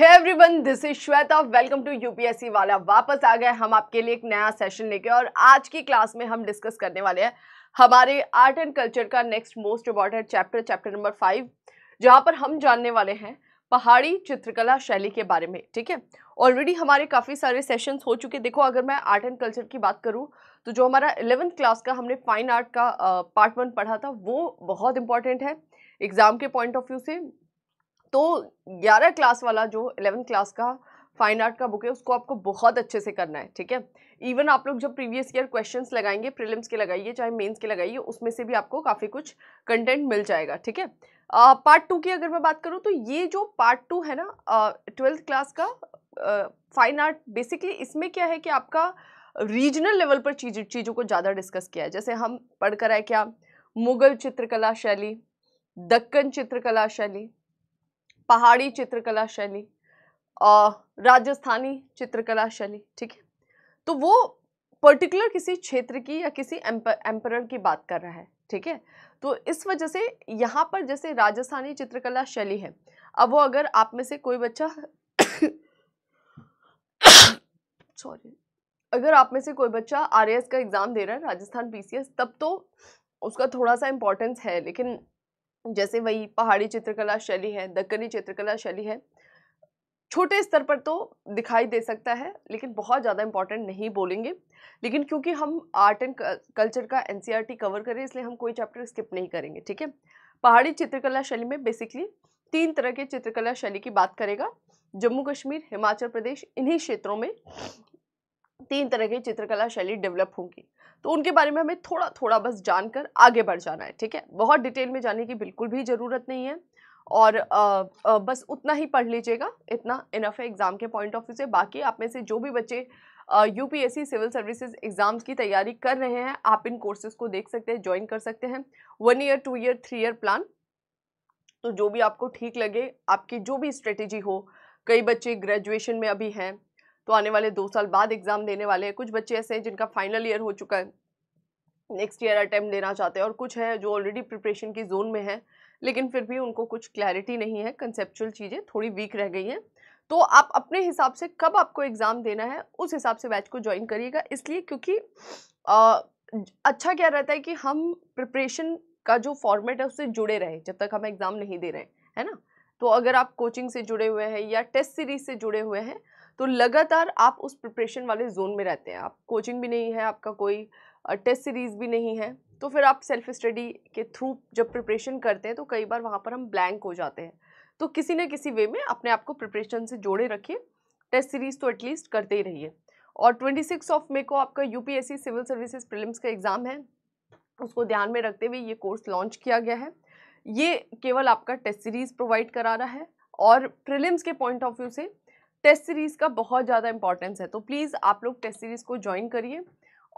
है everyone this is Shweta welcome to UPSC वाला वापस आ गए हम आपके लिए एक नया सेशन लेके और आज की क्लास में हम डिस्कस करने वाले हैं हमारे आर्ट एंड कल्चर का next most important chapter chapter number five जहाँ पर हम जानने वाले हैं पहाड़ी चित्रकला शैली के बारे में ठीक है ऑलरेडी हमारे काफ़ी सारे सेशंस हो चुके देखो अगर मैं आर्ट एंड कल्चर की बात करूँ तो जो हमारा इलेवेंथ क्लास का हमने फाइन आर्ट का पार्ट वन पढ़ा था वो बहुत इंपॉर्टेंट है एग्ज़ाम के पॉइंट ऑफ व्यू से तो ग्यारह क्लास वाला जो एलेवन क्लास का फाइन आर्ट का बुक है उसको आपको बहुत अच्छे से करना है ठीक है इवन आप लोग जब प्रीवियस ईयर क्वेश्चंस लगाएंगे प्रिलिम्स के लगाइए चाहे मेंस के लगाइए उसमें से भी आपको काफ़ी कुछ कंटेंट मिल जाएगा ठीक है पार्ट टू की अगर मैं बात करूँ तो ये जो पार्ट टू है ना ट्वेल्थ क्लास का फाइन आर्ट बेसिकली इसमें क्या है कि आपका रीजनल लेवल पर चीज चीज़ों को ज़्यादा डिस्कस किया है जैसे हम पढ़ कर आए क्या मुगल चित्रकला शैली दक्कन चित्रकला शैली पहाड़ी चित्रकला शैली राजस्थानी चित्रकला शैली ठीक है तो वो पर्टिकुलर किसी क्षेत्र की या किसी एम्पर की बात कर रहा है ठीक है तो इस वजह से यहाँ पर जैसे राजस्थानी चित्रकला शैली है अब वो अगर आप में से कोई बच्चा सॉरी अगर आप में से कोई बच्चा आर का एग्ज़ाम दे रहा है राजस्थान पीसीएस तब तो उसका थोड़ा सा इम्पोर्टेंस है लेकिन जैसे वही पहाड़ी चित्रकला शैली है दक्कनी चित्रकला शैली है छोटे स्तर पर तो दिखाई दे सकता है लेकिन बहुत ज़्यादा इंपॉर्टेंट नहीं बोलेंगे लेकिन क्योंकि हम आर्ट एंड कल्चर का एन कवर करें इसलिए हम कोई चैप्टर स्किप नहीं करेंगे ठीक है पहाड़ी चित्रकला शैली में बेसिकली तीन तरह के चित्रकला शैली की बात करेगा जम्मू कश्मीर हिमाचल प्रदेश इन्हीं क्षेत्रों में तीन तरह की चित्रकला शैली डेवलप होंगी तो उनके बारे में हमें थोड़ा थोड़ा बस जानकर आगे बढ़ जाना है ठीक है बहुत डिटेल में जाने की बिल्कुल भी ज़रूरत नहीं है और आ, आ, बस उतना ही पढ़ लीजिएगा इतना इनफ है एग्ज़ाम के पॉइंट ऑफ व्यू से बाकी आप में से जो भी बच्चे यूपीएससी सिविल सर्विसेज एग्ज़ाम्स की तैयारी कर रहे हैं आप इन कोर्सेज को देख सकते हैं ज्वाइन कर सकते हैं one year two year three year plan तो जो भी आपको ठीक लगे आपकी जो भी स्ट्रेटेजी हो कई बच्चे ग्रेजुएशन में अभी हैं तो आने वाले दो साल बाद एग्ज़ाम देने वाले हैं कुछ बच्चे ऐसे हैं जिनका फाइनल ईयर हो चुका है नेक्स्ट ईयर अटैम्प्ट देना चाहते हैं और कुछ है जो ऑलरेडी प्रिपरेशन की जोन में है लेकिन फिर भी उनको कुछ क्लैरिटी नहीं है कंसेप्चुअल चीज़ें थोड़ी वीक रह गई हैं तो आप अपने हिसाब से कब आपको एग्ज़ाम देना है उस हिसाब से बैच को ज्वाइन करिएगा इसलिए क्योंकि आ, अच्छा क्या रहता है कि हम प्रिपरेशन का जो फॉर्मेट है उससे जुड़े रहें जब तक हम एग्ज़ाम नहीं दे रहे हैं है ना तो अगर आप कोचिंग से जुड़े हुए हैं या टेस्ट सीरीज से जुड़े हुए हैं तो लगातार आप उस प्रिपरेशन वाले जोन में रहते हैं आप कोचिंग भी नहीं है आपका कोई टेस्ट सीरीज़ भी नहीं है तो फिर आप सेल्फ स्टडी के थ्रू जब प्रिपरेशन करते हैं तो कई बार वहाँ पर हम ब्लैंक हो जाते हैं तो किसी न किसी वे में अपने आप को प्रिपरेशन से जोड़े रखिए टेस्ट सीरीज़ तो एटलीस्ट करते ही रहिए और ट्वेंटी सिक्स ऑफ मे को आपका यूपीएससी सिविल सर्विसेज प्रिलिम्स का एग्ज़ाम है उसको ध्यान में रखते हुए ये कोर्स लॉन्च किया गया है ये केवल आपका टेस्ट सीरीज़ प्रोवाइड करा रहा है और प्रिलिम्स के पॉइंट ऑफ व्यू से टेस्ट सीरीज़ का बहुत ज़्यादा इंपॉर्टेंस है तो प्लीज़ आप लोग टेस्ट सीरीज़ को ज्वाइन करिए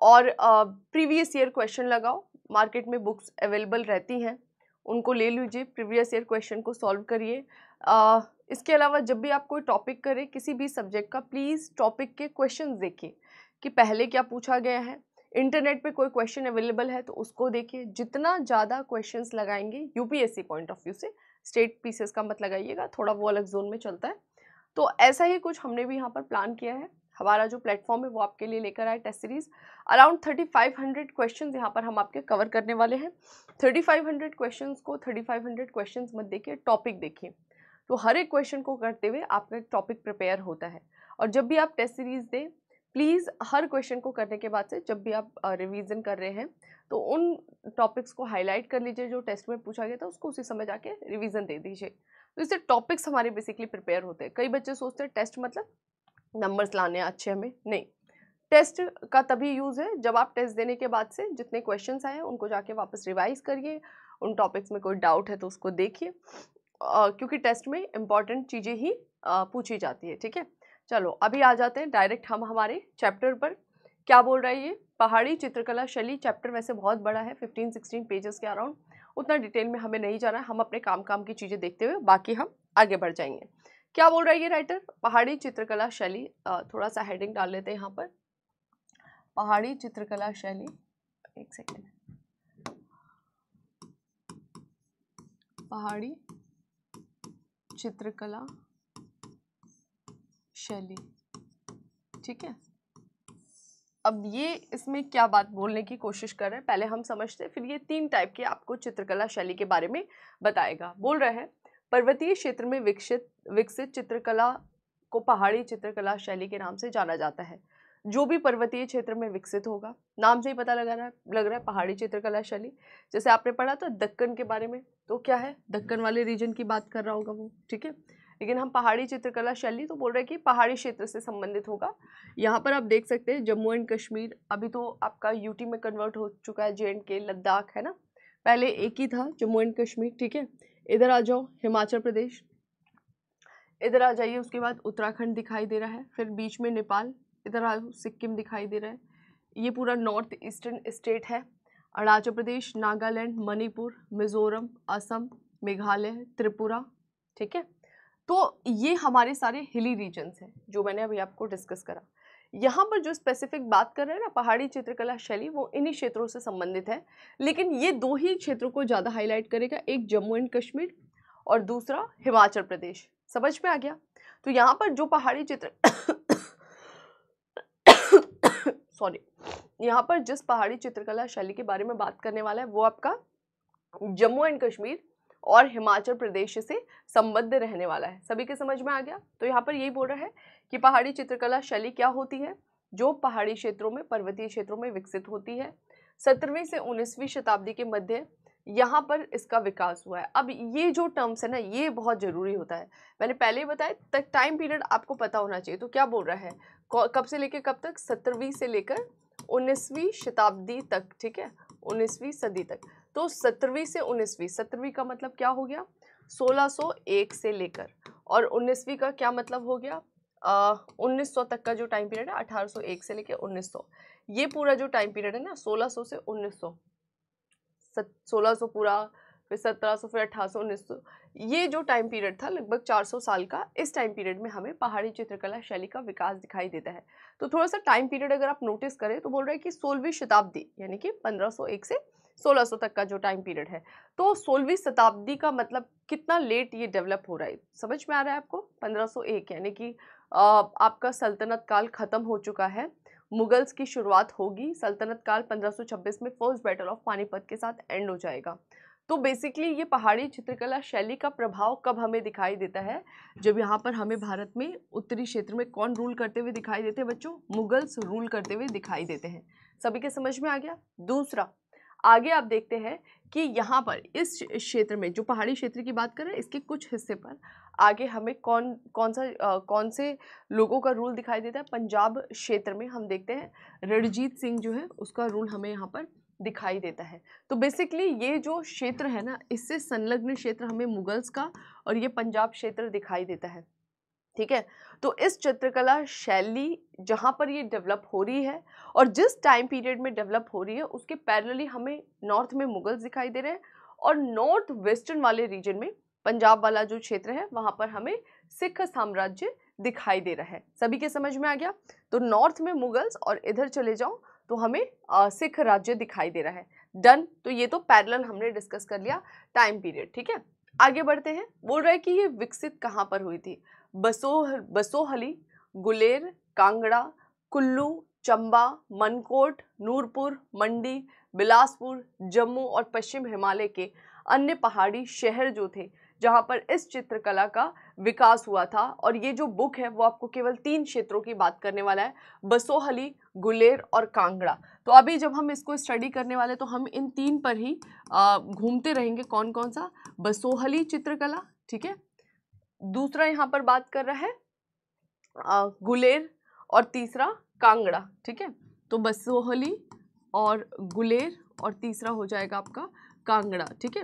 और प्रीवियस ईयर क्वेश्चन लगाओ मार्केट में बुक्स अवेलेबल रहती हैं उनको ले लीजिए प्रीवियस ईयर क्वेश्चन को सॉल्व करिए इसके अलावा जब भी आप कोई टॉपिक करें किसी भी सब्जेक्ट का प्लीज़ टॉपिक के क्वेश्चन देखिए कि पहले क्या पूछा गया है इंटरनेट पे कोई क्वेश्चन अवेलेबल है तो उसको देखिए जितना ज़्यादा क्वेश्चंस लगाएंगे यूपीएससी पॉइंट ऑफ व्यू से स्टेट पीसेस का मत लगाइएगा थोड़ा वो अलग जोन में चलता है तो ऐसा ही कुछ हमने भी यहाँ पर प्लान किया है हमारा जो प्लेटफॉर्म है वो आपके लिए लेकर आए टेस्ट सीरीज़ अराउंड 3500 क्वेश्चंस यहाँ पर हम आपके कवर करने वाले हैं 3500 क्वेश्चंस को 3500 क्वेश्चंस मत देखिए टॉपिक देखिए तो हर एक क्वेश्चन को करते हुए आपका टॉपिक प्रिपेयर होता है और जब भी आप टेस्ट सीरीज़ दें प्लीज़ हर क्वेश्चन को करने के बाद से जब भी आप रिविज़न कर रहे हैं तो उन टॉपिक्स को हाईलाइट कर लीजिए जो टेस्ट में पूछा गया था उसको उसी समय जाके रिविज़न दे दीजिए तो इससे टॉपिक्स हमारे बेसिकली प्रिपेयर होते हैं कई बच्चे सोचते हैं टेस्ट मतलब नंबर्स लाने अच्छे हमें नहीं टेस्ट का तभी यूज़ है जब आप टेस्ट देने के बाद से जितने क्वेश्चंस आए हैं उनको जाके वापस रिवाइज करिए उन टॉपिक्स में कोई डाउट है तो उसको देखिए क्योंकि टेस्ट में इम्पॉर्टेंट चीज़ें ही आ, पूछी जाती है ठीक है चलो अभी आ जाते हैं डायरेक्ट हम हमारे चैप्टर पर क्या बोल रहा है ये पहाड़ी चित्रकला शैली चैप्टर वैसे बहुत बड़ा है फिफ्टीन सिक्सटीन पेजेस के अराउंड उतना डिटेल में हमें नहीं जाना है हम अपने काम काम की चीज़ें देखते हुए बाकी हम आगे बढ़ जाएंगे क्या बोल रहा है ये राइटर पहाड़ी चित्रकला शैली थोड़ा सा हेडिंग डाल लेते हैं यहाँ पर पहाड़ी चित्रकला शैली एक सेकेंड पहाड़ी चित्रकला शैली ठीक है अब ये इसमें क्या बात बोलने की कोशिश कर रहे हैं पहले हम समझते हैं फिर ये तीन टाइप के आपको चित्रकला शैली के बारे में बताएगा बोल रहे हैं पर्वतीय क्षेत्र में विकसित विकसित चित्रकला को पहाड़ी चित्रकला शैली के नाम से जाना जाता है जो भी पर्वतीय क्षेत्र में विकसित होगा नाम से ही पता लगा रहा लग रहा है पहाड़ी चित्रकला शैली जैसे आपने पढ़ा था दक्कन के बारे में तो क्या है दक्कन वाले रीजन की बात कर रहा होगा वो ठीक है लेकिन हम पहाड़ी चित्रकला शैली तो बोल रहे हैं कि पहाड़ी क्षेत्र से संबंधित होगा यहाँ पर आप देख सकते हैं जम्मू एंड कश्मीर अभी तो आपका यूटी में कन्वर्ट हो चुका है जे एंड के लद्दाख है ना पहले एक ही था जम्मू एंड कश्मीर ठीक है इधर आ जाओ हिमाचल प्रदेश इधर आ जाइए उसके बाद उत्तराखंड दिखाई दे रहा है फिर बीच में नेपाल इधर आ सिक्किम दिखाई दे रहा है ये पूरा नॉर्थ ईस्टर्न स्टेट है अरुणाचल प्रदेश नागालैंड मणिपुर मिज़ोरम असम मेघालय त्रिपुरा ठीक है तो ये हमारे सारे हिली रीजन्स हैं जो मैंने अभी आपको डिस्कस करा यहाँ पर जो स्पेसिफिक बात कर रहे हैं ना पहाड़ी चित्रकला शैली वो इन्हीं क्षेत्रों से संबंधित है लेकिन ये दो ही क्षेत्रों को ज़्यादा हाईलाइट करेगा एक जम्मू एंड कश्मीर और दूसरा हिमाचल प्रदेश समझ में आ गया तो यहाँ पर जो पहाड़ी चित्र सॉरी यहाँ पर जिस पहाड़ी चित्रकला शैली के बारे में बात करने वाला है वो आपका जम्मू एंड कश्मीर और हिमाचल प्रदेश से संबद्ध रहने वाला है सभी के समझ में आ गया तो यहाँ पर यही बोल रहा है कि पहाड़ी चित्रकला शैली क्या होती है जो पहाड़ी क्षेत्रों में पर्वतीय क्षेत्रों में विकसित होती है सत्रहवीं से उन्नीसवीं शताब्दी के मध्य यहाँ पर इसका विकास हुआ है अब ये जो टर्म्स है ना ये बहुत ज़रूरी होता है मैंने पहले ही बताया तक टाइम पीरियड आपको पता होना चाहिए तो क्या बोल रहा है कब से लेकर कब तक सत्रहवीं से लेकर उन्नीसवीं शताब्दी तक ठीक है उन्नीसवीं सदी तक तो सत्रहवीं से उन्नीसवीं सत्रहवीं का मतलब क्या हो गया 1601 से लेकर और उन्नीसवीं का क्या मतलब हो गया उन्नीस सौ तक का जो टाइम पीरियड है 1801 से लेकर 1900 ये पूरा जो टाइम पीरियड है ना 1600 से 1900 1600 पूरा फिर 1700 फिर 1800 सौ ये जो टाइम पीरियड था लगभग 400 साल का इस टाइम पीरियड में हमें पहाड़ी चित्रकला शैली का विकास दिखाई देता है तो थोड़ा सा टाइम पीरियड अगर आप नोटिस करें तो बोल रहे हैं कि सोलहवीं शताब्दी यानी कि 1501 से सोलह तक का जो टाइम पीरियड है तो सोलहवीं शताब्दी का मतलब कितना लेट ये डेवलप हो रहा है समझ में आ रहा है आपको 1501 यानी कि आपका सल्तनत काल ख़त्म हो चुका है मुगल्स की शुरुआत होगी सल्तनत काल 1526 में फर्स्ट बैटल ऑफ पानीपत के साथ एंड हो जाएगा तो बेसिकली ये पहाड़ी चित्रकला शैली का प्रभाव कब हमें दिखाई देता है जब यहाँ पर हमें भारत में उत्तरी क्षेत्र में कौन रूल करते हुए दिखाई देते हैं बच्चों मुगल्स रूल करते हुए दिखाई देते हैं सभी के समझ में आ गया दूसरा आगे आप देखते हैं कि यहाँ पर इस क्षेत्र में जो पहाड़ी क्षेत्र की बात करें इसके कुछ हिस्से पर आगे हमें कौन कौन सा आ, कौन से लोगों का रूल दिखाई देता है पंजाब क्षेत्र में हम देखते हैं रणजीत सिंह जो है उसका रूल हमें यहाँ पर दिखाई देता है तो बेसिकली ये जो क्षेत्र है ना इससे संलग्न क्षेत्र हमें मुगल्स का और ये पंजाब क्षेत्र दिखाई देता है ठीक है तो इस चित्रकला शैली जहाँ पर ये डेवलप हो रही है और जिस टाइम पीरियड में डेवलप हो रही है उसके पैरेलली हमें नॉर्थ में मुगल्स दिखाई दे रहे हैं और नॉर्थ वेस्टर्न वाले रीजन में पंजाब वाला जो क्षेत्र है वहाँ पर हमें सिख साम्राज्य दिखाई दे रहा है सभी के समझ में आ गया तो नॉर्थ में मुगल्स और इधर चले जाओ तो हमें आ, सिख राज्य दिखाई दे रहा है डन तो ये तो पैरेलल हमने डिस्कस कर लिया टाइम पीरियड ठीक है आगे बढ़ते हैं बोल रहा है कि ये विकसित कहाँ पर हुई थी बसोह बसोहली गुलेर कांगड़ा कुल्लू चंबा मनकोट नूरपुर मंडी बिलासपुर जम्मू और पश्चिम हिमालय के अन्य पहाड़ी शहर जो थे जहाँ पर इस चित्रकला का विकास हुआ था और ये जो बुक है वो आपको केवल तीन क्षेत्रों की बात करने वाला है बसोहली गुलेर और कांगड़ा तो अभी जब हम इसको स्टडी करने वाले तो हम इन तीन पर ही घूमते रहेंगे कौन कौन सा बसोहली चित्रकला ठीक है दूसरा यहाँ पर बात कर रहा है गुलेर और तीसरा कांगड़ा ठीक है तो बसोहली और गुलेर और तीसरा हो जाएगा आपका कांगड़ा ठीक है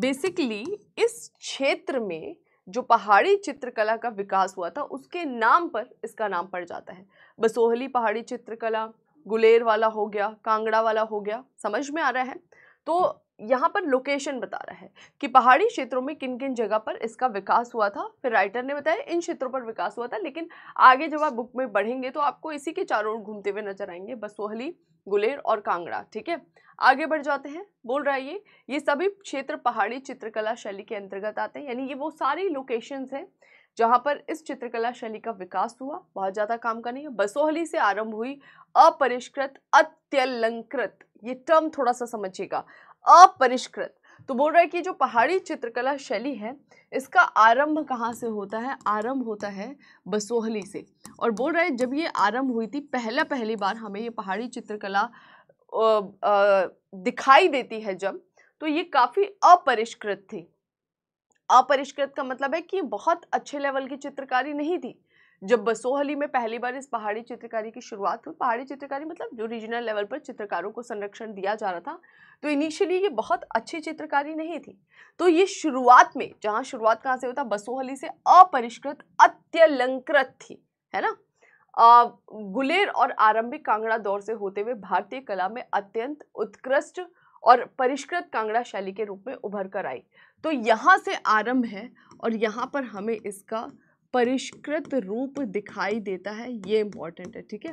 बेसिकली इस क्षेत्र में जो पहाड़ी चित्रकला का विकास हुआ था उसके नाम पर इसका नाम पड़ जाता है बसोहली पहाड़ी चित्रकला गुलेर वाला हो गया कांगड़ा वाला हो गया समझ में आ रहा है तो यहाँ पर लोकेशन बता रहा है कि पहाड़ी क्षेत्रों में किन किन जगह पर इसका विकास हुआ था फिर राइटर ने बताया इन क्षेत्रों पर विकास हुआ था लेकिन आगे जब आप बुक में बढ़ेंगे तो आपको इसी के चारों ओर घूमते हुए नजर आएंगे बसोहली गुलेर और कांगड़ा ठीक है आगे बढ़ जाते हैं बोल रहा है ये ये सभी क्षेत्र पहाड़ी चित्रकला शैली के अंतर्गत आते हैं यानी ये वो सारी लोकेशंस हैं जहाँ पर इस चित्रकला शैली का विकास हुआ बहुत ज़्यादा काम का नहीं है बसोहली से आरंभ हुई अपरिष्कृत अत्यलंकृत ये टर्म थोड़ा सा समझिएगा अपरिष्कृत तो बोल रहा है कि जो पहाड़ी चित्रकला शैली है इसका आरंभ कहाँ से होता है आरंभ होता है बसोहली से और बोल रहा है जब ये आरंभ हुई थी पहला पहली बार हमें ये पहाड़ी चित्रकला दिखाई देती है जब तो ये काफ़ी अपरिष्कृत थी अपरिष्कृत का मतलब है कि बहुत अच्छे लेवल की चित्रकारी नहीं थी जब बसोहली में पहली बार इस पहाड़ी चित्रकारी की शुरुआत हुई पहाड़ी चित्रकारी मतलब जो रीजनल लेवल पर चित्रकारों को संरक्षण दिया जा रहा था तो इनिशियली ये बहुत अच्छी चित्रकारी नहीं थी तो ये शुरुआत में जहाँ शुरुआत कहाँ से होता बसोहली से अपरिष्कृत अत्यलंकृत थी है ना आ, गुलेर और आरंभिक कांगड़ा दौर से होते हुए भारतीय कला में अत्यंत उत्कृष्ट और परिष्कृत कांगड़ा शैली के रूप में उभर कर आई तो यहाँ से आरंभ है और यहाँ पर हमें इसका परिष्कृत रूप दिखाई देता है ये इम्पॉर्टेंट है ठीक है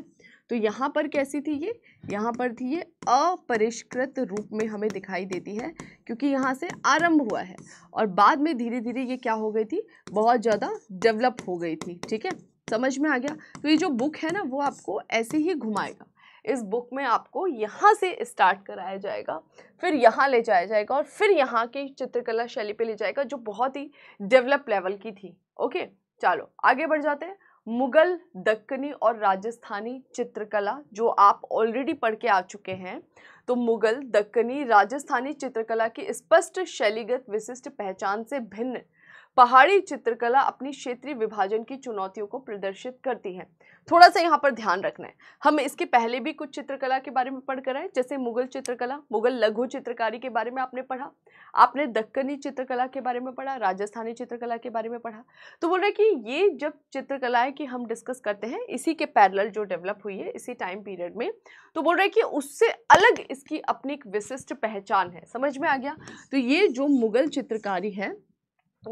तो यहाँ पर कैसी थी ये यहाँ पर थी ये अपरिष्कृत रूप में हमें दिखाई देती है क्योंकि यहाँ से आरंभ हुआ है और बाद में धीरे धीरे ये क्या हो गई थी बहुत ज़्यादा डेवलप हो गई थी ठीक है समझ में आ गया तो ये जो बुक है ना वो आपको ऐसे ही घुमाएगा इस बुक में आपको यहाँ से स्टार्ट कराया जाएगा फिर यहाँ ले जाया जाएगा और फिर यहाँ की चित्रकला शैली पे ले जाएगा जो बहुत ही डेवलप लेवल की थी ओके चलो आगे बढ़ जाते हैं मुगल दक्कनी और राजस्थानी चित्रकला जो आप ऑलरेडी पढ़ के आ चुके हैं तो मुगल दक्कनी राजस्थानी चित्रकला की स्पष्ट शैलीगत विशिष्ट पहचान से भिन्न पहाड़ी चित्रकला अपनी क्षेत्रीय विभाजन की चुनौतियों को प्रदर्शित करती है थोड़ा सा यहाँ पर ध्यान रखना है हम इसके पहले भी कुछ चित्रकला के बारे में पढ़ कर आए जैसे मुगल चित्रकला मुगल लघु चित्रकारी के बारे में आपने पढ़ा आपने दक्कनी चित्रकला के बारे में पढ़ा राजस्थानी चित्रकला के बारे में पढ़ा तो बोल रहे कि ये जब चित्रकलाएं की हम डिस्कस करते हैं इसी के पैरल जो डेवलप हुई है इसी टाइम पीरियड में तो बोल रहे कि उससे अलग इसकी अपनी एक विशिष्ट पहचान है समझ में आ गया तो ये जो मुगल चित्रकारी है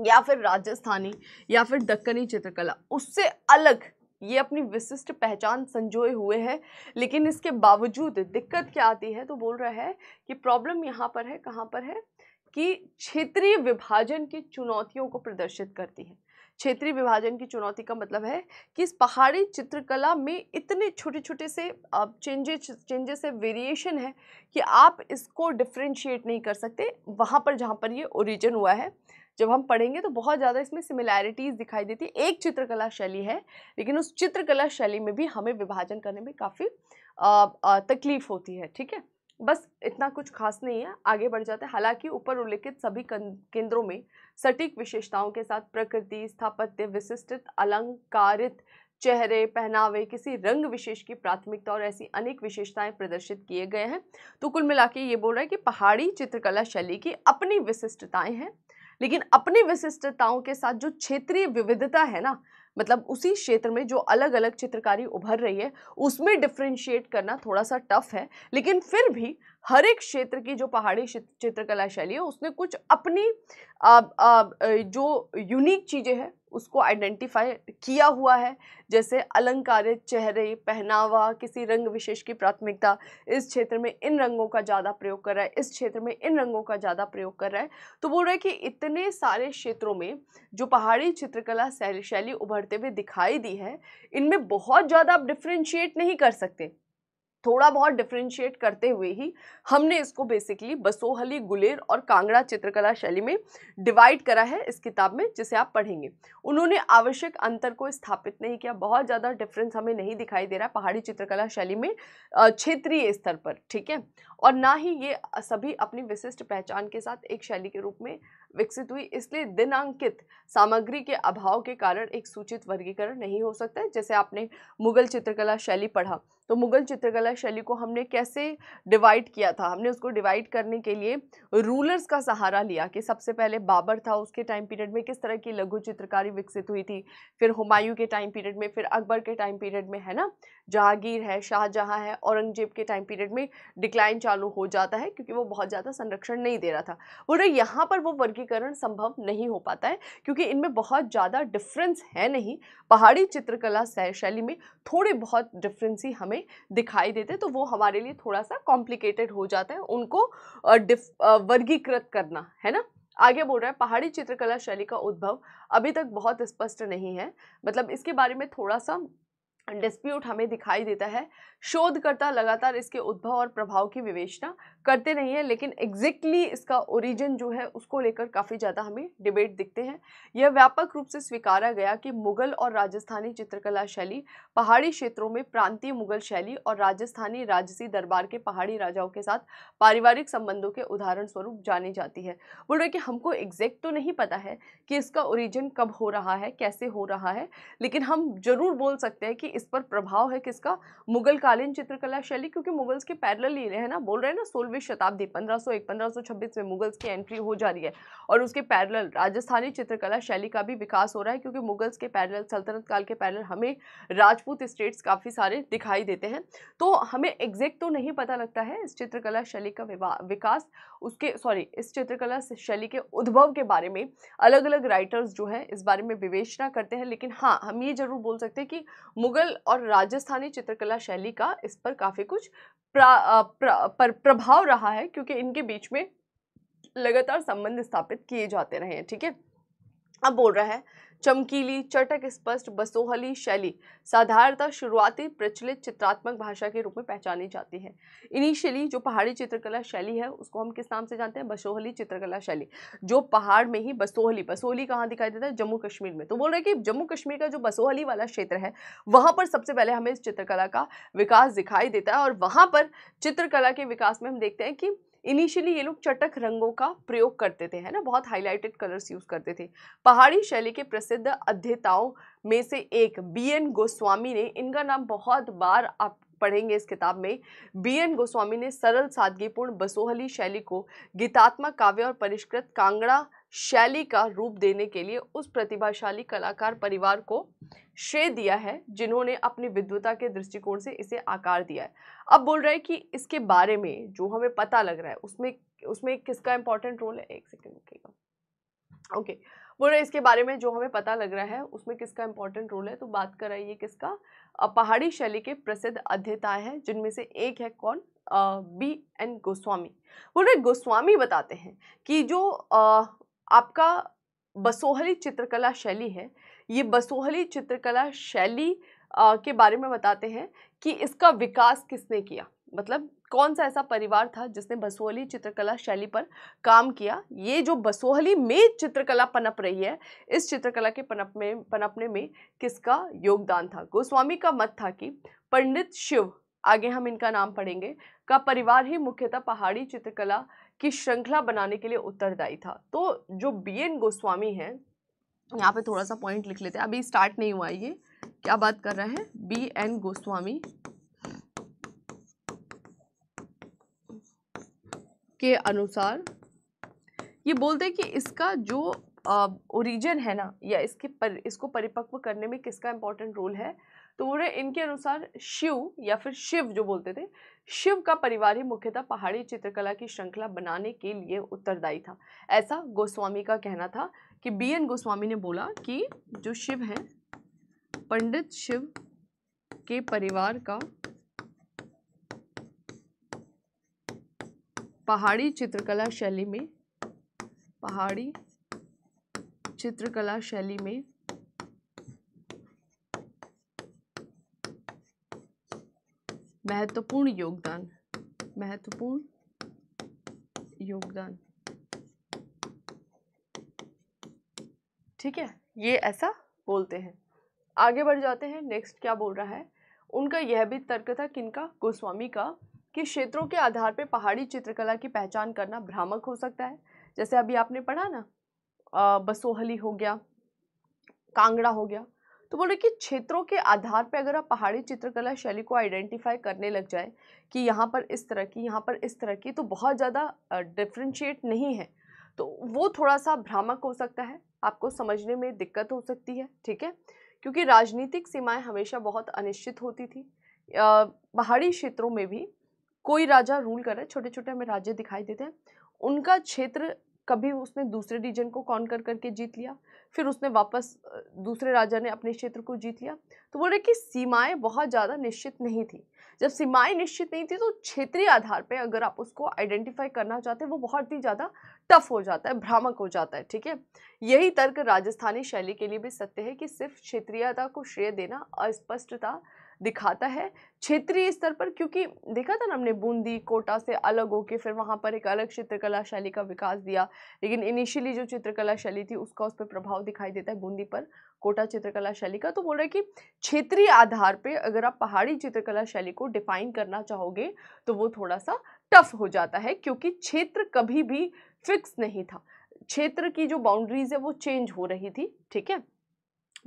या फिर राजस्थानी या फिर दक्कनी चित्रकला उससे अलग ये अपनी विशिष्ट पहचान संजोए हुए है लेकिन इसके बावजूद दिक्कत क्या आती है तो बोल रहा है कि प्रॉब्लम यहाँ पर है कहाँ पर है कि क्षेत्रीय विभाजन की चुनौतियों को प्रदर्शित करती है क्षेत्रीय विभाजन की चुनौती का मतलब है कि इस पहाड़ी चित्रकला में इतने छोटे छोटे से चेंजेस चेंजेस है वेरिएशन है कि आप इसको डिफ्रेंशिएट नहीं कर सकते वहाँ पर जहाँ पर ये ओरिजिन हुआ है जब हम पढ़ेंगे तो बहुत ज़्यादा इसमें सिमिलैरिटीज़ दिखाई देती है एक चित्रकला शैली है लेकिन उस चित्रकला शैली में भी हमें विभाजन करने में काफ़ी तकलीफ़ होती है ठीक है बस इतना कुछ खास नहीं है आगे बढ़ जाते हैं हालांकि ऊपर उल्लेखित सभी केंद्रों में सटीक विशेषताओं के साथ प्रकृति स्थापत्य विशिष्टित अलंकारित चेहरे पहनावे किसी रंग विशेष की प्राथमिकता और ऐसी अनेक विशेषताएं प्रदर्शित किए गए हैं तो कुल मिला ये बोल रहा है कि पहाड़ी चित्रकला शैली की अपनी विशिष्टताएं हैं लेकिन अपनी विशिष्टताओं के साथ जो क्षेत्रीय विविधता है ना मतलब उसी क्षेत्र में जो अलग अलग चित्रकारी उभर रही है उसमें डिफ्रेंशिएट करना थोड़ा सा टफ है लेकिन फिर भी हर एक क्षेत्र की जो पहाड़ी चित्रकला शैली है उसने कुछ अपनी आ, आ, जो यूनिक चीज़ें हैं उसको आइडेंटिफाई किया हुआ है जैसे अलंकारित चेहरे पहनावा किसी रंग विशेष की प्राथमिकता इस क्षेत्र में इन रंगों का ज़्यादा प्रयोग कर रहा है इस क्षेत्र में इन रंगों का ज़्यादा प्रयोग कर रहा है तो बोल रहे हैं कि इतने सारे क्षेत्रों में जो पहाड़ी चित्रकला शैली उभरते हुए दिखाई दी है इनमें बहुत ज़्यादा आप डिफ्रेंशिएट नहीं कर सकते थोड़ा बहुत डिफ्रेंशिएट करते हुए ही हमने इसको बेसिकली बसोहली गुलेर और कांगड़ा चित्रकला शैली में डिवाइड करा है इस किताब में जिसे आप पढ़ेंगे उन्होंने आवश्यक अंतर को स्थापित नहीं किया बहुत ज़्यादा डिफरेंस हमें नहीं दिखाई दे रहा है पहाड़ी चित्रकला शैली में क्षेत्रीय स्तर पर ठीक है और ना ही ये सभी अपनी विशिष्ट पहचान के साथ एक शैली के रूप में विकसित हुई इसलिए दिनांकित सामग्री के अभाव के कारण एक सूचित वर्गीकरण नहीं हो सकता है जैसे आपने मुगल चित्रकला शैली पढ़ा तो मुग़ल चित्रकला शैली को हमने कैसे डिवाइड किया था हमने उसको डिवाइड करने के लिए रूलर्स का सहारा लिया कि सबसे पहले बाबर था उसके टाइम पीरियड में किस तरह की लघु चित्रकारी विकसित हुई थी फिर हुमायूं के टाइम पीरियड में फिर अकबर के टाइम पीरियड में है ना जहांगीर है शाहजहां है औरंगजेब के टाइम पीरियड में डिक्लाइन चालू हो जाता है क्योंकि वो बहुत ज़्यादा संरक्षण नहीं दे रहा था बोल रहे यहाँ पर वो वर्गीकरण संभव नहीं हो पाता है क्योंकि इनमें बहुत ज़्यादा डिफरेंस है नहीं पहाड़ी चित्रकला शैली में थोड़े बहुत डिफरेंस ही हमें दिखाई देते तो वो हमारे लिए थोड़ा सा कॉम्प्लिकेटेड हो जाता है उनको वर्गीकृत करना है ना आगे बोल रहा है पहाड़ी चित्रकला शैली का उद्भव अभी तक बहुत स्पष्ट नहीं है मतलब इसके बारे में थोड़ा सा डिस्प्यूट हमें दिखाई देता है शोधकर्ता लगातार इसके उद्भव और प्रभाव की विवेचना करते नहीं हैं लेकिन एग्जैक्टली exactly इसका ओरिजिन जो है उसको लेकर काफ़ी ज़्यादा हमें डिबेट दिखते हैं यह व्यापक रूप से स्वीकारा गया कि मुगल और राजस्थानी चित्रकला शैली पहाड़ी क्षेत्रों में प्रांतीय मुगल शैली और राजस्थानी राजसी दरबार के पहाड़ी राजाओं के साथ पारिवारिक संबंधों के उदाहरण स्वरूप जानी जाती है बोल रहे कि हमको एग्जैक्ट तो नहीं पता है कि इसका ओरिजिन कब हो रहा है कैसे हो रहा है लेकिन हम जरूर बोल सकते हैं कि इस पर प्रभाव है किसका मुगल कालीन चित्रकला शैली क्योंकि मुगल्स के पैरल ही रहे ना बोल रहे हैं ना सोल सोलहवीं शताब्दी पंद्रह सौ एक पंद्रह सौ छब्बीस में मुगल्स की एंट्री हो जा रही है और उसके पैरल राजस्थानी चित्रकला शैली का भी विकास हो रहा है क्योंकि मुगल्स के पैरल सल्तनत काल के पैरल हमें राजपूत स्टेट्स काफ़ी सारे दिखाई देते हैं तो हमें एग्जैक्ट तो नहीं पता लगता है इस चित्रकला शैली का विकास उसके सॉरी इस चित्रकला शैली के उद्भव के बारे में अलग अलग राइटर्स जो हैं इस बारे में विवेचना करते हैं लेकिन हाँ हम ये ज़रूर बोल सकते हैं कि मुगल और राजस्थानी चित्रकला शैली का इस पर काफ़ी कुछ प्रा, प्रा, पर प्रभाव प्रभाव रहा है क्योंकि इनके बीच में लगातार संबंध स्थापित किए जाते रहे हैं ठीक है अब बोल रहा है चमकीली चटक स्पष्ट बसोहली शैली साधारणतः शुरुआती प्रचलित चित्रात्मक भाषा के रूप में पहचानी जाती है इनिशियली जो पहाड़ी चित्रकला शैली है उसको हम किस नाम से जानते हैं बसोहली चित्रकला शैली जो पहाड़ में ही बसोहली बसोहली कहाँ दिखाई देता है जम्मू कश्मीर में तो बोल रहे हैं कि जम्मू कश्मीर का जो बसोहली वाला क्षेत्र है वहाँ पर सबसे पहले हमें इस चित्रकला का विकास दिखाई देता है और वहाँ पर चित्रकला के विकास में हम देखते हैं कि इनिशियली ये लोग चटक रंगों का प्रयोग करते थे है ना बहुत हाईलाइटेड कलर्स यूज़ करते थे पहाड़ी शैली के प्रसिद्ध अध्येताओं में से एक बी एन गोस्वामी ने इनका नाम बहुत बार आप पढ़ेंगे इस किताब में बी एन गोस्वामी ने सरल सादगीपूर्ण बसोहली शैली को गीतात्मक काव्य और परिष्कृत कांगड़ा शैली का रूप देने के लिए उस प्रतिभाशाली कलाकार परिवार को श्रेय दिया है जिन्होंने अपनी विद्वता के दृष्टिकोण से इसे आकार दिया है अब बोल रहे हैं कि इसके बारे में जो हमें पता लग रहा है उसमें उसमें किसका इंपॉर्टेंट रोल है एक सेकेंड रुकेगा ओके बोल रहे इसके बारे में जो हमें पता लग रहा है उसमें किसका इंपॉर्टेंट रोल है तो बात कर रही है किसका पहाड़ी शैली के प्रसिद्ध अध्येताएं है जिनमें से एक है कौन बी एन गोस्वामी बोल रहे गोस्वामी बताते हैं कि जो आपका बसोहली चित्रकला शैली है ये बसोहली चित्रकला शैली आ, के बारे में बताते हैं कि इसका विकास किसने किया मतलब कौन सा ऐसा परिवार था जिसने बसोहली चित्रकला शैली पर काम किया ये जो बसोहली में चित्रकला पनप रही है इस चित्रकला के पनप में पनपने में किसका योगदान था गोस्वामी का मत था कि पंडित शिव आगे हम इनका नाम पढ़ेंगे का परिवार ही मुख्यतः पहाड़ी चित्रकला की श्रृंखला बनाने के लिए उत्तरदायी था तो जो बी एन गोस्वामी है यहाँ पे थोड़ा सा पॉइंट लिख लेते हैं अभी स्टार्ट नहीं हुआ ये क्या बात कर रहे हैं बी एन गोस्वामी के अनुसार ये बोलते हैं कि इसका जो ओरिजिन है ना या इसके पर इसको परिपक्व करने में किसका इम्पोर्टेंट रोल है तो बोले इनके अनुसार शिव या फिर शिव जो बोलते थे शिव का परिवार ही मुख्यतः पहाड़ी चित्रकला की श्रृंखला बनाने के लिए उत्तरदायी था ऐसा गोस्वामी का कहना था कि बी एन गोस्वामी ने बोला कि जो शिव हैं पंडित शिव के परिवार का पहाड़ी चित्रकला शैली में पहाड़ी चित्रकला शैली में महत्वपूर्ण योगदान महत्वपूर्ण योगदान ठीक है ये ऐसा बोलते हैं आगे बढ़ जाते हैं नेक्स्ट क्या बोल रहा है उनका यह भी तर्क था किनका गोस्वामी का कि क्षेत्रों के आधार पर पहाड़ी चित्रकला की पहचान करना भ्रामक हो सकता है जैसे अभी आपने पढ़ा ना बसोहली हो गया कांगड़ा हो गया तो बोले कि क्षेत्रों के आधार पर अगर आप पहाड़ी चित्रकला शैली को आइडेंटिफाई करने लग जाए कि यहाँ पर इस तरह की यहाँ पर इस तरह की तो बहुत ज़्यादा डिफ्रेंशिएट नहीं है तो वो थोड़ा सा भ्रामक हो सकता है आपको समझने में दिक्कत हो सकती है ठीक है क्योंकि राजनीतिक सीमाएं हमेशा बहुत अनिश्चित होती थी पहाड़ी क्षेत्रों में भी कोई राजा रूल कर रहा है छोटे छोटे हमें राज्य दिखाई देते हैं उनका क्षेत्र कभी उसने दूसरे रीजन को कौन कर करके जीत लिया फिर उसने वापस दूसरे राजा ने अपने क्षेत्र को जीत लिया तो बोल रहे कि सीमाएं बहुत ज़्यादा निश्चित नहीं थी जब सीमाएं निश्चित नहीं थी तो क्षेत्रीय आधार पे अगर आप उसको आइडेंटिफाई करना चाहते हैं वो बहुत ही ज़्यादा टफ हो जाता है भ्रामक हो जाता है ठीक है यही तर्क राजस्थानी शैली के लिए भी सत्य है कि सिर्फ क्षेत्रीयता को श्रेय देना अस्पष्टता दिखाता है क्षेत्रीय स्तर पर क्योंकि देखा था ना हमने बूंदी कोटा से अलग होके फिर वहाँ पर एक अलग चित्रकला शैली का विकास दिया लेकिन इनिशियली जो चित्रकला शैली थी उसका उस पर प्रभाव दिखाई देता है बूंदी पर कोटा चित्रकला शैली का तो बोल रहे हैं कि क्षेत्रीय आधार पे अगर आप पहाड़ी चित्रकला शैली को डिफाइन करना चाहोगे तो वो थोड़ा सा टफ हो जाता है क्योंकि क्षेत्र कभी भी फिक्स नहीं था क्षेत्र की जो बाउंड्रीज है वो चेंज हो रही थी ठीक है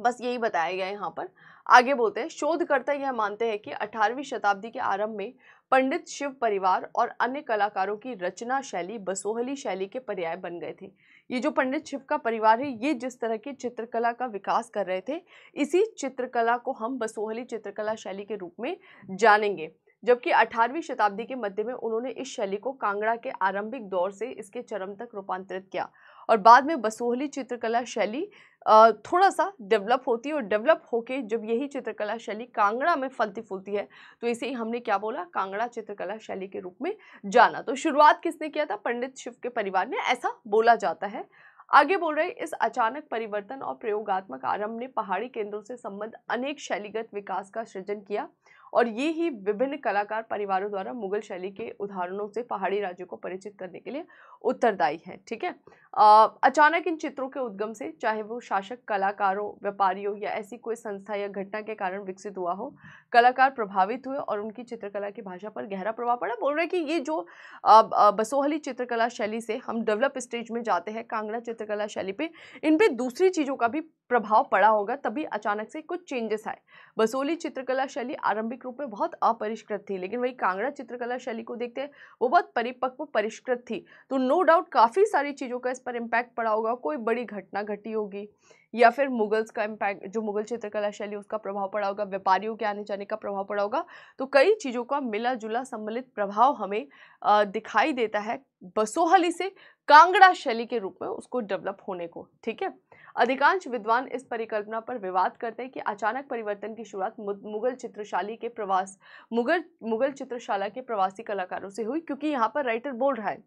बस यही बताया गया यहाँ पर आगे बोलते हैं शोधकर्ता यह मानते हैं कि 18वीं शताब्दी के आरंभ में पंडित शिव परिवार और अन्य कलाकारों की रचना शैली बसोहली शैली के पर्याय बन गए थे ये जो पंडित शिव का परिवार है ये जिस तरह की चित्रकला का विकास कर रहे थे इसी चित्रकला को हम बसोहली चित्रकला शैली के रूप में जानेंगे जबकि 18वीं शताब्दी के मध्य में उन्होंने इस शैली को कांगड़ा के आरंभिक दौर से इसके चरम तक रूपांतरित किया और बाद में बसोहली चित्रकला शैली थोड़ा सा डेवलप होती है और डेवलप होके जब यही चित्रकला शैली कांगड़ा में फलती फूलती है तो इसे हमने क्या बोला कांगड़ा चित्रकला शैली के रूप में जाना तो शुरुआत किसने किया था पंडित शिव के परिवार ने ऐसा बोला जाता है आगे बोल रहे इस अचानक परिवर्तन और प्रयोगात्मक आरंभ ने पहाड़ी केंद्रों से संबद्ध अनेक शैलीगत विकास का सृजन किया और ये ही विभिन्न कलाकार परिवारों द्वारा मुगल शैली के उदाहरणों से पहाड़ी राज्यों को परिचित करने के लिए उत्तरदायी है ठीक है अचानक इन चित्रों के उद्गम से चाहे वो शासक कलाकारों व्यापारियों या ऐसी कोई संस्था या घटना के कारण विकसित हुआ हो कलाकार प्रभावित हुए और उनकी चित्रकला की भाषा पर गहरा प्रभाव पड़ा बोल रहे कि ये जो बसोहली चित्रकला शैली से हम डेवलप स्टेज में जाते हैं कांगड़ा चित्रकला शैली पे इन पर दूसरी चीज़ों का भी प्रभाव पड़ा होगा तभी अचानक से कुछ चेंजेस आए बसोली चित्रकला शैली आरंभिक रूप में बहुत अपरिष्कृत थी लेकिन वही कांगड़ा चित्रकला शैली को देखते हैं वो बहुत परिपक्व परिष्कृत थी तो नो डाउट काफ़ी सारी चीज़ों का इस पर इम्पैक्ट पड़ा होगा कोई बड़ी घटना घटी होगी या फिर मुगल्स का इम्पैक्ट जो मुगल चित्रकला शैली उसका प्रभाव पड़ा होगा व्यापारियों के आने जाने का प्रभाव पड़ा होगा तो कई चीज़ों का मिला जुला सम्मिलित प्रभाव हमें दिखाई देता है बसोहली से कांगड़ा शैली के रूप में उसको डेवलप होने को ठीक है अधिकांश विद्वान इस परिकल्पना पर विवाद करते हैं कि अचानक परिवर्तन की शुरुआत मुगल चित्रशाली के प्रवास मुगल मुगल चित्रशाला के प्रवासी कलाकारों से हुई क्योंकि यहाँ पर राइटर बोल रहा है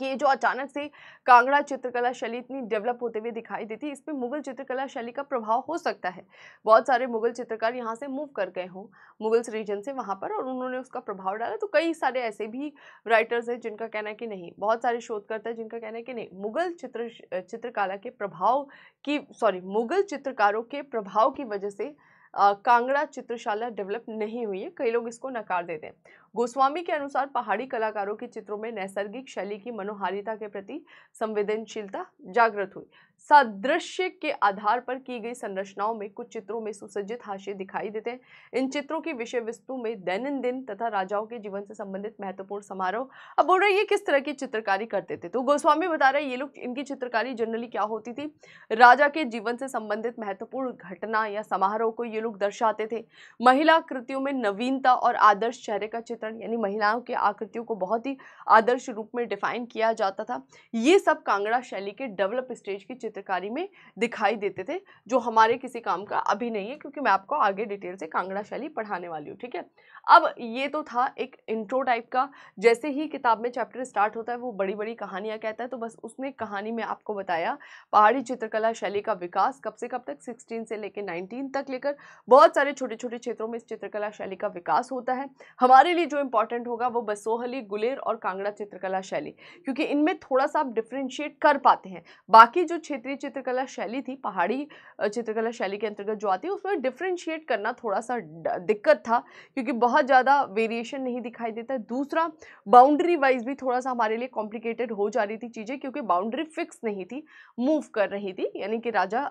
ये जो अचानक से कांगड़ा चित्रकला शैली इतनी डेवलप होते हुए दिखाई देती है इसमें मुगल चित्रकला शैली का प्रभाव हो सकता है बहुत सारे मुगल चित्रकार यहाँ से मूव कर गए हों मुगल्स रीजन से वहाँ पर और उन्होंने उसका प्रभाव डाला तो कई सारे ऐसे भी राइटर्स हैं जिनका कहना है कि नहीं बहुत सारे शोधकर्ता हैं जिनका कहना है कि नहीं मुगल चित्र चित्रकला के प्रभाव की सॉरी मुगल चित्रकारों के प्रभाव की वजह से कांगड़ा चित्रशाला डेवलप नहीं हुई है कई लोग इसको नकार देते हैं गोस्वामी के अनुसार पहाड़ी कलाकारों के चित्रों में नैसर्गिक शैली की मनोहारिता के प्रति संवेदनशीलता जागृत हुई सादृश्य के आधार पर की गई संरचनाओं में कुछ चित्रों में सुसज्जित हाशिए दिखाई देते हैं इन चित्रों की विषय वस्तु में दैनंदिन तथा राजाओं के जीवन से संबंधित महत्वपूर्ण समारोह अब बोल रहे ये किस तरह की चित्रकारी करते थे तो गोस्वामी बता रहे ये लोग इनकी चित्रकारी जनरली क्या होती थी राजा के जीवन से संबंधित महत्वपूर्ण घटना या समारोह को ये लोग दर्शाते थे महिला कृतियों में नवीनता और आदर्श चेहरे का चित्रण यानी महिलाओं की आकृतियों को बहुत ही आदर्श रूप में डिफाइन किया जाता था ये सब कांगड़ा शैली के डेवलप स्टेज की चित्रकारी में दिखाई देते थे जो हमारे किसी काम का अभी नहीं है क्योंकि मैं आपको आगे डिटेल से कांगड़ा शैली पढ़ाने वाली हूँ ठीक है अब ये तो था एक इंट्रो टाइप का जैसे ही किताब में चैप्टर स्टार्ट होता है वो बड़ी बड़ी कहानियाँ कहता है तो बस उसने कहानी में आपको बताया पहाड़ी चित्रकला शैली का विकास कब से कब तक सिक्सटीन से लेकर नाइनटीन तक लेकर बहुत सारे छोटे छोटे क्षेत्रों में इस चित्रकला शैली का विकास होता है हमारे लिए जो इम्पोर्टेंट होगा वो बसोहली गुलेर और कांगड़ा चित्रकला शैली क्योंकि इनमें थोड़ा सा आप डिफ्रेंशिएट कर पाते हैं बाकी जो क्षेत्र क्षेत्रीय चित्रकला शैली थी पहाड़ी चित्रकला शैली के अंतर्गत जो आती है उसमें डिफ्रेंशिएट करना थोड़ा सा दिक्कत था क्योंकि बहुत ज़्यादा वेरिएशन नहीं दिखाई देता दूसरा बाउंड्री वाइज भी थोड़ा सा हमारे लिए कॉम्प्लिकेटेड हो जा रही थी चीज़ें क्योंकि बाउंड्री फिक्स नहीं थी मूव कर रही थी यानी कि राजा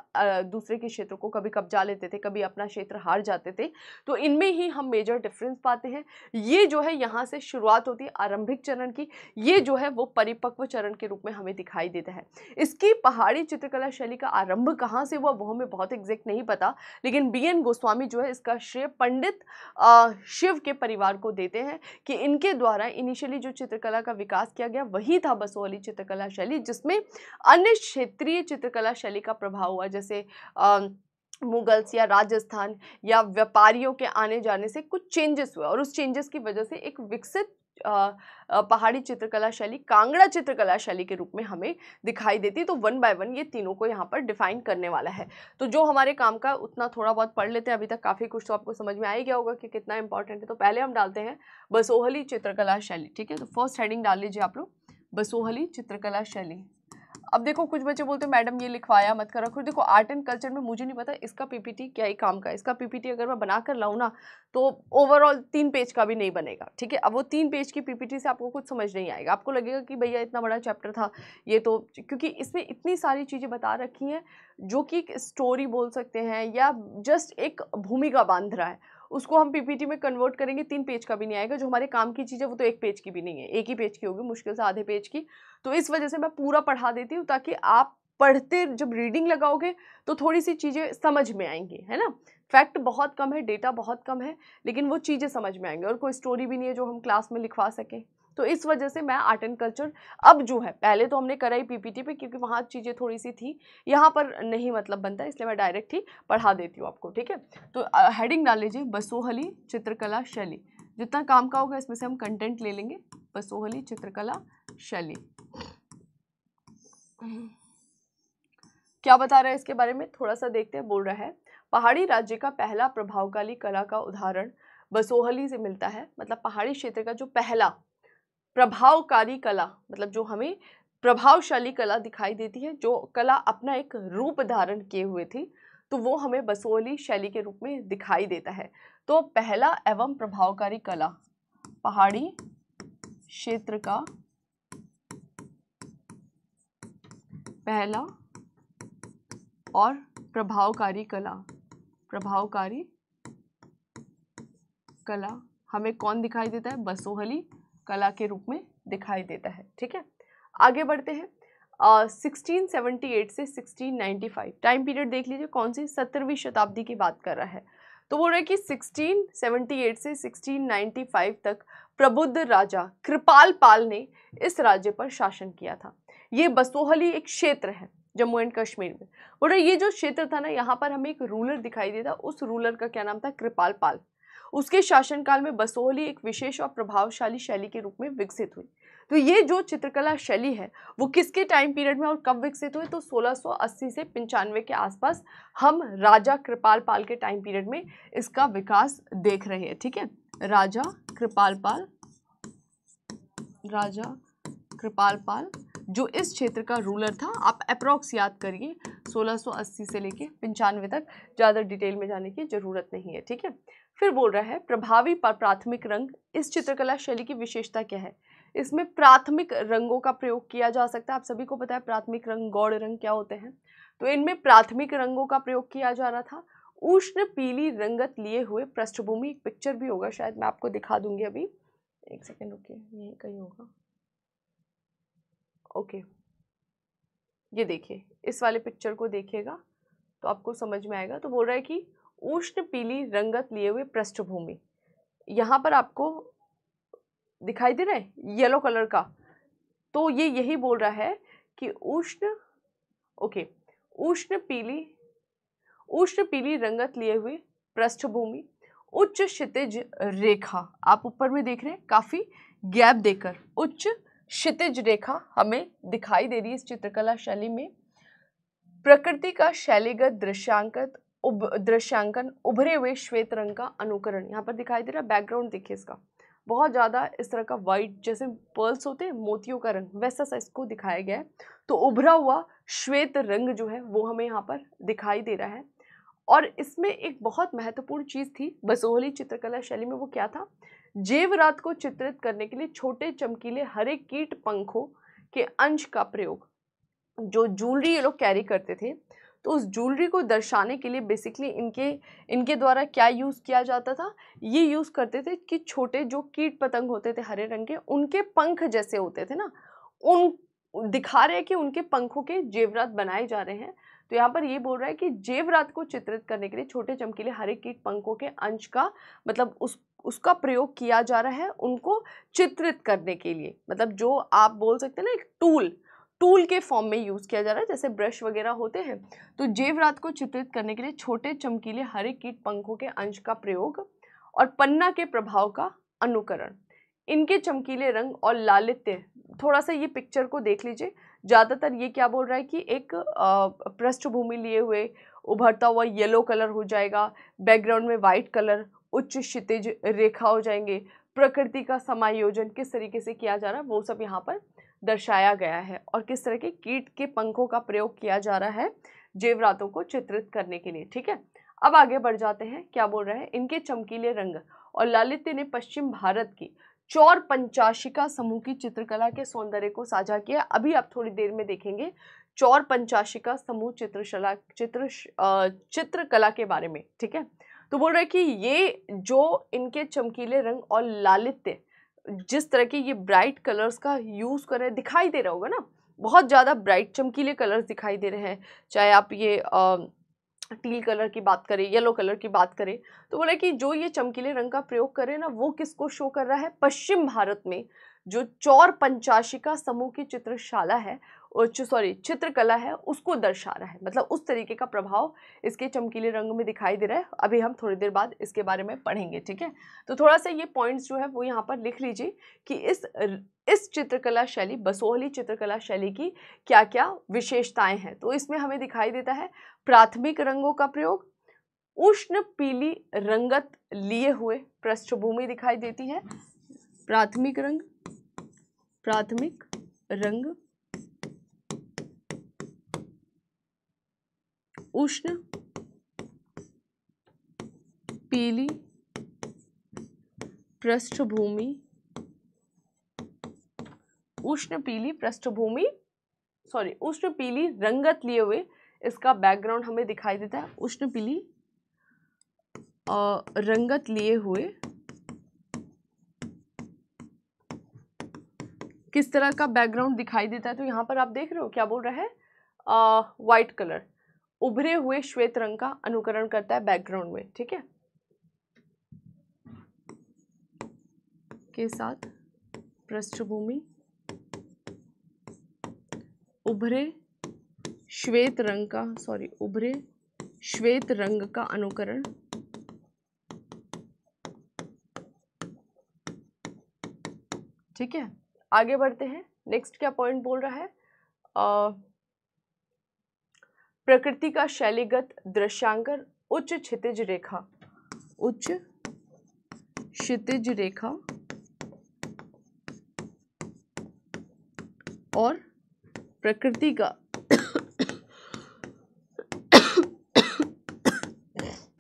दूसरे के क्षेत्र को कभी कब्जा लेते थे कभी अपना क्षेत्र हार जाते थे तो इनमें ही हम मेजर डिफरेंस पाते हैं ये जो है यहाँ से शुरुआत होती है आरंभिक चरण की ये जो है वो परिपक्व चरण के रूप में हमें दिखाई देता है इसकी पहाड़ी चित्रकला शैली का आरंभ कहाँ से हुआ वो हमें बहुत एग्जैक्ट नहीं पता लेकिन बी एन गोस्वामी जो है इसका श्रेय पंडित शिव के परिवार को देते हैं कि इनके द्वारा इनिशियली जो चित्रकला का विकास किया गया वही था बसोली चित्रकला शैली जिसमें अन्य क्षेत्रीय चित्रकला शैली का प्रभाव हुआ जैसे मुगल्स या राजस्थान या व्यापारियों के आने जाने से कुछ चेंजेस हुए और उस चेंजेस की वजह से एक विकसित पहाड़ी चित्रकला शैली कांगड़ा चित्रकला शैली के रूप में हमें दिखाई देती तो वन बाय वन ये तीनों को यहाँ पर डिफाइन करने वाला है तो जो हमारे काम का उतना थोड़ा बहुत पढ़ लेते हैं अभी तक काफ़ी कुछ तो आपको समझ में आ ही गया होगा कि कितना इंपॉर्टेंट है तो पहले हम डालते हैं बसोहली चित्रकला शैली ठीक है तो फर्स्ट हेडिंग डाल लीजिए आप लोग बसोहली चित्रकला शैली अब देखो कुछ बच्चे बोलते हैं मैडम ये लिखवाया मत करा खुद देखो आर्ट एंड कल्चर में मुझे नहीं पता इसका पीपीटी क्या ही काम का इसका पीपीटी अगर मैं बना कर लाऊँ ना तो ओवरऑल तीन पेज का भी नहीं बनेगा ठीक है अब वो तीन पेज की पीपीटी से आपको कुछ समझ नहीं आएगा आपको लगेगा कि भैया इतना बड़ा चैप्टर था ये तो क्योंकि इसमें इतनी सारी चीज़ें बता रखी हैं जो कि एक स्टोरी बोल सकते हैं या जस्ट एक भूमिका बांध रहा है उसको हम पीपीटी में कन्वर्ट करेंगे तीन पेज का भी नहीं आएगा जो हमारे काम की चीज़ है वो तो एक पेज की भी नहीं है एक ही पेज की होगी मुश्किल से आधे पेज की तो इस वजह से मैं पूरा पढ़ा देती हूँ ताकि आप पढ़ते जब रीडिंग लगाओगे तो थोड़ी सी चीज़ें समझ में आएंगी है ना फैक्ट बहुत कम है डेटा बहुत कम है लेकिन वो चीज़ें समझ में आएंगी और कोई स्टोरी भी नहीं है जो हम क्लास में लिखवा सकें तो इस वजह से मैं आर्ट एंड कल्चर अब जो है पहले तो हमने कराई पीपीटी पे क्योंकि वहाँ चीज़ें थोड़ी सी थी यहाँ पर नहीं मतलब बनता इसलिए मैं डायरेक्ट ही पढ़ा देती हूँ आपको ठीक है तो हेडिंग डाल लीजिए बसोहली चित्रकला शैली जितना काम का होगा इसमें से हम कंटेंट ले लेंगे बसोहली चित्रकला शैली क्या बता रहा है इसके बारे में थोड़ा सा देखते हैं बोल रहा है पहाड़ी राज्य का पहला प्रभावकाली कला का उदाहरण बसोहली से मिलता है मतलब पहाड़ी क्षेत्र का जो पहला प्रभावकारी कला मतलब जो हमें प्रभावशाली कला दिखाई देती है जो कला अपना एक रूप धारण किए हुए थी तो वो हमें बसोली शैली के रूप में दिखाई देता है तो पहला एवं प्रभावकारी कला पहाड़ी क्षेत्र का पहला और प्रभावकारी कला प्रभावकारी कला हमें कौन दिखाई देता है बसोहली कला के रूप में दिखाई देता है ठीक है आगे बढ़ते हैं सिक्सटीन सेवेंटी एट से sixteen ninety five time period देख लीजिए कौन सी सत्रहवीं शताब्दी की बात कर रहा है तो बोल रहे कि सिक्सटीन सेवेंटी एट से सिक्सटीन नाइन्टी फाइव तक प्रबुद्ध राजा कृपाल पाल ने इस राज्य पर शासन किया था ये बसोहली एक क्षेत्र है जम्मू एंड कश्मीर में बोल रहे ये जो क्षेत्र था ना यहाँ पर हमें एक रूलर दिखाई देता उस रूलर का क्या नाम था कृपाल पाल उसके शासनकाल में बसोहली एक विशेष और प्रभावशाली शैली के रूप में विकसित हुई तो ये जो चित्रकला शैली है वो किसके टाइम पीरियड में और कब विकसित हुई तो 1680 से पंचानवे के आसपास हम राजा कृपाल पाल के टाइम पीरियड में इसका विकास देख रहे हैं ठीक है राजा कृपाल पाल राजा कृपाल पाल जो इस क्षेत्र का रूलर था आप अप्रोक्स याद करिए 1680 से लेके पंचानवे तक ज़्यादा डिटेल में जाने की ज़रूरत नहीं है ठीक है फिर बोल रहा है प्रभावी प्राथमिक रंग इस चित्रकला शैली की विशेषता क्या है इसमें प्राथमिक रंगों का प्रयोग किया जा सकता है आप सभी को पता है प्राथमिक रंग गौड़ रंग क्या होते हैं तो इनमें प्राथमिक रंगों का प्रयोग किया जा रहा था उष्ण पीली रंगत लिए हुए पृष्ठभूमि एक पिक्चर भी होगा शायद मैं आपको दिखा दूंगी अभी एक सेकेंड ओके यही कहीं होगा ओके ये देखिए इस वाले पिक्चर को देखिएगा तो आपको समझ में आएगा तो बोल रहा है कि उष्ण पीली रंगत लिए हुए पृष्ठभूमि यहाँ पर आपको दिखाई दे रहा है येलो कलर का तो ये यही बोल रहा है कि उष्ण ओके उष्ण पीली उष्ण पीली रंगत लिए हुए पृष्ठभूमि उच्च क्षितिज रेखा आप ऊपर में देख रहे हैं काफ़ी गैप देकर उच्च क्षितिज रेखा हमें दिखाई दे रही है इस चित्रकला शैली में प्रकृति का शैलीगत दृश्यांकत उब दृश्यांकन उभरे हुए श्वेत रंग का अनुकरण यहाँ पर दिखाई दे रहा है बैकग्राउंड देखिए इसका बहुत ज़्यादा इस तरह का वाइट जैसे पर्ल्स होते हैं मोतियों का रंग वैसा सा इसको दिखाया गया है तो उभरा हुआ श्वेत रंग जो है वो हमें यहाँ पर दिखाई दे रहा है और इसमें एक बहुत महत्वपूर्ण चीज़ थी बसोहली चित्रकला शैली में वो क्या था जेवरात को चित्रित करने के लिए छोटे चमकीले हरे कीट पंखों के अंश का प्रयोग जो ज्वेलरी ये लोग कैरी करते थे तो उस ज्वेलरी को दर्शाने के लिए बेसिकली इनके इनके द्वारा क्या यूज़ किया जाता था ये यूज़ करते थे कि छोटे जो कीट पतंग होते थे हरे रंग के उनके पंख जैसे होते थे ना उन दिखा रहे हैं कि उनके पंखों के जेवरात बनाए जा रहे हैं तो यहाँ पर ये बोल रहा है कि जेवरात को चित्रित करने के लिए छोटे चमकीले हरे कीट पंखों के अंश का मतलब उस उसका प्रयोग किया जा रहा है उनको चित्रित करने के लिए मतलब जो आप बोल सकते हैं ना एक टूल टूल के फॉर्म में यूज़ किया जा रहा है जैसे ब्रश वगैरह होते हैं तो जेवरात को चित्रित करने के लिए छोटे चमकीले हरे कीट पंखों के अंश का प्रयोग और पन्ना के प्रभाव का अनुकरण इनके चमकीले रंग और लालित्य थोड़ा सा ये पिक्चर को देख लीजिए ज़्यादातर ये क्या बोल रहा है कि एक पृष्ठभूमि लिए हुए उभरता हुआ येलो कलर हो जाएगा बैकग्राउंड में वाइट कलर उच्च क्षितिज रेखा हो जाएंगे प्रकृति का समायोजन किस तरीके से किया जा रहा है वो सब यहाँ पर दर्शाया गया है और किस तरह के कीट के पंखों का प्रयोग किया जा रहा है जेवरातों को चित्रित करने के लिए ठीक है अब आगे बढ़ जाते हैं क्या बोल रहे हैं इनके चमकीले रंग और लालित्य ने पश्चिम भारत की चौर पंचाशिका समूह की चित्रकला के सौंदर्य को साझा किया अभी आप थोड़ी देर में देखेंगे चौर पंचाशिका समूह चित्रशला चित्र चित्रकला के बारे में ठीक है तो बोल रहे कि ये जो इनके चमकीले रंग और लालित्य जिस तरह के ये ब्राइट कलर्स का यूज़ कर रहे हैं दिखाई दे रहा होगा ना बहुत ज़्यादा ब्राइट चमकीले कलर्स दिखाई दे रहे हैं चाहे आप ये आ, टील कलर की बात करें येलो कलर की बात करें तो बोला कि जो ये चमकीले रंग का प्रयोग करें ना वो किसको शो कर रहा है पश्चिम भारत में जो चौर पंचाशिका समूह की चित्रशाला है सॉरी चित्रकला है उसको दर्शा रहा है मतलब उस तरीके का प्रभाव इसके चमकीले रंग में दिखाई दे रहा है अभी हम थोड़ी देर बाद इसके बारे में पढ़ेंगे ठीक है तो थोड़ा सा ये पॉइंट्स जो है वो यहाँ पर लिख लीजिए कि इस इस चित्रकला शैली बसोहली चित्रकला शैली की क्या क्या विशेषताएं हैं तो इसमें हमें दिखाई देता है प्राथमिक रंगों का प्रयोग उष्ण पीली रंगत लिए हुए पृष्ठभूमि दिखाई देती है प्राथमिक रंग प्राथमिक रंग उष्ण पीली पृष्ठभूमि उष्ण पीली पृष्ठभूमि सॉरी उष्ण पीली रंगत लिए हुए इसका बैकग्राउंड हमें दिखाई देता है उष्ण पीली रंगत लिए हुए किस तरह का बैकग्राउंड दिखाई देता है तो यहाँ पर आप देख रहे हो क्या बोल रहा है वाइट कलर उभरे हुए श्वेत रंग का अनुकरण करता है बैकग्राउंड में ठीक है के साथ पृष्ठभूमि उभरे श्वेत रंग का सॉरी उभरे श्वेत रंग का अनुकरण ठीक है आगे बढ़ते हैं नेक्स्ट क्या पॉइंट बोल रहा है आ, प्रकृति का शैलीगत दृश्यांकन उच्च क्षितिज रेखा उच्च क्षितिज रेखा और प्रकृति का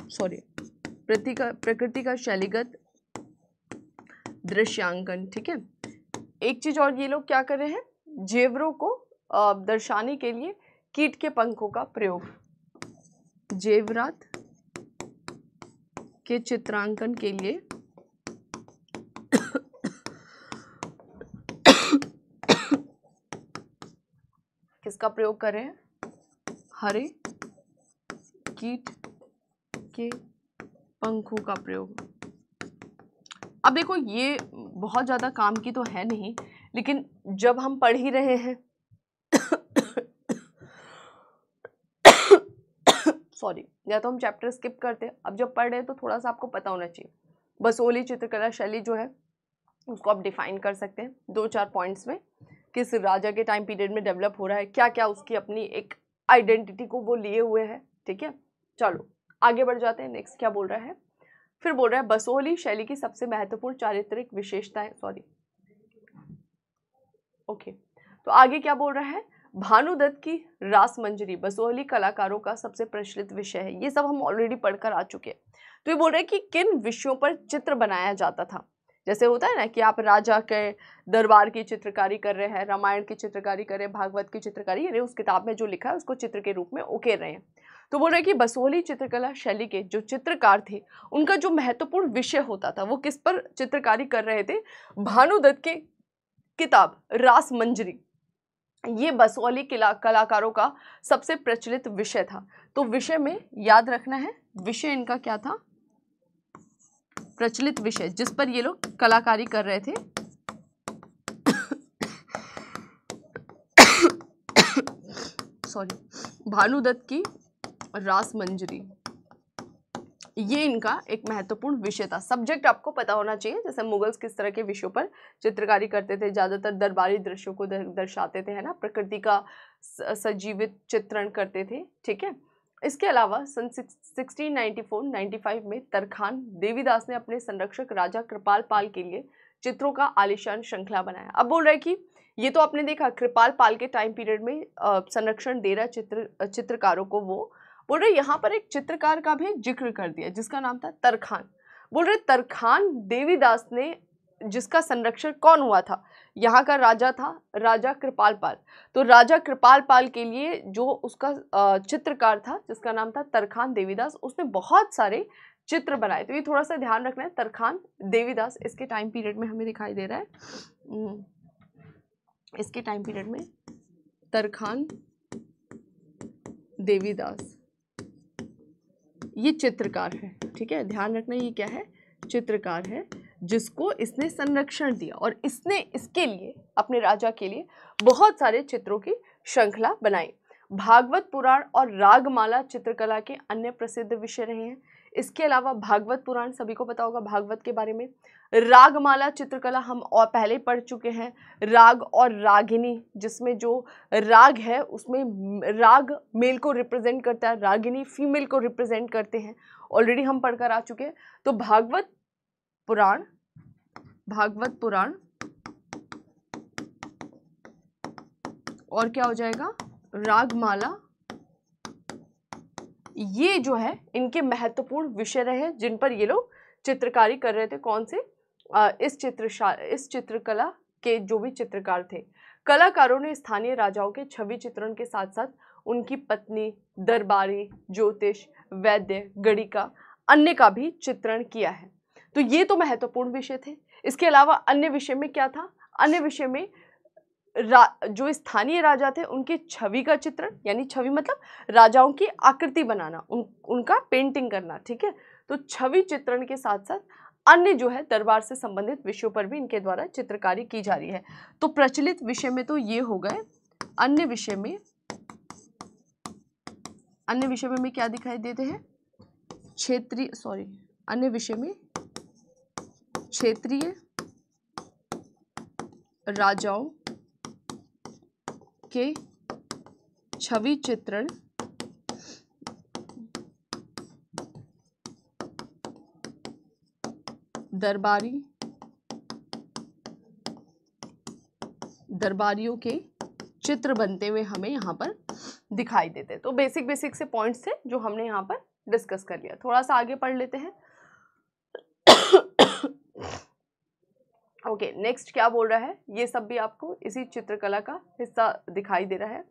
सॉरी प्रकृति का प्रकृति का शैलीगत दृश्यांकन ठीक है एक चीज़ और ये लोग क्या कर रहे हैं जेवरों को दर्शाने के लिए कीट के पंखों का प्रयोग जेवरात के चित्रांकन के लिए किसका प्रयोग करें हरे कीट के पंखों का प्रयोग अब देखो ये बहुत ज़्यादा काम की तो है नहीं लेकिन जब हम पढ़ ही रहे हैं सॉरी या तो हम चैप्टर स्किप करते हैं अब जब पढ़ रहे हैं तो थोड़ा सा आपको पता होना चाहिए बसोली चित्रकला शैली जो है उसको आप डिफाइन कर सकते हैं दो चार पॉइंट्स में किस राजा के टाइम पीरियड में डेवलप हो रहा है क्या क्या उसकी अपनी एक आइडेंटिटी को वो लिए हुए है ठीक है चलो आगे बढ़ जाते हैं नेक्स्ट क्या बोल रहा है फिर बोल रहा है बसोली शैली की सबसे महत्वपूर्ण चारित्रिक विशेषताएं सॉरी ओके तो आगे क्या बोल रहा है भानुदत्त की रास मंजरी बसोहली कलाकारों का सबसे प्रचलित विषय है ये सब हम ऑलरेडी पढ़कर आ चुके हैं तो ये बोल रहे हैं कि किन विषयों पर चित्र बनाया जाता था जैसे होता है ना कि आप राजा के दरबार की चित्रकारी कर रहे हैं रामायण की चित्रकारी कर रहे हैं भागवत की चित्रकारी यानी उस किताब में जो लिखा है उसको चित्र के रूप में उकेर रहे हैं तो बोल रहे हैं कि बसोहली चित्रकला शैली के जो चित्रकार थे उनका जो महत्वपूर्ण विषय होता था वो किस पर चित्रकारी कर रहे थे भानुदत्त के किताब रास मंजरी ये बसौली किला कलाकारों का सबसे प्रचलित विषय था तो विषय में याद रखना है विषय इनका क्या था प्रचलित विषय जिस पर ये लोग कलाकारी कर रहे थे सॉरी भानुदत्त की रास मंजरी ये इनका एक महत्वपूर्ण विषय था सब्जेक्ट आपको पता होना चाहिए जैसे मुगल्स किस तरह के विषयों पर चित्रकारी करते थे ज़्यादातर दरबारी दृश्यों को दर्शाते थे है ना प्रकृति का सजीवित चित्रण करते थे ठीक है इसके अलावा सन सिक्सटीन नाइन्टी फाइव में तरखान देवीदास ने अपने संरक्षक राजा कृपाल पाल के लिए चित्रों का आलिशान श्रृंखला बनाया अब बोल रहे हैं कि ये तो आपने देखा कृपाल पाल के टाइम पीरियड में संरक्षण दे रहा चित्र चित्रकारों को वो बोल रहे यहाँ पर एक चित्रकार का भी जिक्र कर दिया जिसका नाम था तरखान बोल रहे तरखान देवीदास ने जिसका संरक्षण कौन हुआ था यहाँ का राजा था राजा कृपाल पाल तो राजा कृपाल पाल के लिए जो उसका चित्रकार था जिसका नाम था तरखान देवीदास उसने बहुत सारे चित्र बनाए तो ये थोड़ा सा ध्यान रखना है तरखान देवीदास इसके टाइम पीरियड में हमें दिखाई दे रहा है हम्म, इसके टाइम पीरियड में तरखान देवीदास ये चित्रकार है ठीक है ध्यान रखना ये क्या है चित्रकार है जिसको इसने संरक्षण दिया और इसने इसके लिए अपने राजा के लिए बहुत सारे चित्रों की श्रृंखला बनाई भागवत पुराण और रागमाला चित्रकला के अन्य प्रसिद्ध विषय रहे हैं इसके अलावा भागवत पुराण सभी को पता होगा भागवत के बारे में रागमाला चित्रकला हम और पहले पढ़ चुके हैं राग और रागिनी जिसमें जो राग है उसमें राग मेल को रिप्रेजेंट करता है रागिनी फीमेल को रिप्रेजेंट करते हैं ऑलरेडी हम पढ़कर आ चुके हैं तो भागवत पुराण भागवत पुराण और क्या हो जाएगा रागमाला ये जो है इनके महत्वपूर्ण विषय रहे जिन पर ये लोग चित्रकारी कर रहे थे कौन से इस चित्र इस चित्रकला के जो भी चित्रकार थे कलाकारों ने स्थानीय राजाओं के छवि चित्रण के साथ साथ उनकी पत्नी दरबारी ज्योतिष वैद्य गणिका अन्य का भी चित्रण किया है तो ये तो महत्वपूर्ण विषय थे इसके अलावा अन्य विषय में क्या था अन्य विषय में जो स्थानीय राजा थे उनकी छवि का चित्रण यानी छवि मतलब राजाओं की आकृति बनाना उन उनका पेंटिंग करना ठीक है तो छवि चित्रण के साथ साथ अन्य जो है दरबार से संबंधित विषयों पर भी इनके द्वारा चित्रकारी की जा रही है तो प्रचलित विषय में तो ये हो गए अन्य विषय में अन्य विषय में क्या दिखाई देते हैं क्षेत्रीय सॉरी अन्य विषय में क्षेत्रीय राजाओं के छवि चित्रण दरबारी दरबारियों के चित्र बनते हुए हमें यहाँ पर दिखाई देते हैं तो बेसिक बेसिक से पॉइंट्स थे जो हमने यहाँ पर डिस्कस कर लिया थोड़ा सा आगे पढ़ लेते हैं ओके okay, नेक्स्ट क्या बोल रहा है ये सब भी आपको इसी चित्रकला का हिस्सा दिखाई दे रहा है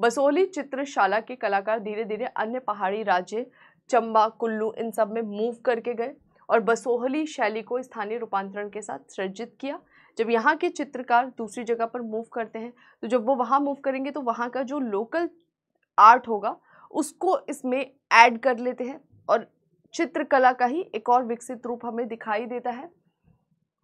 बसोली चित्रशाला के कलाकार धीरे धीरे अन्य पहाड़ी राज्य चंबा कुल्लू इन सब में मूव करके गए और बसोहली शैली को स्थानीय रूपांतरण के साथ सृजित किया जब यहाँ के चित्रकार दूसरी जगह पर मूव करते हैं तो जब वो वहाँ मूव करेंगे तो वहाँ का जो लोकल आर्ट होगा उसको इसमें ऐड कर लेते हैं और चित्रकला का ही एक और विकसित रूप हमें दिखाई देता है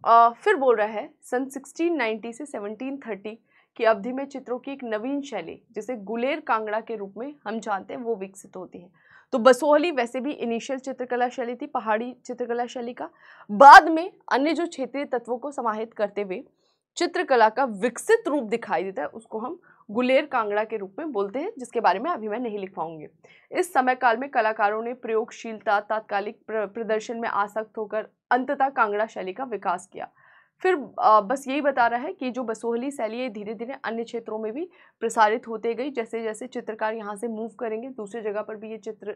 आ, फिर बोल रहा है सन 1690 से 1730 की अवधि में चित्रों की एक नवीन शैली जिसे गुलेर कांगड़ा के रूप में हम जानते हैं वो विकसित होती है तो बसोहली वैसे भी इनिशियल चित्रकला शैली थी पहाड़ी चित्रकला शैली का बाद में अन्य जो क्षेत्रीय तत्वों को समाहित करते हुए चित्रकला का विकसित रूप दिखाई देता है उसको हम गुलेर कांगड़ा के रूप में बोलते हैं जिसके बारे में अभी मैं नहीं लिख पाऊंगी इस समय काल में कलाकारों ने प्रयोगशीलता तात्कालिक प्रदर्शन में आसक्त होकर अंततः कांगड़ा शैली का विकास किया फिर बस यही बता रहा है कि जो बसोहली शैली है धीरे धीरे अन्य क्षेत्रों में भी प्रसारित होते गई जैसे जैसे चित्रकार यहाँ से मूव करेंगे दूसरी जगह पर भी ये चित्र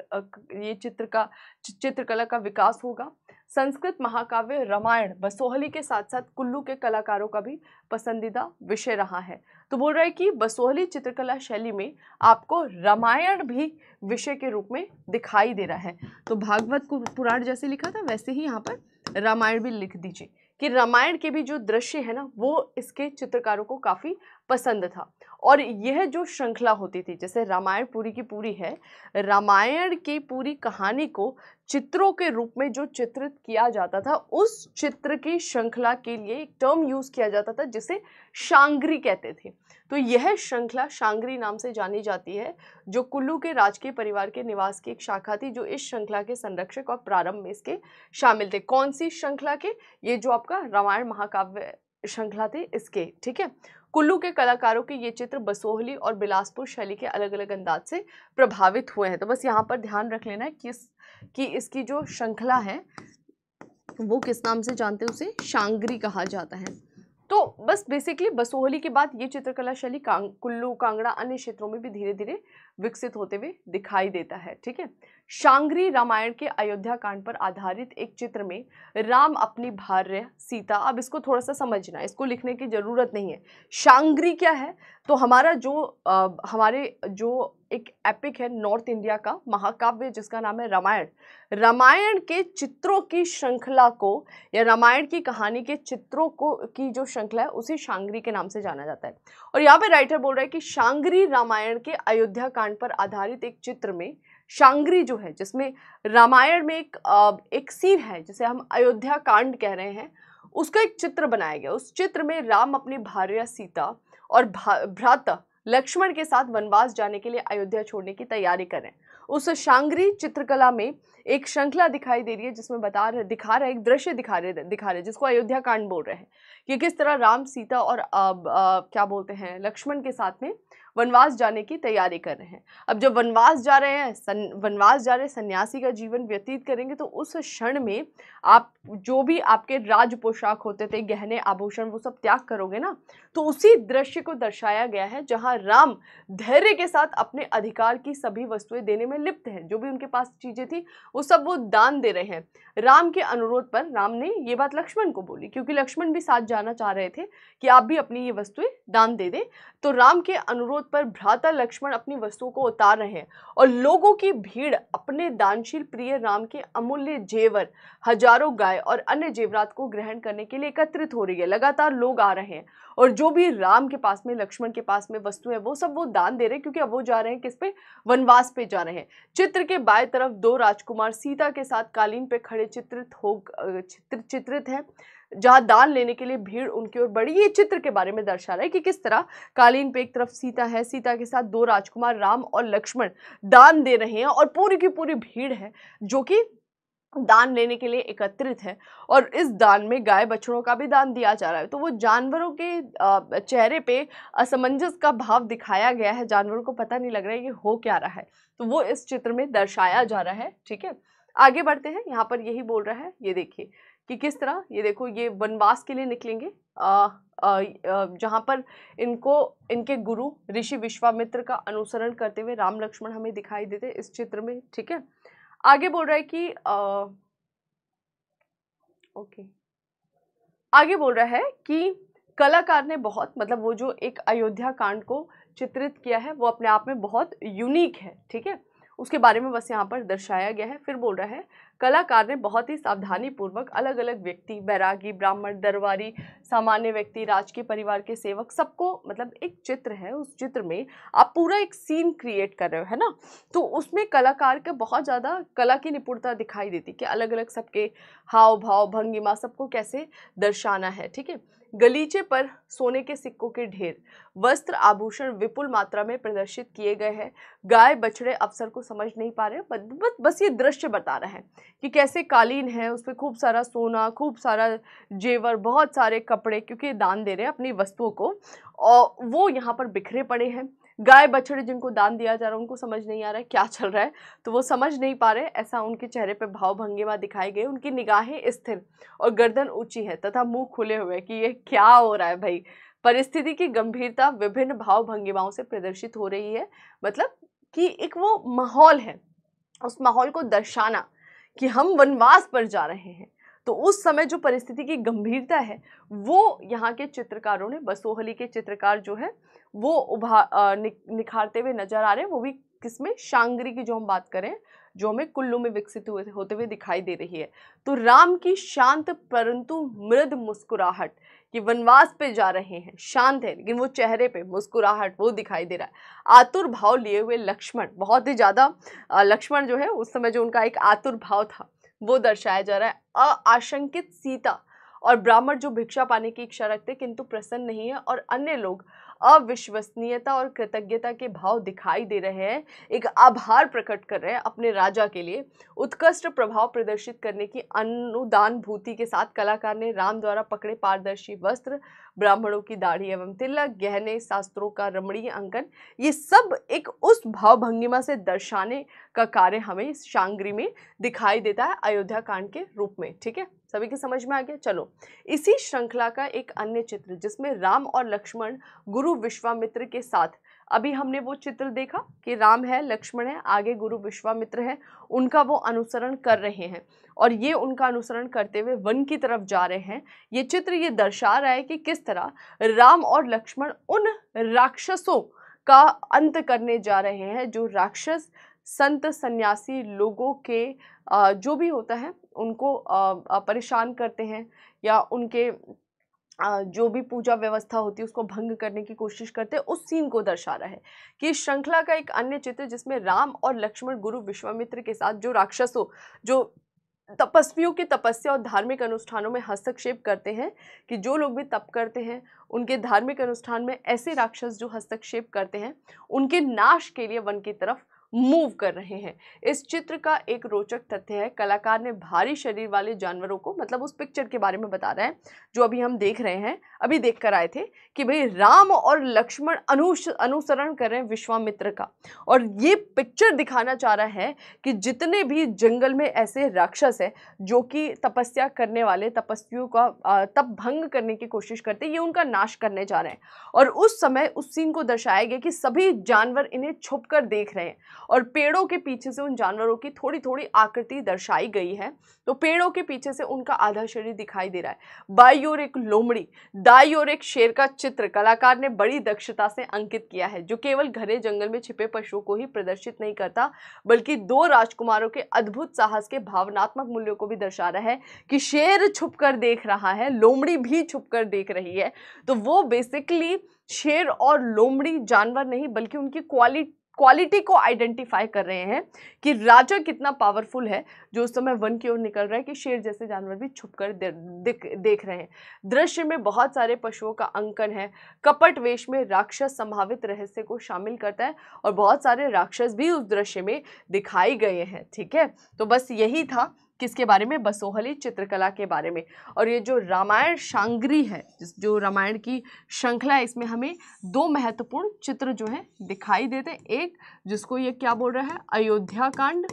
ये चित्र का चित्रकला का विकास होगा संस्कृत महाकाव्य रामायण बसोहली के साथ साथ कुल्लू के कलाकारों का भी पसंदीदा विषय रहा है तो बोल रहा है कि बसोहली चित्रकला शैली में आपको रामायण भी विषय के रूप में दिखाई दे रहा है तो भागवत पुराण जैसे लिखा था वैसे ही यहाँ पर रामायण भी लिख दीजिए कि रामायण के भी जो दृश्य है ना वो इसके चित्रकारों को काफ़ी पसंद था और यह जो श्रृंखला होती थी जैसे रामायण पूरी की पूरी है रामायण की पूरी कहानी को चित्रों के रूप में जो चित्रित किया जाता था उस चित्र की श्रृंखला के लिए एक टर्म यूज़ किया जाता था जिसे शांगरी कहते थे तो यह श्रृंखला शांगरी नाम से जानी जाती है जो कुल्लू के राजकीय परिवार के निवास की एक शाखा थी जो इस श्रृंखला के संरक्षक और प्रारंभ में इसके शामिल थे कौन सी श्रृंखला के ये जो आपका रामायण महाकाव्य श्रृंखला थे इसके ठीक है कुल्लू के कलाकारों के ये चित्र बसोहली और बिलासपुर शैली के अलग अलग अंदाज से प्रभावित हुए हैं तो बस यहाँ पर ध्यान रख लेना है किस कि इसकी जो श्रृंखला है वो किस नाम से जानते हैं उसे शांगरी कहा जाता है तो बस बेसिकली बसोहली के बाद ये चित्रकला शैली कांग कुल्लू कांगड़ा अन्य क्षेत्रों में भी धीरे धीरे विकसित होते हुए दिखाई देता है ठीक है शांग्री रामायण के अयोध्या कांड पर आधारित एक चित्र में राम अपनी भार्य सीता अब इसको थोड़ा सा समझना इसको लिखने की ज़रूरत नहीं है शांग्री क्या है तो हमारा जो आ, हमारे जो एक एपिक है नॉर्थ इंडिया का महाकाव्य जिसका नाम है रामायण रामायण के चित्रों की श्रृंखला को या रामायण की कहानी के चित्रों को की जो श्रृंखला है उसे शांग्री के नाम से जाना जाता है और यहाँ पे राइटर बोल रहा है कि शांग्री रामायण के अयोध्या कांड कांड पर आधारित एक चित्र में शांगरी जो है जिसमें रामायण में एक एक सीन है जिसे हम अयोध्या कांड कह रहे हैं उसका एक चित्र बनाया गया उस चित्र में राम अपनी भार्य सीता और भ्रात लक्ष्मण के साथ वनवास जाने के लिए अयोध्या छोड़ने की तैयारी करें उस शांगरी चित्रकला में एक श्रृंखला दिखाई दे रही है जिसमें बता रहे दिखा रहे एक दृश्य दिखा रहे दिखा रहे जिसको अयोध्या कांड बोल रहे हैं कि किस तरह राम सीता और आ, आ, क्या बोलते हैं लक्ष्मण के साथ में वनवास जाने की तैयारी कर रहे हैं अब जब वनवास जा रहे हैं सन वनवास जा रहे सन्यासी का जीवन व्यतीत करेंगे तो उस क्षण में आप जो भी आपके राज पोशाक होते थे गहने आभूषण वो सब त्याग करोगे ना तो उसी दृश्य को दर्शाया गया है जहाँ राम धैर्य के साथ अपने अधिकार की सभी वस्तुएं देने में लिप्त हैं जो भी उनके पास चीज़ें थी वो सब वो दान दे रहे हैं राम के अनुरोध पर राम ने ये बात लक्ष्मण को बोली क्योंकि लक्ष्मण भी साथ जाना चाह रहे थे कि आप भी अपनी ये वस्तुएं दान दे दें तो राम के अनुरोध युद्ध पर भ्राता लक्ष्मण अपनी वस्तुओं को उतार रहे हैं और लोगों की भीड़ अपने दानशील प्रिय राम के अमूल्य जेवर हजारों गाय और अन्य जेवरात को ग्रहण करने के लिए एकत्रित हो रही है लगातार लोग आ रहे हैं और जो भी राम के पास में लक्ष्मण के पास में वस्तु है वो सब वो दान दे रहे हैं क्योंकि अब वो जा रहे हैं किस पे वनवास पे जा रहे हैं चित्र के बाएं तरफ दो राजकुमार सीता के साथ कालीन पे खड़े चित्रित हो चित्र, चित्रित हैं जहां दान लेने के लिए भीड़ उनकी ओर बड़ी ये चित्र के बारे में दर्शा रहा है कि किस तरह कालीन पे एक तरफ सीता है सीता के साथ दो राजकुमार राम और लक्ष्मण दान दे रहे हैं और पूरी की पूरी भीड़ है जो कि दान लेने के लिए एकत्रित है और इस दान में गाय बछड़ों का भी दान दिया जा रहा है तो वो जानवरों के चेहरे पे असमंजस का भाव दिखाया गया है जानवरों को पता नहीं लग रहा है कि हो क्या रहा है तो वो इस चित्र में दर्शाया जा रहा है ठीक है आगे बढ़ते हैं यहाँ पर यही बोल रहा है ये देखिए कि किस तरह ये देखो ये वनवास के लिए निकलेंगे जहाँ पर इनको इनके गुरु ऋषि विश्वामित्र का अनुसरण करते हुए राम लक्ष्मण हमें दिखाई देते इस चित्र में ठीक है आगे बोल रहा है कि आ, ओके आगे बोल रहा है कि कलाकार ने बहुत मतलब वो जो एक अयोध्या कांड को चित्रित किया है वो अपने आप में बहुत यूनिक है ठीक है उसके बारे में बस यहाँ पर दर्शाया गया है फिर बोल रहा है कलाकार ने बहुत ही सावधानी पूर्वक अलग अलग व्यक्ति बैरागी ब्राह्मण दरबारी सामान्य व्यक्ति राजकीय परिवार के सेवक सबको मतलब एक चित्र है उस चित्र में आप पूरा एक सीन क्रिएट कर रहे हो है ना तो उसमें कलाकार का बहुत ज़्यादा कला की निपुणता दिखाई देती कि अलग अलग सबके हाव भाव भंगिमा सबको कैसे दर्शाना है ठीक है गलीचे पर सोने के सिक्कों के ढेर वस्त्र आभूषण विपुल मात्रा में प्रदर्शित किए गए हैं गाय बछड़े अफसर को समझ नहीं पा रहे बस बस ये दृश्य बता रहे हैं कि कैसे कालीन है उस पर खूब सारा सोना खूब सारा जेवर बहुत सारे कपड़े क्योंकि दान दे रहे हैं अपनी वस्तुओं को और वो यहाँ पर बिखरे पड़े हैं गाय बछड़े जिनको दान दिया जा रहा है उनको समझ नहीं आ रहा है क्या चल रहा है तो वो समझ नहीं पा रहे ऐसा उनके चेहरे पर भाव भंगिमा दिखाई गई उनकी निगाहें स्थिर और गर्दन ऊंची है तथा मुंह खुले हुए कि ये क्या हो रहा है भाई परिस्थिति की गंभीरता विभिन्न भाव भंगिमाओं से प्रदर्शित हो रही है मतलब कि एक वो माहौल है उस माहौल को दर्शाना कि हम वनवास पर जा रहे हैं तो उस समय जो परिस्थिति की गंभीरता है वो यहाँ के चित्रकारों ने बसोहली के चित्रकार जो है वो उभा नि, निखारते हुए नजर आ रहे हैं वो भी किसमें शांगरी की जो हम बात करें जो हमें कुल्लू में विकसित हुए होते हुए दिखाई दे रही है तो राम की शांत परंतु मृद मुस्कुराहट कि वनवास पे जा रहे हैं शांत है लेकिन वो चेहरे पे मुस्कुराहट वो दिखाई दे रहा है आतुर भाव लिए हुए लक्ष्मण बहुत ही ज़्यादा लक्ष्मण जो है उस समय जो उनका एक आतुर भाव था वो दर्शाया जा रहा है आशंकित सीता और ब्राह्मण जो भिक्षा पाने की इच्छा रखते किंतु प्रसन्न नहीं है और अन्य लोग अविश्वसनीयता और कृतज्ञता के भाव दिखाई दे रहे हैं एक आभार प्रकट कर रहे हैं अपने राजा के लिए उत्कृष्ट प्रभाव प्रदर्शित करने की अनुदान भूति के साथ कलाकार ने राम द्वारा पकड़े पारदर्शी वस्त्र ब्राह्मणों की दाढ़ी एवं तिलक गहने शास्त्रों का रमणीय अंकन ये सब एक उस भाव भंगिमा से दर्शाने का कार्य हमें शांग्री में दिखाई देता है अयोध्या कांड के रूप में ठीक है सभी के समझ में आ गया चलो इसी श्रृंखला का एक अन्य चित्र जिसमें राम और लक्ष्मण गुरु विश्वामित्र के साथ अभी हमने वो चित्र देखा कि राम है लक्ष्मण है आगे गुरु विश्वामित्र हैं उनका वो अनुसरण कर रहे हैं और ये उनका अनुसरण करते हुए वन की तरफ जा रहे हैं ये चित्र ये दर्शा रहा है कि किस तरह राम और लक्ष्मण उन राक्षसों का अंत करने जा रहे हैं जो राक्षस संत सन्यासी लोगों के जो भी होता है उनको परेशान करते हैं या उनके जो भी पूजा व्यवस्था होती है उसको भंग करने की कोशिश करते उस सीन को दर्शा रहा है कि श्रृंखला का एक अन्य चित्र जिसमें राम और लक्ष्मण गुरु विश्वामित्र के साथ जो राक्षसों जो तपस्वियों की तपस्या और धार्मिक अनुष्ठानों में हस्तक्षेप करते हैं कि जो लोग भी तप करते हैं उनके धार्मिक अनुष्ठान में ऐसे राक्षस जो हस्तक्षेप करते हैं उनके नाश के लिए वन की तरफ मूव कर रहे हैं इस चित्र का एक रोचक तथ्य है कलाकार ने भारी शरीर वाले जानवरों को मतलब उस पिक्चर के बारे में बता रहे हैं जो अभी हम देख रहे हैं अभी देख कर आए थे कि भाई राम और लक्ष्मण अनुसरण कर रहे हैं विश्वामित्र का और ये पिक्चर दिखाना चाह रहा है कि जितने भी जंगल में ऐसे राक्षस हैं जो कि तपस्या करने वाले तपस्वियों का तप भंग करने की कोशिश करते ये उनका नाश करने जा रहे हैं और उस समय उस सीन को दर्शाया गया कि सभी जानवर इन्हें छुप कर देख रहे हैं और पेड़ों के पीछे से उन जानवरों की थोड़ी थोड़ी आकृति दर्शाई गई है तो पेड़ों के पीछे से उनका आधा शरीर दिखाई दे रहा है बाई ओर एक लोमड़ी दाई ओर एक शेर का चित्र कलाकार ने बड़ी दक्षता से अंकित किया है जो केवल घने जंगल में छिपे पशुओं को ही प्रदर्शित नहीं करता बल्कि दो राजकुमारों के अद्भुत साहस के भावनात्मक मूल्यों को भी दर्शा रहा है कि शेर छुप देख रहा है लोमड़ी भी छुप देख रही है तो वो बेसिकली शेर और लोमड़ी जानवर नहीं बल्कि उनकी क्वालिटी क्वालिटी को आइडेंटिफाई कर रहे हैं कि राजा कितना पावरफुल है जो उस समय वन की ओर निकल रहा है कि शेर जैसे जानवर भी छुप कर दे, देख रहे हैं दृश्य में बहुत सारे पशुओं का अंकन है कपट वेश में राक्षस संभावित रहस्य को शामिल करता है और बहुत सारे राक्षस भी उस दृश्य में दिखाई गए हैं ठीक है तो बस यही था किसके बारे में बसोहली चित्रकला के बारे में और ये जो रामायण शांगरी है जो रामायण की श्रृंखला है इसमें हमें दो महत्वपूर्ण चित्र जो है दिखाई देते हैं एक जिसको ये क्या बोल रहा है अयोध्या कांड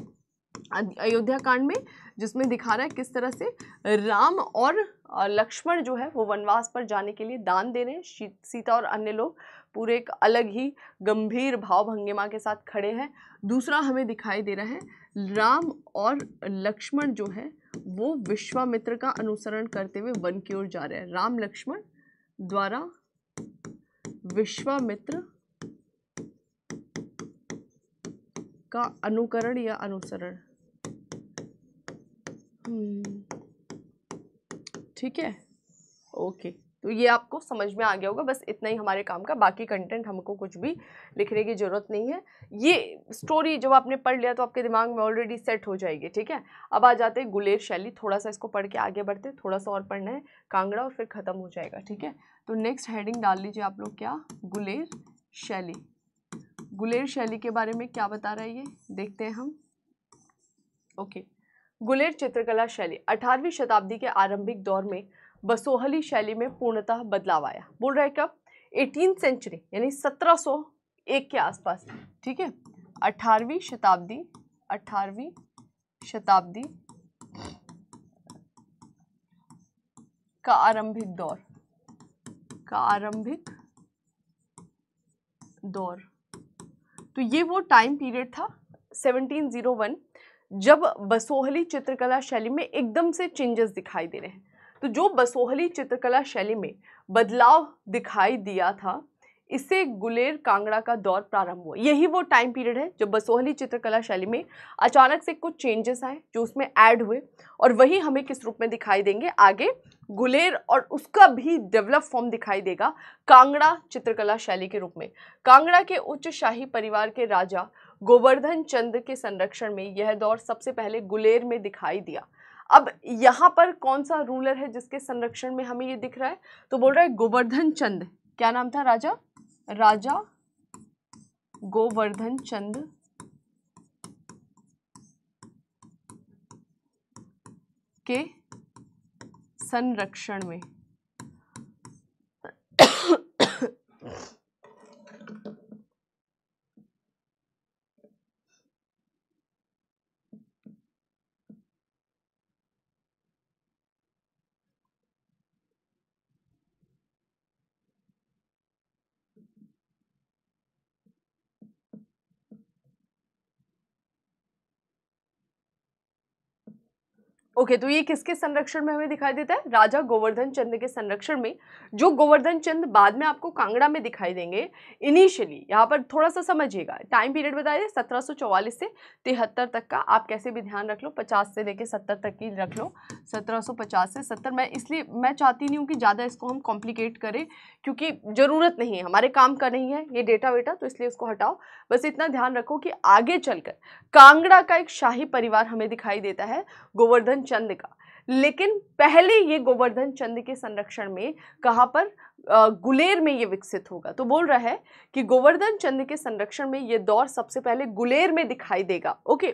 अयोध्या कांड में जिसमें दिखा रहा है किस तरह से राम और लक्ष्मण जो है वो वनवास पर जाने के लिए दान दे रहे हैं सीता और अन्य लोग पूरे एक अलग ही गंभीर भाव भंगिमा के साथ खड़े हैं दूसरा हमें दिखाई दे रहा है राम और लक्ष्मण जो है वो विश्वामित्र का अनुसरण करते हुए वन की ओर जा रहे हैं राम लक्ष्मण द्वारा विश्वामित्र का अनुकरण या अनुसरण हम्म, ठीक है ओके तो ये आपको समझ में आ गया होगा बस इतना ही हमारे काम का बाकी कंटेंट हमको कुछ भी लिखने की ज़रूरत नहीं है ये स्टोरी जब आपने पढ़ लिया तो आपके दिमाग में ऑलरेडी सेट हो जाएगी ठीक है अब आ जाते हैं गुलेर शैली थोड़ा सा इसको पढ़ के आगे बढ़ते थोड़ा सा और पढ़ना है कांगड़ा और फिर ख़त्म हो जाएगा ठीक है तो नेक्स्ट हेडिंग डाल लीजिए आप लोग क्या गुलेर शैली गुलेर शैली के बारे में क्या बता रहा है ये देखते हैं हम ओके गुलेर चित्रकला शैली अठारहवीं शताब्दी के आरंभिक दौर में बसोहली शैली में पूर्णतः बदलाव आया बोल रहा है कब एटीन सेंचुरी यानी सत्रह सो एक के आसपास ठीक है अठारहवीं शताब्दी अठारहवीं शताब्दी का आरंभिक दौर का आरंभिक दौर तो ये वो टाइम पीरियड था 1701 जब बसोहली चित्रकला शैली में एकदम से चेंजेस दिखाई दे रहे हैं तो जो बसोहली चित्रकला शैली में बदलाव दिखाई दिया था इससे गुलेर कांगड़ा का दौर प्रारंभ हुआ यही वो टाइम पीरियड है जब बसोहली चित्रकला शैली में अचानक से कुछ चेंजेस आए जो उसमें ऐड हुए और वही हमें किस रूप में दिखाई देंगे आगे गुलेर और उसका भी डेवलप फॉर्म दिखाई देगा कांगड़ा चित्रकला शैली के रूप में कांगड़ा के उच्च शाही परिवार के राजा गोवर्धन चंद के संरक्षण में यह दौर सबसे पहले गुलेर में दिखाई दिया अब यहाँ पर कौन सा रूलर है जिसके संरक्षण में हमें ये दिख रहा है तो बोल रहा है गोवर्धन चंद क्या नाम था राजा राजा गोवर्धन चंद के संरक्षण में ओके तो ये किसके संरक्षण में हमें दिखाई देता है राजा गोवर्धन चंद के संरक्षण में जो गोवर्धन चंद बाद में आपको कांगड़ा में दिखाई देंगे इनिशियली यहाँ पर थोड़ा सा समझिएगा टाइम पीरियड बताया दें सत्रह से तिहत्तर तक का आप कैसे भी ध्यान रख लो पचास से लेकर सत्तर तक की रख लो सत्रह से सत्तर मैं इसलिए मैं चाहती नहीं हूँ कि ज़्यादा इसको हम कॉम्प्लिकेट करें क्योंकि ज़रूरत नहीं है हमारे काम का नहीं है ये डेटा वेटा तो इसलिए इसको हटाओ बस इतना ध्यान रखो कि आगे चलकर कांगड़ा का एक शाही परिवार हमें दिखाई देता है गोवर्धन चंद चंद का लेकिन पहले ये गोवर्धन चंद के संरक्षण में कहाँ पर गुलेर में ये विकसित होगा तो बोल रहा है कि गोवर्धन चंद के संरक्षण में ये दौर सबसे पहले गुलेर में दिखाई देगा ओके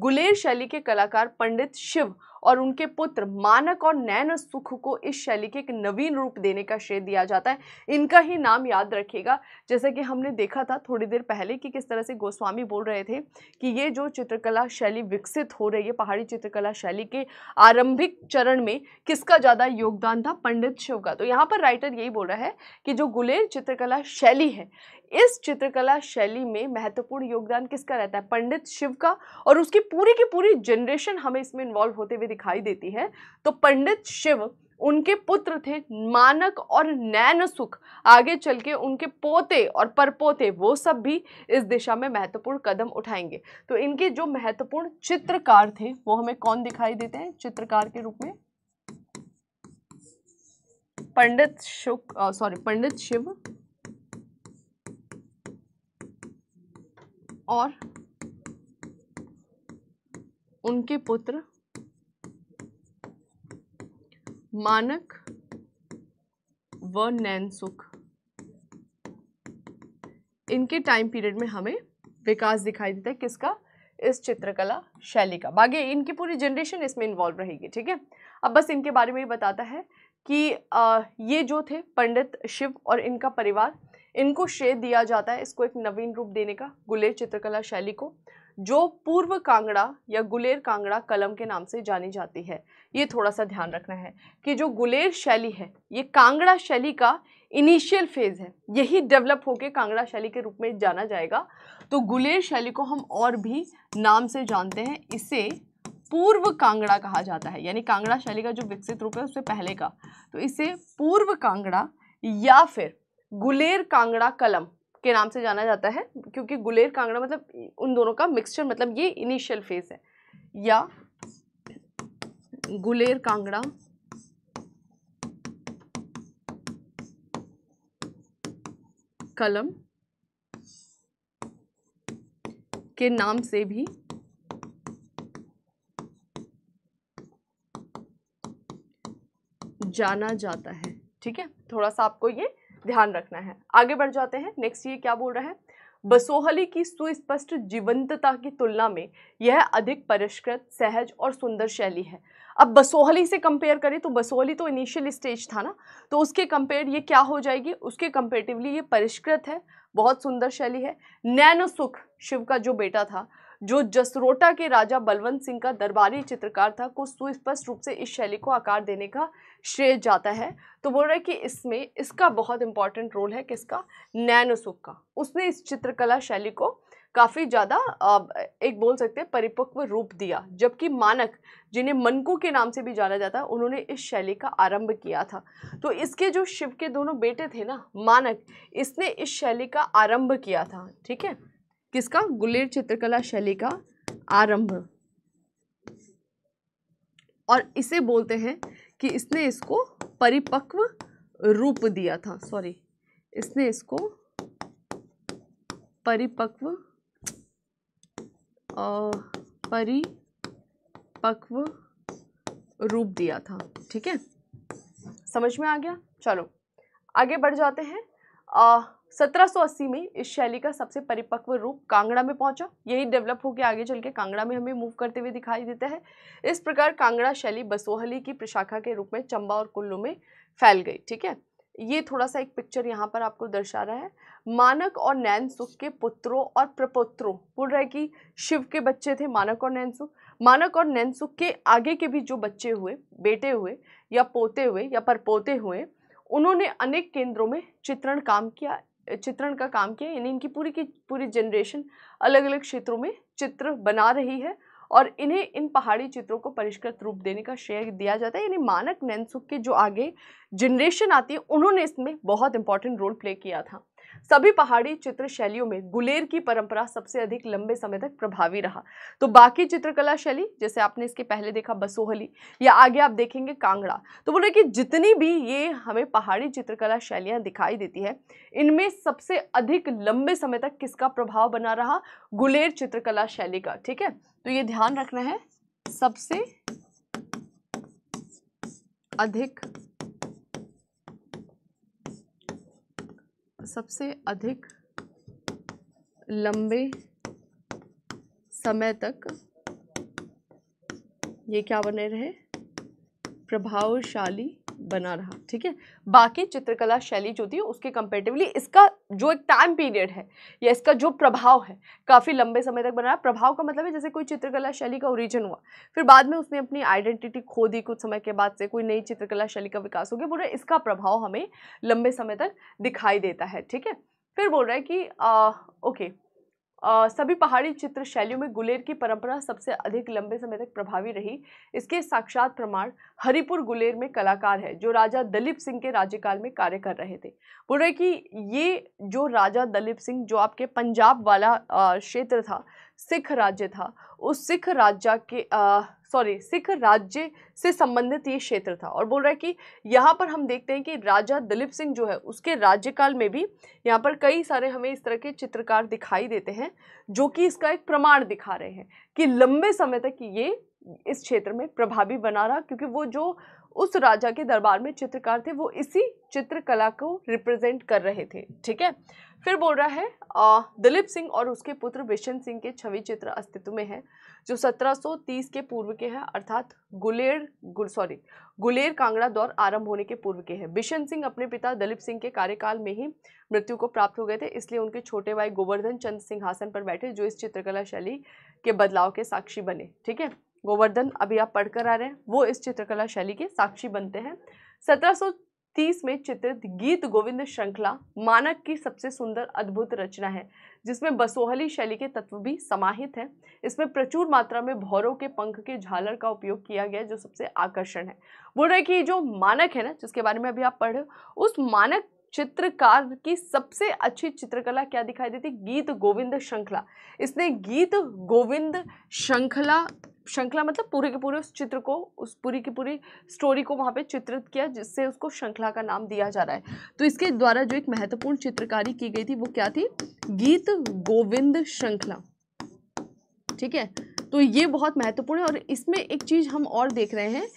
गुलेर शैली के कलाकार पंडित शिव और उनके पुत्र मानक और नैन सुख को इस शैली के एक नवीन रूप देने का श्रेय दिया जाता है इनका ही नाम याद रखिएगा जैसे कि हमने देखा था थोड़ी देर पहले कि किस तरह से गोस्वामी बोल रहे थे कि ये जो चित्रकला शैली विकसित हो रही है पहाड़ी चित्रकला शैली के आरंभिक चरण में किसका ज़्यादा योगदान था पंडित शिव का तो यहाँ पर राइटर यही बोल रहा है कि जो गुलेर चित्रकला शैली है इस चित्रकला शैली में महत्वपूर्ण योगदान किसका रहता है पंडित शिव का और उसकी पूरी की पूरी जनरेशन हमें इसमें इन्वॉल्व होते हुए दिखाई देती है तो पंडित शिव उनके पुत्र थे मानक और नैन सुख आगे चल के उनके पोते और परपोते वो सब भी इस दिशा में महत्वपूर्ण कदम उठाएंगे तो इनके जो महत्वपूर्ण चित्रकार थे वो हमें कौन दिखाई देते हैं चित्रकार के रूप में पंडित शुक सॉरी पंडित शिव और उनके पुत्र मानक व नैनसुख इनके टाइम पीरियड में हमें विकास दिखाई देता है किसका इस चित्रकला शैली का बाकी इनकी पूरी जनरेशन इसमें इन्वॉल्व रहेगी ठीक है अब बस इनके बारे में बताता है कि ये जो थे पंडित शिव और इनका परिवार इनको श्रेय दिया जाता है इसको एक नवीन रूप देने का गुलेर चित्रकला शैली को जो पूर्व कांगड़ा या गुलेर कांगड़ा कलम के नाम से जानी जाती है ये थोड़ा सा ध्यान रखना है कि जो गुलेर शैली है ये कांगड़ा शैली का इनिशियल फेज है यही डेवलप होके कांगड़ा शैली के रूप में जाना जाएगा तो गुलेर शैली को हम और भी नाम से जानते हैं इसे पूर्व कांगड़ा कहा जाता है यानी कांगड़ा शैली का जो विकसित रूप है उससे पहले का तो इसे पूर्व कांगड़ा या फिर गुलेर कांगड़ा कलम के नाम से जाना जाता है क्योंकि गुलेर कांगड़ा मतलब उन दोनों का मिक्सचर मतलब ये इनिशियल फेज है या गुलेर कांगड़ा कलम के नाम से भी जाना जाता है ठीक है थोड़ा सा आपको ये ध्यान रखना है आगे बढ़ जाते हैं नेक्स्ट ये क्या बोल रहे हैं बसोहली की सुस्पष्ट जीवंतता की तुलना में यह अधिक परिष्कृत सहज और सुंदर शैली है अब बसोहली से कंपेयर करें तो बसोहली तो इनिशियल स्टेज था ना तो उसके कंपेयर ये क्या हो जाएगी उसके कंपेरेटिवली ये परिष्कृत है बहुत सुंदर शैली है नैन सुख शिव का जो बेटा था जो जसरोटा के राजा बलवंत सिंह का दरबारी चित्रकार था को सुस्पष्ट रूप से इस शैली को आकार देने का श्रेय जाता है तो बोल रहा है कि इसमें इसका बहुत इंपॉर्टेंट रोल है किसका नैनसुख का उसने इस चित्रकला शैली को काफ़ी ज़्यादा एक बोल सकते हैं परिपक्व रूप दिया जबकि मानक जिन्हें मनकू के नाम से भी जाना जाता है उन्होंने इस शैली का आरंभ किया था तो इसके जो शिव के दोनों बेटे थे ना मानक इसने इस शैली का आरंभ किया था ठीक है किसका गुलेर चित्रकला शैली का आरंभ और इसे बोलते हैं कि इसने इसको परिपक्व रूप दिया था सॉरी इसने इसको परिपक्व परिपक्व रूप दिया था ठीक है समझ में आ गया चलो आगे बढ़ जाते हैं 1780 में इस शैली का सबसे परिपक्व रूप कांगड़ा में पहुंचा यही डेवलप होकर आगे चल के कांगड़ा में हमें मूव करते हुए दिखाई देता है इस प्रकार कांगड़ा शैली बसोहली की प्रशाखा के रूप में चंबा और कुल्लू में फैल गई ठीक है ये थोड़ा सा एक पिक्चर यहाँ पर आपको दर्शा रहा है मानक और नैन सुख के पुत्रों और प्रपुत्रों बोल रहे कि शिव के बच्चे थे मानक और नैन सुख मानक और नैन सुख के आगे के भी जो बच्चे हुए बेटे हुए या पोते हुए या परपोते हुए उन्होंने अनेक केंद्रों में चित्रण काम किया चित्रण का काम किया यानी इनकी पूरी की पूरी जनरेशन अलग अलग क्षेत्रों में चित्र बना रही है और इन्हें इन पहाड़ी चित्रों को परिष्कृत रूप देने का श्रेय दिया जाता है यानी मानक नैनसुख के जो आगे जनरेशन आती है उन्होंने इसमें बहुत इंपॉर्टेंट रोल प्ले किया था सभी पहाड़ी चित्र शैलियों में गुलेर की परंपरा सबसे अधिक लंबे समय तक प्रभावी रहा तो बाकी चित्रकला शैली जैसे आपने इसके पहले देखा बसोहली या आगे आप देखेंगे कांगड़ा तो बोले कि जितनी भी ये हमें पहाड़ी चित्रकला शैलियाँ दिखाई देती है इनमें सबसे अधिक लंबे समय तक किसका प्रभाव बना रहा गुलेर चित्रकला शैली का ठीक है तो ये ध्यान रखना है सबसे अधिक सबसे अधिक लंबे समय तक ये क्या बने रहे प्रभावशाली बना रहा ठीक है बाकी चित्रकला शैली जो थी उसके कंपेरेटिवली इसका जो एक टाइम पीरियड है या इसका जो प्रभाव है काफ़ी लंबे समय तक बना रहा प्रभाव का मतलब है जैसे कोई चित्रकला शैली का ओरिजिन हुआ फिर बाद में उसने अपनी आइडेंटिटी खो दी कुछ समय के बाद से कोई नई चित्रकला शैली का विकास हो गया बोल रहे इसका प्रभाव हमें लंबे समय तक दिखाई देता है ठीक है फिर बोल रहा है कि आ, ओके आ, सभी पहाड़ी चित्र शैलियों में गुलेर की परंपरा सबसे अधिक लंबे समय तक प्रभावी रही इसके साक्षात प्रमाण हरिपुर गुलेर में कलाकार है जो राजा दलीप सिंह के राज्यकाल में कार्य कर रहे थे बोल रहे कि ये जो राजा दलीप सिंह जो आपके पंजाब वाला क्षेत्र था सिख राज्य था उस सिख राज्य के आ, सॉरी सिख राज्य से संबंधित ये क्षेत्र था और बोल रहा है कि यहाँ पर हम देखते हैं कि राजा दिलीप सिंह जो है उसके राज्यकाल में भी यहाँ पर कई सारे हमें इस तरह के चित्रकार दिखाई देते हैं जो कि इसका एक प्रमाण दिखा रहे हैं कि लंबे समय तक ये इस क्षेत्र में प्रभावी बना रहा क्योंकि वो जो उस राजा के दरबार में चित्रकार थे वो इसी चित्रकला को रिप्रेजेंट कर रहे थे ठीक है फिर बोल रहा है दिलीप सिंह और उसके पुत्र बिशन सिंह के छवि चित्र अस्तित्व में है जो 1730 के पूर्व के हैं अर्थात गुलेर गुल सॉरी गुलेर कांगड़ा दौर आरंभ होने के पूर्व के हैं बिशन सिंह अपने पिता दलीप सिंह के कार्यकाल में ही मृत्यु को प्राप्त हो गए थे इसलिए उनके छोटे भाई गोवर्धन चंद सिंहासन पर बैठे जो इस चित्रकला शैली के बदलाव के साक्षी बने ठीक है गोवर्धन अभी आप पढ़कर आ रहे हैं वो इस चित्रकला शैली के साक्षी बनते हैं 1730 में चित्रित गीत गोविंद श्रृंखला मानक की सबसे सुंदर अद्भुत रचना है जिसमें बसोहली शैली के तत्व भी समाहित हैं इसमें प्रचुर मात्रा में भौरों के पंख के झालर का उपयोग किया गया जो सबसे आकर्षण है बोल रहे कि जो मानक है ना जिसके बारे में अभी आप पढ़ रहे उस मानक चित्रकार की सबसे अच्छी चित्रकला क्या दिखाई देती गीत गोविंद श्रृंखला इसने गीत गोविंद श्रृंखला श्रृंखला मतलब पूरे के पूरे उस चित्र को उस पूरी की पूरी स्टोरी को वहाँ पे चित्रित किया जिससे उसको श्रृंखला का नाम दिया जा रहा है तो इसके द्वारा जो एक महत्वपूर्ण चित्रकारी की गई थी वो क्या थी गीत गोविंद श्रृंखला ठीक है तो ये बहुत महत्वपूर्ण है और इसमें एक चीज़ हम और देख रहे हैं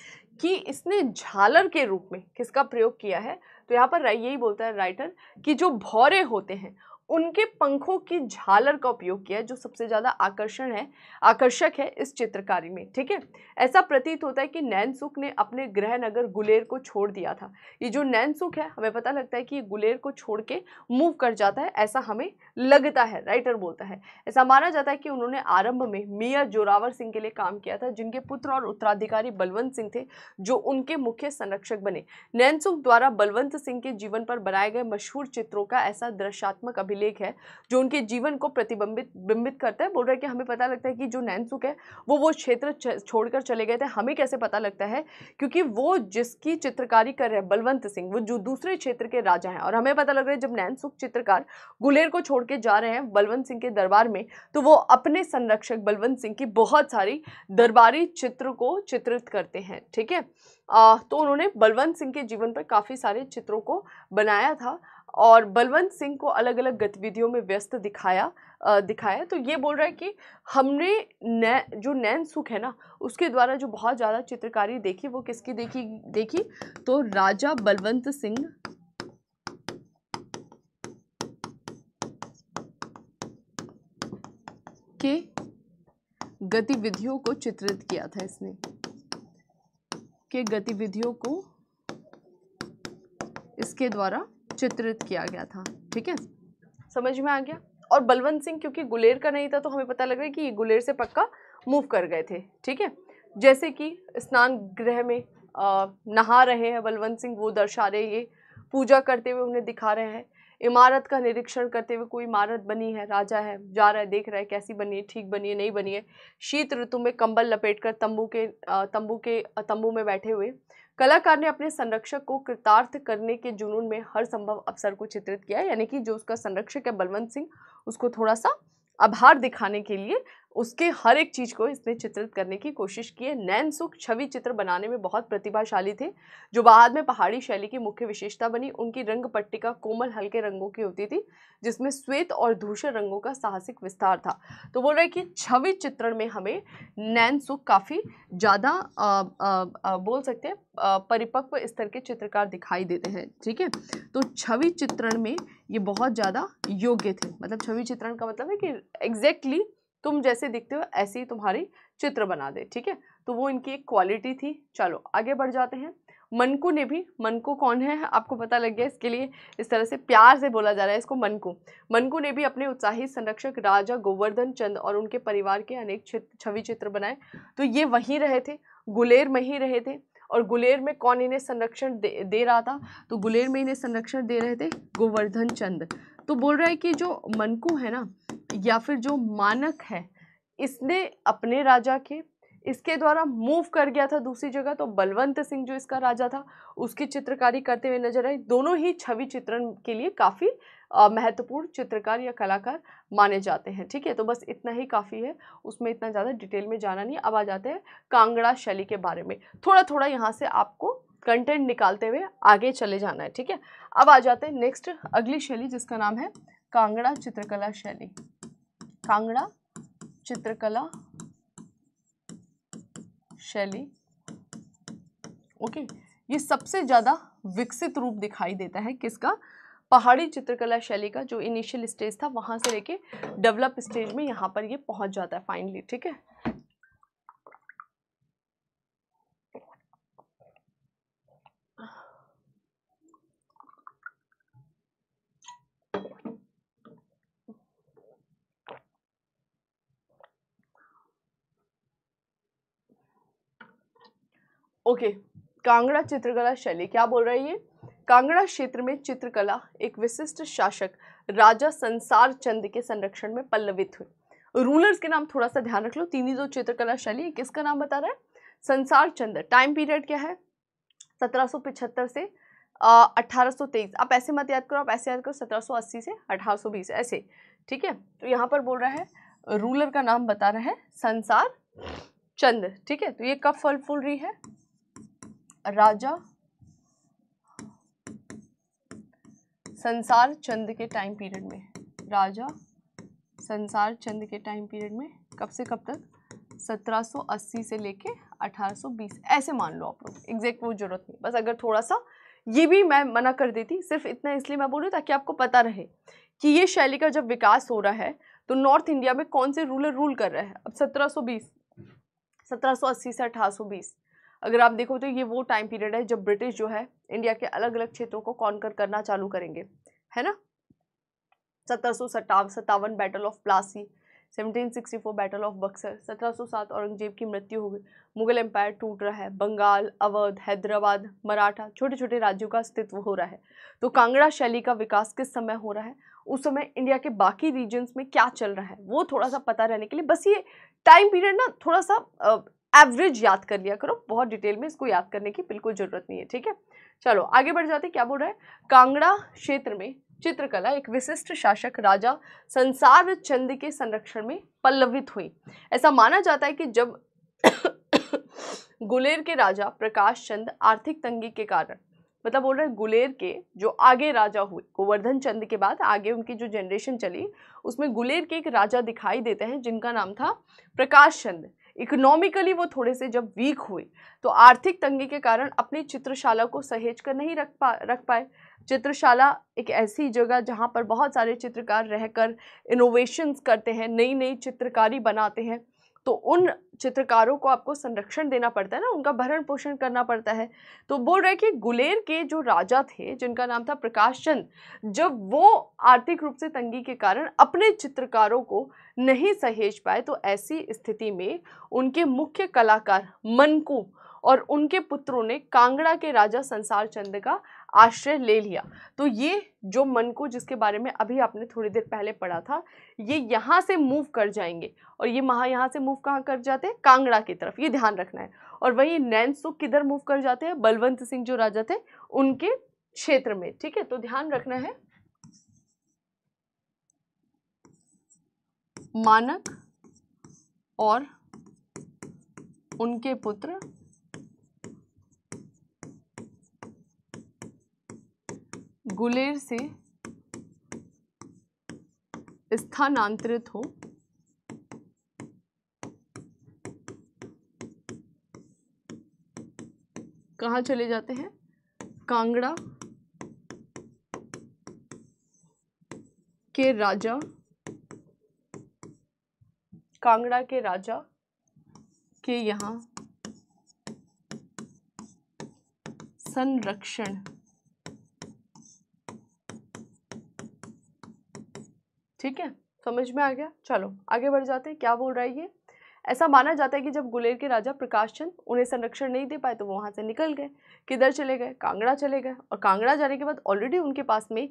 कि इसने झालर के रूप में किसका प्रयोग किया है तो यहाँ पर यही बोलता है राइटर कि जो भौरे होते हैं उनके पंखों की झालर का उपयोग किया है जो सबसे ज़्यादा आकर्षण है आकर्षक है इस चित्रकारी में ठीक है ऐसा प्रतीत होता है कि नैनसुख ने अपने ग्रह नगर गुलेर को छोड़ दिया था ये जो नैनसुख है हमें पता लगता है कि गुलेर को छोड़ के मूव कर जाता है ऐसा हमें लगता है राइटर बोलता है ऐसा माना जाता है कि उन्होंने आरंभ में मियाँ जोरावर सिंह के लिए काम किया था जिनके पुत्र और उत्तराधिकारी बलवंत सिंह थे जो उनके मुख्य संरक्षक बने नैनसुख द्वारा बलवंत सिंह के जीवन पर बनाए गए मशहूर चित्रों का ऐसा दृश्यात्मक अभिनय अभिलेख है जो उनके जीवन को प्रतिबंबित बिंबित करता है बोल रहा है कि हमें पता लगता है कि जो नैनसुक है वो वो क्षेत्र छोड़कर चले गए थे हमें कैसे पता लगता है क्योंकि वो जिसकी चित्रकारी कर रहे हैं बलवंत सिंह वो जो दूसरे क्षेत्र के राजा हैं और हमें पता लग रहा है जब नैनसुक चित्रकार गुलेर को छोड़ के जा रहे हैं बलवंत सिंह के दरबार में तो वो अपने संरक्षक बलवंत सिंह की बहुत सारी दरबारी चित्र को चित्रित करते हैं ठीक है आ, तो उन्होंने बलवंत सिंह के जीवन पर काफ़ी सारे चित्रों को बनाया था और बलवंत सिंह को अलग अलग गतिविधियों में व्यस्त दिखाया दिखाया तो ये बोल रहा है कि हमने नै जो नैन सुख है ना उसके द्वारा जो बहुत ज़्यादा चित्रकारी देखी वो किसकी देखी देखी तो राजा बलवंत सिंह के गतिविधियों को चित्रित किया था इसने के गतिविधियों को इसके द्वारा चित्रित किया गया था ठीक है समझ में आ गया और बलवंत सिंह क्योंकि गुलेर का नहीं था तो हमें पता लग रहा है कि ये गुलेर से पक्का मूव कर गए थे ठीक है जैसे कि स्नान गृह में आ, नहा रहे हैं बलवंत सिंह वो दर्शा रहे ये पूजा करते हुए उन्हें दिखा रहे हैं इमारत का निरीक्षण करते हुए कोई इमारत बनी है राजा है जा रहा है देख रहा है कैसी बनी है ठीक बनी है नहीं बनी है शीत ऋतु में कंबल लपेट कर तंबू के तंबू के तंबू में बैठे हुए कलाकार ने अपने संरक्षक को कृतार्थ करने के जुनून में हर संभव अवसर को चित्रित किया यानी कि जो उसका संरक्षक है बलवंत सिंह उसको थोड़ा सा आभार दिखाने के लिए उसके हर एक चीज़ को इसने चित्रित करने की कोशिश की है नैन सुख छवि चित्र बनाने में बहुत प्रतिभाशाली थे जो बाद में पहाड़ी शैली की मुख्य विशेषता बनी उनकी रंग पट्टिका कोमल हल्के रंगों की होती थी जिसमें श्वेत और धूसर रंगों का साहसिक विस्तार था तो बोल रहे कि छवि चित्रण में हमें नैन सुख काफ़ी ज़्यादा बोल सकते हैं परिपक्व स्तर के चित्रकार दिखाई देते हैं ठीक है तो छवि चित्रण में ये बहुत ज़्यादा योग्य थे मतलब छवि चित्रण का मतलब है कि एग्जैक्टली exactly तुम जैसे दिखते हो ऐसे ही तुम्हारी चित्र बना दे ठीक है तो वो इनकी एक क्वालिटी थी चलो आगे बढ़ जाते हैं मनकू ने भी मनकू कौन है आपको पता लग गया इसके लिए इस तरह से प्यार से बोला जा रहा है इसको मनकू मनकू ने भी अपने उत्साही संरक्षक राजा गोवर्धन चंद और उनके परिवार के अनेक छवि चित्र बनाए तो ये वहीं रहे थे गुलेर में ही रहे थे और गुलेर में कौन इन्हें संरक्षण दे, दे रहा था तो गुलेर में इन्हें संरक्षण दे रहे थे गोवर्धन चंद तो बोल रहा है कि जो मनकू है ना या फिर जो मानक है इसने अपने राजा के इसके द्वारा मूव कर गया था दूसरी जगह तो बलवंत सिंह जो इसका राजा था उसकी चित्रकारी करते हुए नजर आई दोनों ही छवि चित्रण के लिए काफ़ी महत्वपूर्ण चित्रकार या कलाकार माने जाते हैं ठीक है तो बस इतना ही काफ़ी है उसमें इतना ज़्यादा डिटेल में जाना नहीं अब आ जाते हैं कांगड़ा शैली के बारे में थोड़ा थोड़ा यहाँ से आपको कंटेंट निकालते हुए आगे चले जाना है ठीक है अब आ जाते हैं नेक्स्ट अगली शैली जिसका नाम है कांगड़ा चित्रकला शैली कांगड़ा चित्रकला शैली ओके ये सबसे ज़्यादा विकसित रूप दिखाई देता है किसका पहाड़ी चित्रकला शैली का जो इनिशियल स्टेज था वहाँ से लेके डेवलप स्टेज में यहाँ पर ये पहुँच जाता है फाइनली ठीक है ओके कांगड़ा चित्रकला शैली क्या बोल रहा है ये कांगड़ा क्षेत्र में चित्रकला एक विशिष्ट शासक राजा संसार चंद के संरक्षण में पल्लवित हुई रूलर्स के नाम थोड़ा सा ध्यान रख लो तीन जो चित्रकला शैली किसका नाम बता रहा है संसार चंद टाइम पीरियड क्या है सत्रह से अठारह तेईस आप ऐसे मत याद करो आप ऐसे याद करो सत्रह अस्सी से अठारह बीस ऐसे ठीक है तो यहाँ पर बोल रहा है रूलर का नाम बता रहा है संसार चंद ठीक है तो ये कब फल फूल रही है राजा संसार चंद के टाइम पीरियड में राजा संसार चंद के टाइम पीरियड में कब से कब तक 1780 से लेके 1820 ऐसे मान लो आप लोग एग्जैक्ट वो जरूरत नहीं बस अगर थोड़ा सा ये भी मैं मना कर देती सिर्फ इतना इसलिए मैं बोल रही हूँ ताकि आपको पता रहे कि ये शैली का जब विकास हो रहा है तो नॉर्थ इंडिया में कौन से रूलर रूल कर रहे हैं अब 1720 1780 से 1820 अगर आप देखो तो ये वो टाइम पीरियड है जब ब्रिटिश जो है इंडिया के अलग अलग क्षेत्रों को कॉन्कर करना चालू करेंगे है ना सत्रह सत्तावन battle of Plassey 1764 battle of Buxar 1707 Aurangzeb की मृत्यु हो गई मुगल एम्पायर टूट रहा है बंगाल अवध हैदराबाद मराठा छोटे छोटे राज्यों का अस्तित्व हो रहा है तो कांगड़ा शैली का विकास किस समय हो रहा है उस समय इंडिया के बाकी रीजन्स में क्या चल रहा है वो थोड़ा सा पता रहने के लिए बस ये टाइम पीरियड ना थोड़ा सा एवरेज याद कर लिया करो बहुत डिटेल में इसको याद करने की बिल्कुल ज़रूरत नहीं है ठीक है चलो आगे बढ़ जाते क्या बोल रहा है कांगड़ा क्षेत्र में चित्रकला एक विशिष्ट शासक राजा संसार चंद के संरक्षण में पल्लवित हुई ऐसा माना जाता है कि जब गुलेर के राजा प्रकाश चंद आर्थिक तंगी के कारण मतलब बोल रहे हैं गुलेर के जो आगे राजा हुए गोवर्धन चंद के बाद आगे उनकी जो जनरेशन चली उसमें गुलेर के एक राजा दिखाई देते हैं जिनका नाम था प्रकाश चंद इकोनॉमिकली वो थोड़े से जब वीक हुए तो आर्थिक तंगी के कारण अपनी चित्रशाला को सहेज कर नहीं रख पा रख पाए चित्रशाला एक ऐसी जगह जहाँ पर बहुत सारे चित्रकार रहकर इनोवेशंस करते हैं नई नई चित्रकारी बनाते हैं तो उन चित्रकारों को आपको संरक्षण देना पड़ता है ना उनका भरण पोषण करना पड़ता है तो बोल रहे कि गुलेर के जो राजा थे जिनका नाम था प्रकाश चंद जब वो आर्थिक रूप से तंगी के कारण अपने चित्रकारों को नहीं सहेज पाए तो ऐसी स्थिति में उनके मुख्य कलाकार मनकू और उनके पुत्रों ने कांगड़ा के राजा संसार चंद का आश्रय ले लिया तो ये जो मन को जिसके बारे में अभी आपने थोड़ी देर पहले पढ़ा था ये यहाँ से मूव कर जाएंगे और ये महा यहाँ से मूव कहाँ कर जाते हैं कांगड़ा की तरफ ये ध्यान रखना है और वहीं नैन तो किधर मूव कर जाते हैं बलवंत सिंह जो राजा थे उनके क्षेत्र में ठीक है तो ध्यान रखना है मानक और उनके पुत्र गुलेर से स्थानांतरित हो कहाँ चले जाते हैं कांगड़ा के राजा कांगड़ा के राजा के यहाँ संरक्षण ठीक है समझ में आ गया चलो आगे बढ़ जाते हैं क्या बोल रहा है ये ऐसा माना जाता है कि जब गुलेर के राजा प्रकाश चंद उन्हें संरक्षण नहीं दे पाए तो वो वहाँ से निकल गए किधर चले गए कांगड़ा चले गए और कांगड़ा जाने के बाद ऑलरेडी उनके पास में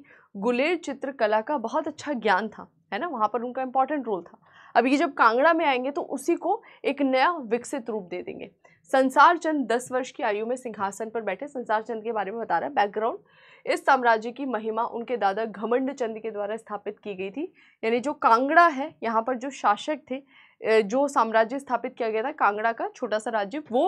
गुलेर चित्रकला का बहुत अच्छा ज्ञान था है ना वहाँ पर उनका इंपॉर्टेंट रोल था अब ये जब कांगड़ा में आएंगे तो उसी को एक नया विकसित रूप दे देंगे संसार चंद दस वर्ष की आयु में सिंहासन पर बैठे संसार चंद के बारे में बता रहा है बैकग्राउंड इस साम्राज्य की महिमा उनके दादा घमंड चंद के द्वारा स्थापित की गई थी यानी जो कांगड़ा है यहाँ पर जो शासक थे जो साम्राज्य स्थापित किया गया था कांगड़ा का छोटा सा राज्य वो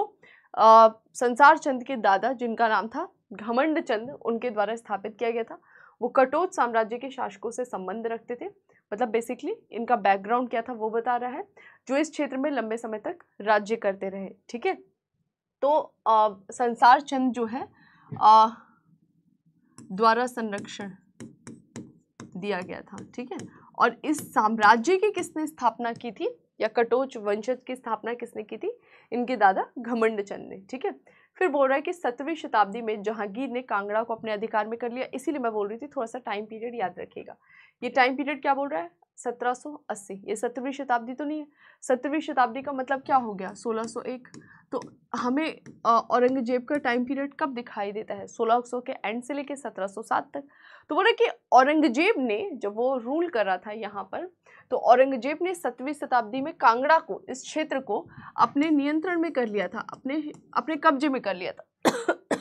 आ, संसार चंद के दादा जिनका नाम था घमंड चंद उनके द्वारा स्थापित किया गया था वो कटोच साम्राज्य के शासकों से संबंध रखते थे मतलब बेसिकली इनका बैकग्राउंड क्या था वो बता रहा है जो इस क्षेत्र में लंबे समय तक राज्य करते रहे ठीक है तो आ, संसार चंद जो है आ, द्वारा संरक्षण दिया गया था ठीक है और इस साम्राज्य की किसने स्थापना की थी या कटोच वंशज की स्थापना किसने की थी इनके दादा घमंड चंद ने ठीक है फिर बोल रहा है कि सत्रहवीं शताब्दी में जहांगीर ने कांगड़ा को अपने अधिकार में कर लिया इसीलिए मैं बोल रही थी थोड़ा सा टाइम पीरियड याद रखिएगा ये टाइम पीरियड क्या बोल रहा है 1780 ये सत्रहवीं शताब्दी तो नहीं है सत्रहवीं शताब्दी का मतलब क्या हो गया 1601 तो हमें औरंगजेब का टाइम पीरियड कब दिखाई देता है 1600 के एंड से लेके 1707 तक तो बोला कि औरंगजेब ने जब वो रूल कर रहा था यहाँ पर तो औरंगजेब ने सत्रहवीं शताब्दी में कांगड़ा को इस क्षेत्र को अपने नियंत्रण में कर लिया था अपने अपने कब्जे में कर लिया था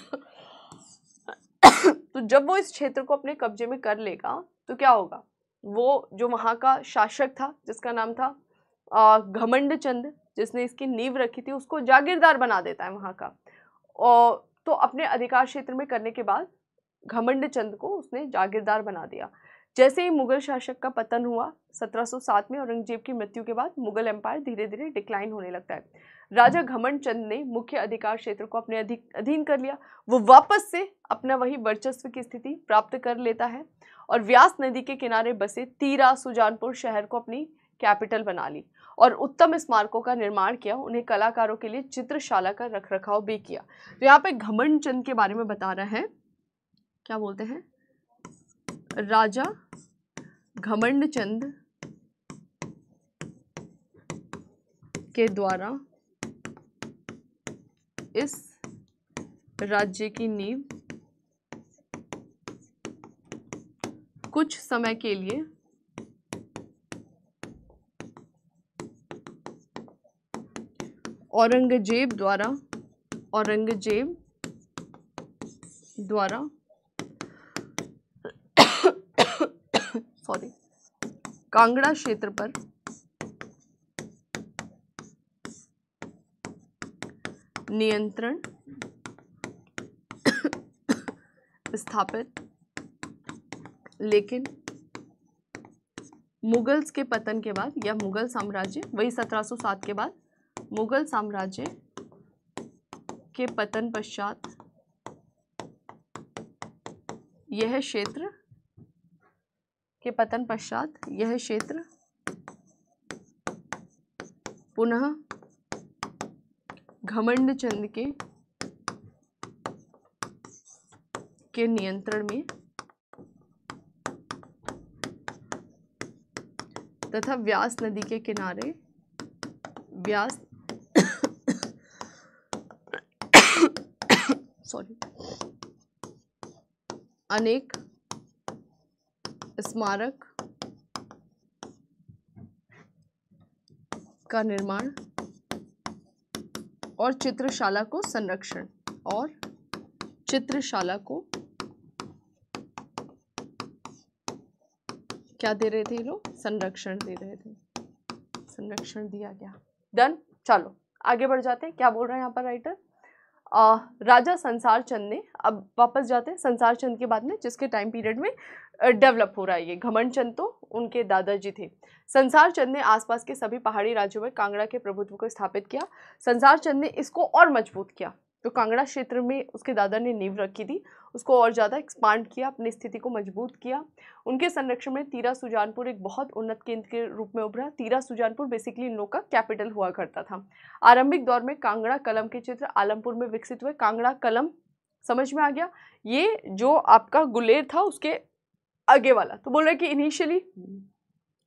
तो जब वो इस क्षेत्र को अपने कब्जे में कर लेगा तो क्या होगा वो जो वहाँ का शासक था जिसका नाम था घमंड चंद जिसने इसकी नींव रखी थी उसको जागीरदार बना देता है वहाँ का और तो अपने अधिकार क्षेत्र में करने के बाद घमंड चंद को उसने जागीरदार बना दिया जैसे ही मुगल शासक का पतन हुआ 1707 में औरंगजेब की मृत्यु के बाद मुगल एम्पायर धीरे धीरे डिक्लाइन होने लगता है राजा घमंड चंद ने मुख्य अधिकार क्षेत्र को अपने अधीन कर लिया वो वापस से अपना वही वर्चस्व की स्थिति प्राप्त कर लेता है और व्यास नदी के किनारे बसे तीरा सुजानपुर शहर को अपनी कैपिटल बना ली और उत्तम स्मारकों का निर्माण किया उन्हें कलाकारों के लिए चित्रशाला का रख रखाव भी किया तो यहाँ पे घमंड चंद के बारे में बता रहे हैं क्या बोलते हैं राजा घमंड चंद के द्वारा इस राज्य की नींव कुछ समय के लिए औरंगजेब द्वारा औरंगजेब द्वारा सॉरी कांगड़ा क्षेत्र पर नियंत्रण स्थापित लेकिन मुगल्स के पतन के बाद या मुगल साम्राज्य वही 1707 के बाद मुगल साम्राज्य के पतन पश्चात यह क्षेत्र के पतन पश्चात यह क्षेत्र पुनः घमंड चंद के के नियंत्रण में तथा व्यास नदी के किनारे व्यास सॉरी अनेक स्मारक का निर्माण और चित्रशाला को संरक्षण और चित्रशाला को क्या दे रहे थे लोग संरक्षण दे रहे थे संरक्षण दिया गया डन चलो आगे बढ़ जाते हैं क्या बोल रहे हैं यहाँ पर राइटर आ, राजा संसार चंद ने अब वापस जाते हैं संसार चंद के बाद में जिसके टाइम पीरियड में डेवलप हो रहा है ये घमंड चंद तो उनके दादाजी थे संसार चंद ने आसपास के सभी पहाड़ी राज्यों में कांगड़ा के प्रभुत्व को स्थापित किया संसार चंद ने इसको और मजबूत किया तो कांगड़ा क्षेत्र में उसके दादा ने नींव रखी थी उसको और ज़्यादा एक्सपांड किया अपनी स्थिति को मजबूत किया उनके संरक्षण में तीरा सुजानपुर एक बहुत उन्नत केंद्र के रूप में उभरा तीरा सुजानपुर बेसिकली इन का कैपिटल हुआ करता था आरंभिक दौर में कांगड़ा कलम के चित्र आलमपुर में विकसित हुए कांगड़ा कलम समझ में आ गया ये जो आपका गुलेर था उसके आगे वाला तो बोल रहे कि इनिशियली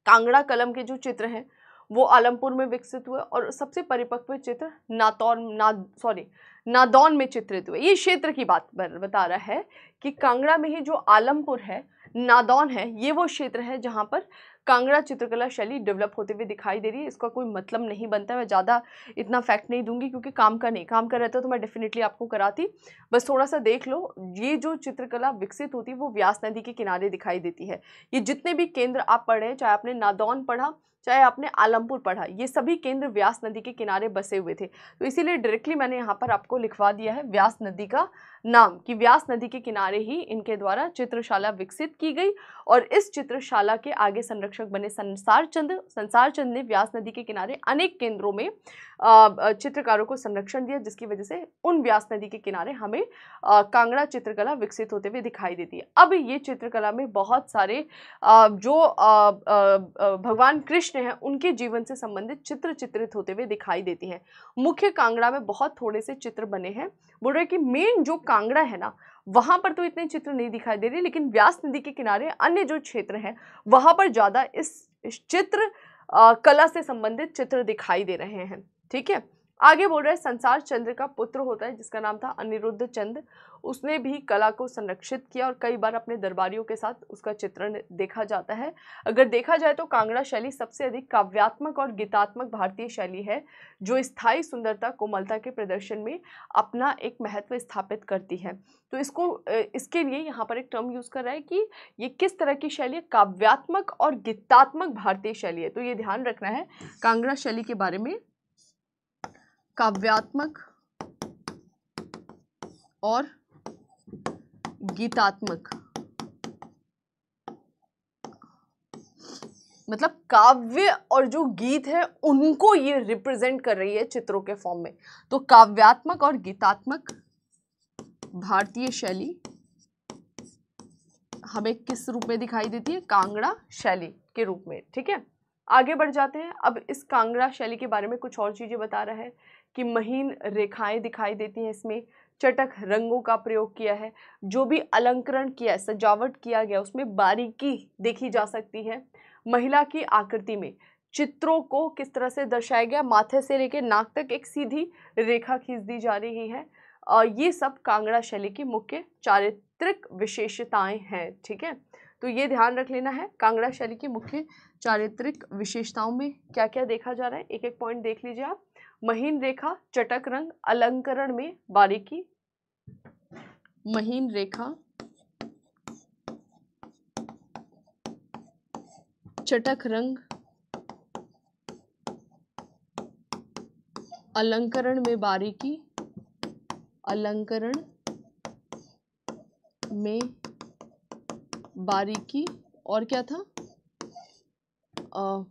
कांगड़ा कलम के जो चित्र हैं वो आलमपुर में विकसित हुए और सबसे परिपक्व चित्र नातौन ना सॉरी नादौन में चित्रित हुए ये क्षेत्र की बात बता रहा है कि कांगड़ा में ही जो आलमपुर है नादौन है ये वो क्षेत्र है जहाँ पर कांगड़ा चित्रकला शैली डेवलप होते हुए दिखाई दे रही है इसका कोई मतलब नहीं बनता मैं ज़्यादा इतना फैक्ट नहीं दूंगी क्योंकि काम का नहीं काम का रहता तो मैं डेफिनेटली आपको कराती बस थोड़ा सा देख लो ये जो चित्रकला विकसित होती है वो व्यास नदी के किनारे दिखाई देती है ये जितने भी केंद्र आप पढ़े चाहे आपने नादौन पढ़ा चाहे आपने आलमपुर पढ़ा ये सभी केंद्र व्यास नदी के किनारे बसे हुए थे तो इसीलिए डायरेक्टली मैंने यहाँ पर आपको लिखवा दिया है व्यास नदी का नाम कि व्यास नदी के किनारे ही इनके द्वारा चित्रशाला विकसित की गई और इस चित्रशाला के आगे संरक्षक बने संसार चंद संसार चंद ने व्यास नदी के किनारे अनेक केंद्रों में चित्रकारों को संरक्षण दिया जिसकी वजह से उन व्यास नदी के किनारे हमें कांगड़ा चित्रकला विकसित होते हुए दिखाई देती है अब ये चित्रकला में बहुत सारे जो भगवान कृष्ण हैं उनके जीवन से संबंधित चित्र चित्रित होते हुए दिखाई देती हैं मुख्य कांगड़ा में बहुत थोड़े से चित्र बने हैं बोल रहे कि मेन जो कांगड़ा है ना वहाँ पर तो इतने चित्र नहीं दिखाई दे रहे लेकिन व्यास नदी के किनारे अन्य जो क्षेत्र हैं वहाँ पर ज़्यादा इस, इस चित्र आ, कला से संबंधित चित्र दिखाई दे रहे हैं ठीक है आगे बोल रहे हैं संसार चंद्र का पुत्र होता है जिसका नाम था अनिरुद्ध चंद्र उसने भी कला को संरक्षित किया और कई बार अपने दरबारियों के साथ उसका चित्रण देखा जाता है अगर देखा जाए तो कांगड़ा शैली सबसे अधिक काव्यात्मक और गीतात्मक भारतीय शैली है जो स्थायी सुंदरता कोमलता के प्रदर्शन में अपना एक महत्व स्थापित करती है तो इसको इसके लिए यहाँ पर एक टर्म यूज़ कर रहा है कि ये किस तरह की शैली है काव्यात्मक और गीतात्मक भारतीय शैली है तो ये ध्यान रखना है कांगड़ा शैली के बारे में काव्यात्मक और गीतात्मक मतलब काव्य और जो गीत है उनको ये रिप्रेजेंट कर रही है चित्रों के फॉर्म में तो काव्यात्मक और गीतात्मक भारतीय शैली हमें किस रूप में दिखाई देती है कांगड़ा शैली के रूप में ठीक है आगे बढ़ जाते हैं अब इस कांगड़ा शैली के बारे में कुछ और चीज़ें बता रहा है कि महीन रेखाएं दिखाई देती हैं इसमें चटक रंगों का प्रयोग किया है जो भी अलंकरण किया है सजावट किया गया उसमें बारीकी देखी जा सकती है महिला की आकृति में चित्रों को किस तरह से दर्शाया गया माथे से लेकर नाक तक एक सीधी रेखा खींच दी जा रही है ये सब कांगड़ा शैली की मुख्य चारित्रिक विशेषताएं हैं ठीक है तो ये ध्यान रख लेना है कांगड़ा शैली की मुख्य चारित्रिक विशेषताओं में क्या क्या देखा जा रहा है एक एक पॉइंट देख लीजिए आप महीन रेखा चटक रंग अलंकरण में बारीकी महीन रेखा चटक रंग अलंकरण में बारीकी अलंकरण में बारीकी और क्या था आ,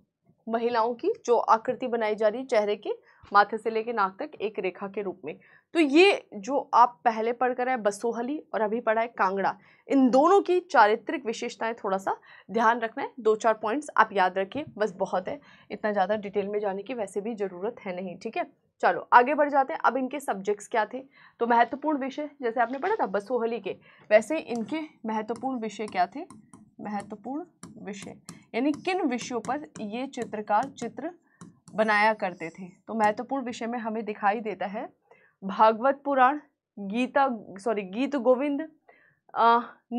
महिलाओं की जो आकृति बनाई जा रही है चेहरे के माथे से लेके नाक तक एक रेखा के रूप में तो ये जो आप पहले पढ़ कर आए बसोहली और अभी पढ़ा है कांगड़ा इन दोनों की चारित्रिक विशेषताएं थोड़ा सा ध्यान रखना है दो चार पॉइंट्स आप याद रखिए बस बहुत है इतना ज़्यादा डिटेल में जाने की वैसे भी ज़रूरत है नहीं ठीक है चलो आगे बढ़ जाते हैं अब इनके सब्जेक्ट्स क्या थे तो महत्वपूर्ण विषय जैसे आपने पढ़ा था बसोहली के वैसे इनके महत्वपूर्ण विषय क्या थे महत्वपूर्ण विषय यानी किन विषयों पर ये चित्रकार चित्र बनाया करते थे तो महत्वपूर्ण विषय में हमें दिखाई देता है भागवत पुराण गीता सॉरी गीत गोविंद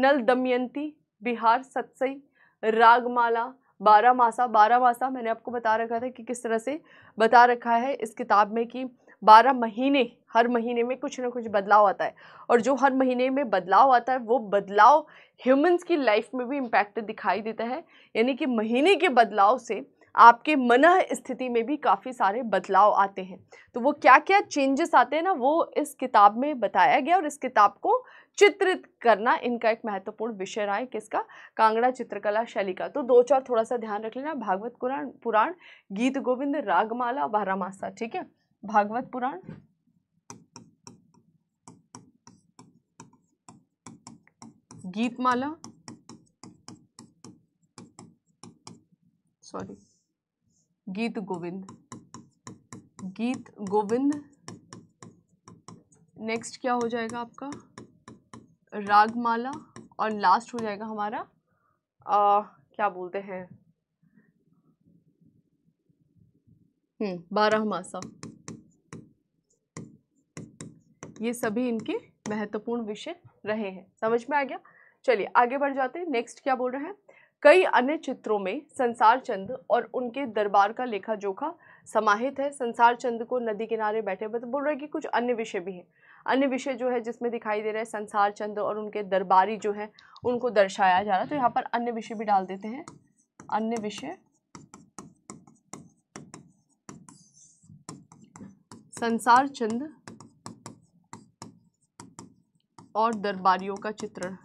नल दमयंती बिहार सत्सई रागमाला बारह मासा बारह मासा मैंने आपको बता रखा था कि किस तरह से बता रखा है इस किताब में कि बारह महीने हर महीने में कुछ ना कुछ बदलाव आता है और जो हर महीने में बदलाव आता है वो बदलाव ह्यूमंस की लाइफ में भी इम्पैक्ट दिखाई देता है यानी कि महीने के बदलाव से आपके मन स्थिति में भी काफ़ी सारे बदलाव आते हैं तो वो क्या क्या चेंजेस आते हैं ना वो इस किताब में बताया गया और इस किताब को चित्रित करना इनका एक महत्वपूर्ण विषय रहा है किसका कांगड़ा चित्रकला शैली का तो दो चार थोड़ा सा ध्यान रख लेना भागवत पुराण पुराण गीत गोविंद रागमाला बारामासा ठीक है भागवत पुराण गीतमाला सॉरी गीत गोविंद गीत गोविंद नेक्स्ट क्या हो जाएगा आपका रागमाला और लास्ट हो जाएगा हमारा आ, क्या बोलते हैं हम्म, बारह मासा ये सभी इनके महत्वपूर्ण विषय रहे हैं समझ में आ गया चलिए आगे बढ़ जाते हैं नेक्स्ट क्या बोल रहे हैं कई अन्य चित्रों में संसार चंद और उनके दरबार का लेखा जोखा समाहित है संसार चंद को नदी किनारे बैठे हुए बोल रहे हैं कि कुछ अन्य विषय भी हैं अन्य विषय जो है जिसमें दिखाई दे रहे हैं संसार चंद और उनके दरबारी जो है उनको दर्शाया जा रहा है तो यहाँ पर अन्य विषय भी डाल देते हैं अन्य विषय संसार चंद और दरबारियों का चित्रण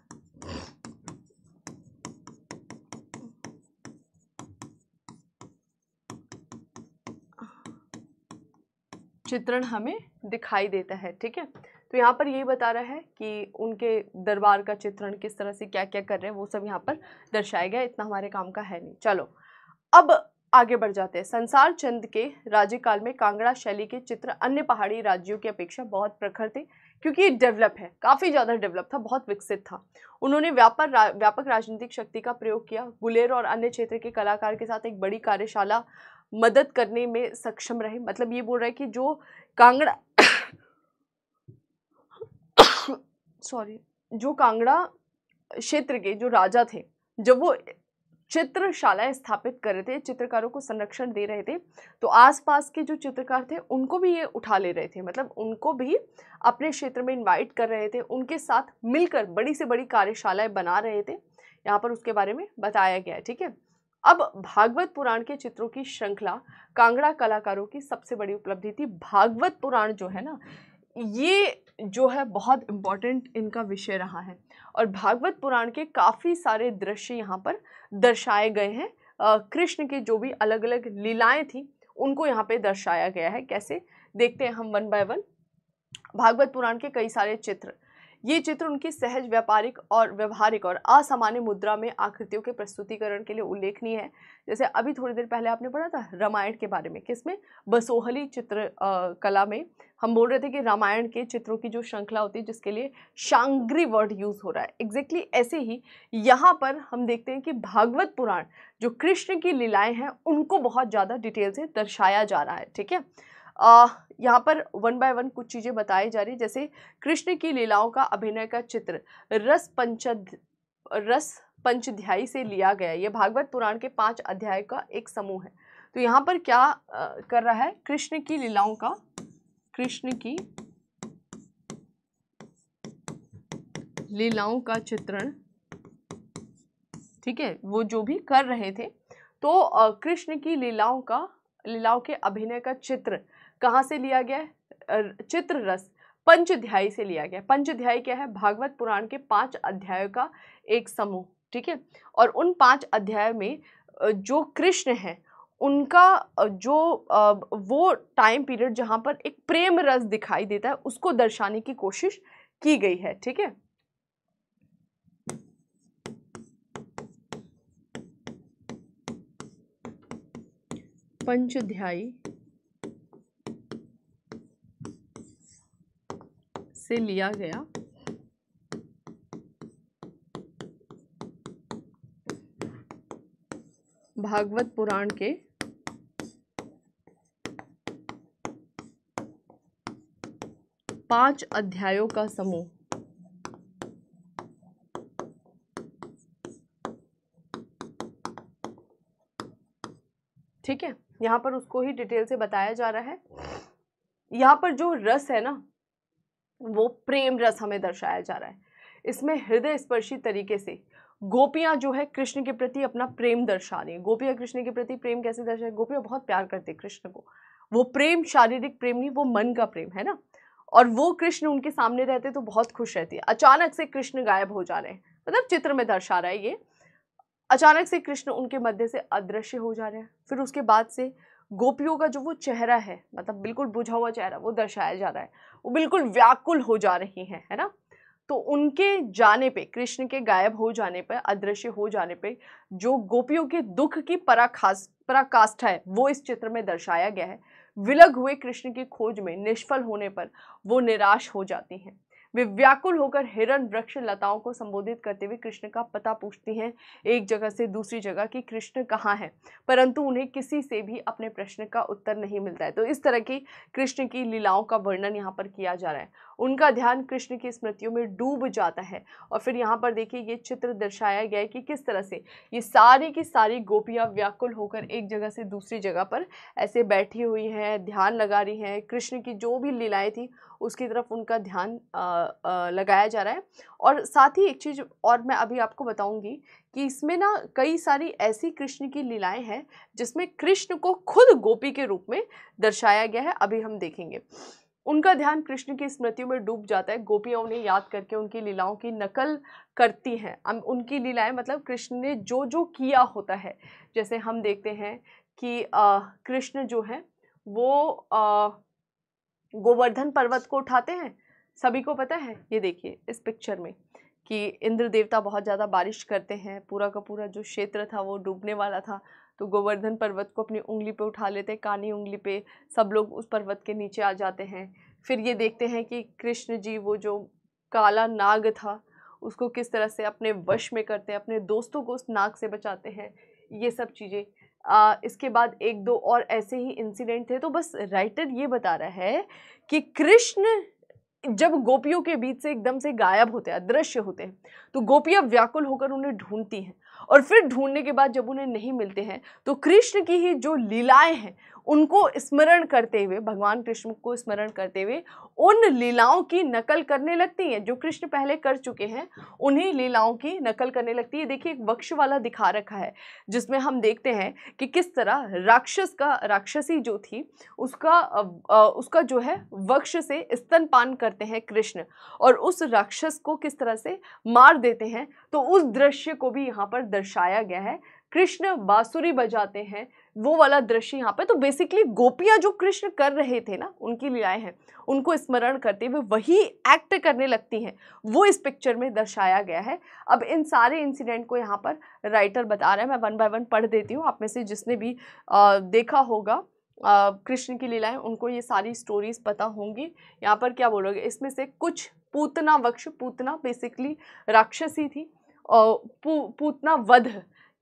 चित्रण हमें दिखाई देता है ठीक है तो यहाँ पर यही बता रहा है कि उनके दरबार का चित्रण किस तरह से क्या क्या कर रहे हैं वो सब यहाँ पर दर्शाया गया इतना हमारे काम का है नहीं चलो अब आगे बढ़ जाते हैं संसार चंद के राज्य काल में कांगड़ा शैली के चित्र अन्य पहाड़ी राज्यों की अपेक्षा बहुत प्रखर थे क्योंकि ये डेवलप है काफ़ी ज़्यादा डेवलप था बहुत विकसित था उन्होंने व्यापार रा, व्यापक राजनीतिक शक्ति का प्रयोग किया गुलेर और अन्य क्षेत्र के कलाकार के साथ एक बड़ी कार्यशाला मदद करने में सक्षम रहे मतलब ये बोल रहा है कि जो कांगड़ा सॉरी जो कांगड़ा क्षेत्र के जो राजा थे जब वो चित्रशालाएं स्थापित कर रहे थे चित्रकारों को संरक्षण दे रहे थे तो आसपास के जो चित्रकार थे उनको भी ये उठा ले रहे थे मतलब उनको भी अपने क्षेत्र में इनवाइट कर रहे थे उनके साथ मिलकर बड़ी से बड़ी कार्यशालाएं बना रहे थे यहाँ पर उसके बारे में बताया गया है ठीक है अब भागवत पुराण के चित्रों की श्रृंखला कांगड़ा कलाकारों की सबसे बड़ी उपलब्धि थी भागवत पुराण जो है ना ये जो है बहुत इम्पॉर्टेंट इनका विषय रहा है और भागवत पुराण के काफ़ी सारे दृश्य यहाँ पर दर्शाए गए हैं कृष्ण के जो भी अलग अलग लीलाएं थी उनको यहाँ पे दर्शाया गया है कैसे देखते हैं हम one by one Bhagavata Purana के कई सारे चित्र ये चित्र उनकी सहज व्यापारिक और व्यवहारिक और असामान्य मुद्रा में आकृतियों के प्रस्तुतिकरण के लिए उल्लेखनीय है जैसे अभी थोड़ी देर पहले आपने पढ़ा था रामायण के बारे में किसमें बसोहली चित्र कला में हम बोल रहे थे कि रामायण के चित्रों की जो श्रृंखला होती है जिसके लिए शांग्री वर्ड यूज़ हो रहा है एग्जैक्टली exactly ऐसे ही यहाँ पर हम देखते हैं कि भागवत पुराण जो कृष्ण की लीलाएँ हैं उनको बहुत ज़्यादा डिटेल से दर्शाया जा रहा है ठीक है यहाँ पर वन बाय वन कुछ चीज़ें बताई जा रही जैसे कृष्ण की लीलाओं का अभिनय का चित्र रस पंच रस पंचध्यायी से लिया गया ये भागवत पुराण के पांच अध्याय का एक समूह है तो यहाँ पर क्या आ, कर रहा है कृष्ण की लीलाओं का कृष्ण की लीलाओं का चित्रण ठीक है वो जो भी कर रहे थे तो कृष्ण की लीलाओं का लीलाओं के अभिनय का चित्र कहाँ से लिया गया है चित्र रस पंचध्याय से लिया गया पंचध्याय क्या है भागवत पुराण के पांच अध्यायों का एक समूह ठीक है और उन पांच अध्याय में जो कृष्ण हैं उनका जो वो टाइम पीरियड जहाँ पर एक प्रेम रस दिखाई देता है उसको दर्शाने की कोशिश की गई है ठीक है पंचध्यायी से लिया गया भागवत पुराण के पांच अध्यायों का समूह ठीक है यहां पर उसको ही डिटेल से बताया जा रहा है यहां पर जो रस है ना वो प्रेम रस हमें दर्शाया जा रहा है इसमें हृदय स्पर्शी तरीके से गोपियाँ जो है कृष्ण के प्रति अपना प्रेम दर्शा रही हैं गोपियाँ कृष्ण के प्रति प्रेम कैसे दर्शा गोपियाँ बहुत प्यार करती कृष्ण को वो प्रेम शारीरिक प्रेम नहीं वो मन का प्रेम है ना और वो कृष्ण उनके सामने रहते तो बहुत खुश रहती है अचानक से कृष्ण गायब हो जा रहे हैं मतलब चित्र में दर्शा रहा है ये अचानक से कृष्ण उनके मध्य से अदृश्य हो जा रहे हैं फिर उसके बाद से गोपियों का जो वो चेहरा है मतलब बिल्कुल बुझा हुआ चेहरा वो दर्शाया जा रहा है वो बिल्कुल व्याकुल हो जा रही हैं है ना तो उनके जाने पे कृष्ण के गायब हो जाने पर अदृश्य हो जाने पे जो गोपियों के दुख की पराखास पराकाष्ठा है वो इस चित्र में दर्शाया गया है विलग हुए कृष्ण की खोज में निष्फल होने पर वो निराश हो जाती हैं वे व्याकुल होकर हिरण वृक्ष लताओं को संबोधित करते हुए कृष्ण का पता पूछती हैं एक जगह से दूसरी जगह कि कृष्ण कहाँ है परंतु उन्हें किसी से भी अपने प्रश्न का उत्तर नहीं मिलता है तो इस तरह की कृष्ण की लीलाओं का वर्णन यहाँ पर किया जा रहा है उनका ध्यान कृष्ण की स्मृतियों में डूब जाता है और फिर यहाँ पर देखिए ये चित्र दर्शाया गया है कि किस तरह से ये सारी की सारी गोपियाँ व्याकुल होकर एक जगह से दूसरी जगह पर ऐसे बैठी हुई हैं ध्यान लगा रही हैं कृष्ण की जो भी लीलाएँ थी उसकी तरफ उनका ध्यान आ, आ, लगाया जा रहा है और साथ ही एक चीज़ और मैं अभी आपको बताऊंगी कि इसमें ना कई सारी ऐसी कृष्ण की लीलाएं हैं जिसमें कृष्ण को खुद गोपी के रूप में दर्शाया गया है अभी हम देखेंगे उनका ध्यान कृष्ण की स्मृतियों में डूब जाता है गोपियाँ उन्हें याद करके उनकी लीलाओं की नकल करती हैं उनकी लीलाएं मतलब कृष्ण ने जो जो किया होता है जैसे हम देखते हैं कि कृष्ण जो है वो गोवर्धन पर्वत को उठाते हैं सभी को पता है ये देखिए इस पिक्चर में कि इंद्र देवता बहुत ज़्यादा बारिश करते हैं पूरा का पूरा जो क्षेत्र था वो डूबने वाला था तो गोवर्धन पर्वत को अपनी उंगली पे उठा लेते हैं कानी उंगली पे सब लोग उस पर्वत के नीचे आ जाते हैं फिर ये देखते हैं कि कृष्ण जी वो जो काला नाग था उसको किस तरह से अपने वश में करते हैं अपने दोस्तों को उस नाग से बचाते हैं ये सब चीज़ें इसके बाद एक दो और ऐसे ही इंसिडेंट थे तो बस राइटर ये बता रहा है कि कृष्ण जब गोपियों के बीच से एकदम से गायब होते हैं अदृश्य होते हैं तो गोपियाँ व्याकुल होकर उन्हें ढूंढती हैं और फिर ढूंढने के बाद जब उन्हें नहीं मिलते हैं तो कृष्ण की ही जो लीलाएं हैं उनको स्मरण करते हुए भगवान कृष्ण को स्मरण करते हुए उन लीलाओं की नकल करने लगती हैं जो कृष्ण पहले कर चुके हैं उन्हीं लीलाओं की नकल करने लगती है देखिए एक वक्ष वाला दिखा रखा है जिसमें हम देखते हैं कि किस तरह राक्षस का राक्षसी जो थी उसका उसका जो है वक्ष से स्तनपान करते हैं कृष्ण और उस राक्षस को किस तरह से मार देते हैं तो उस दृश्य को भी यहाँ पर दर्शाया गया है कृष्ण बाँसुरी बजाते हैं वो वाला दृश्य यहाँ पे तो बेसिकली गोपियाँ जो कृष्ण कर रहे थे ना उनकी लीलाएं हैं उनको स्मरण करते हुए वही एक्ट करने लगती हैं वो इस पिक्चर में दर्शाया गया है अब इन सारे इंसिडेंट को यहाँ पर राइटर बता रहा है मैं वन बाय वन पढ़ देती हूँ आप में से जिसने भी आ, देखा होगा कृष्ण की लीलाएं उनको ये सारी स्टोरीज पता होंगी यहाँ पर क्या बोलोगे इसमें से कुछ पूतना वक्ष पूतना बेसिकली राक्षसी थी और पू, पूतना वध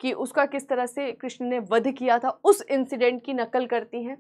कि उसका किस तरह से कृष्ण ने वध किया था उस इंसिडेंट की नकल करती हैं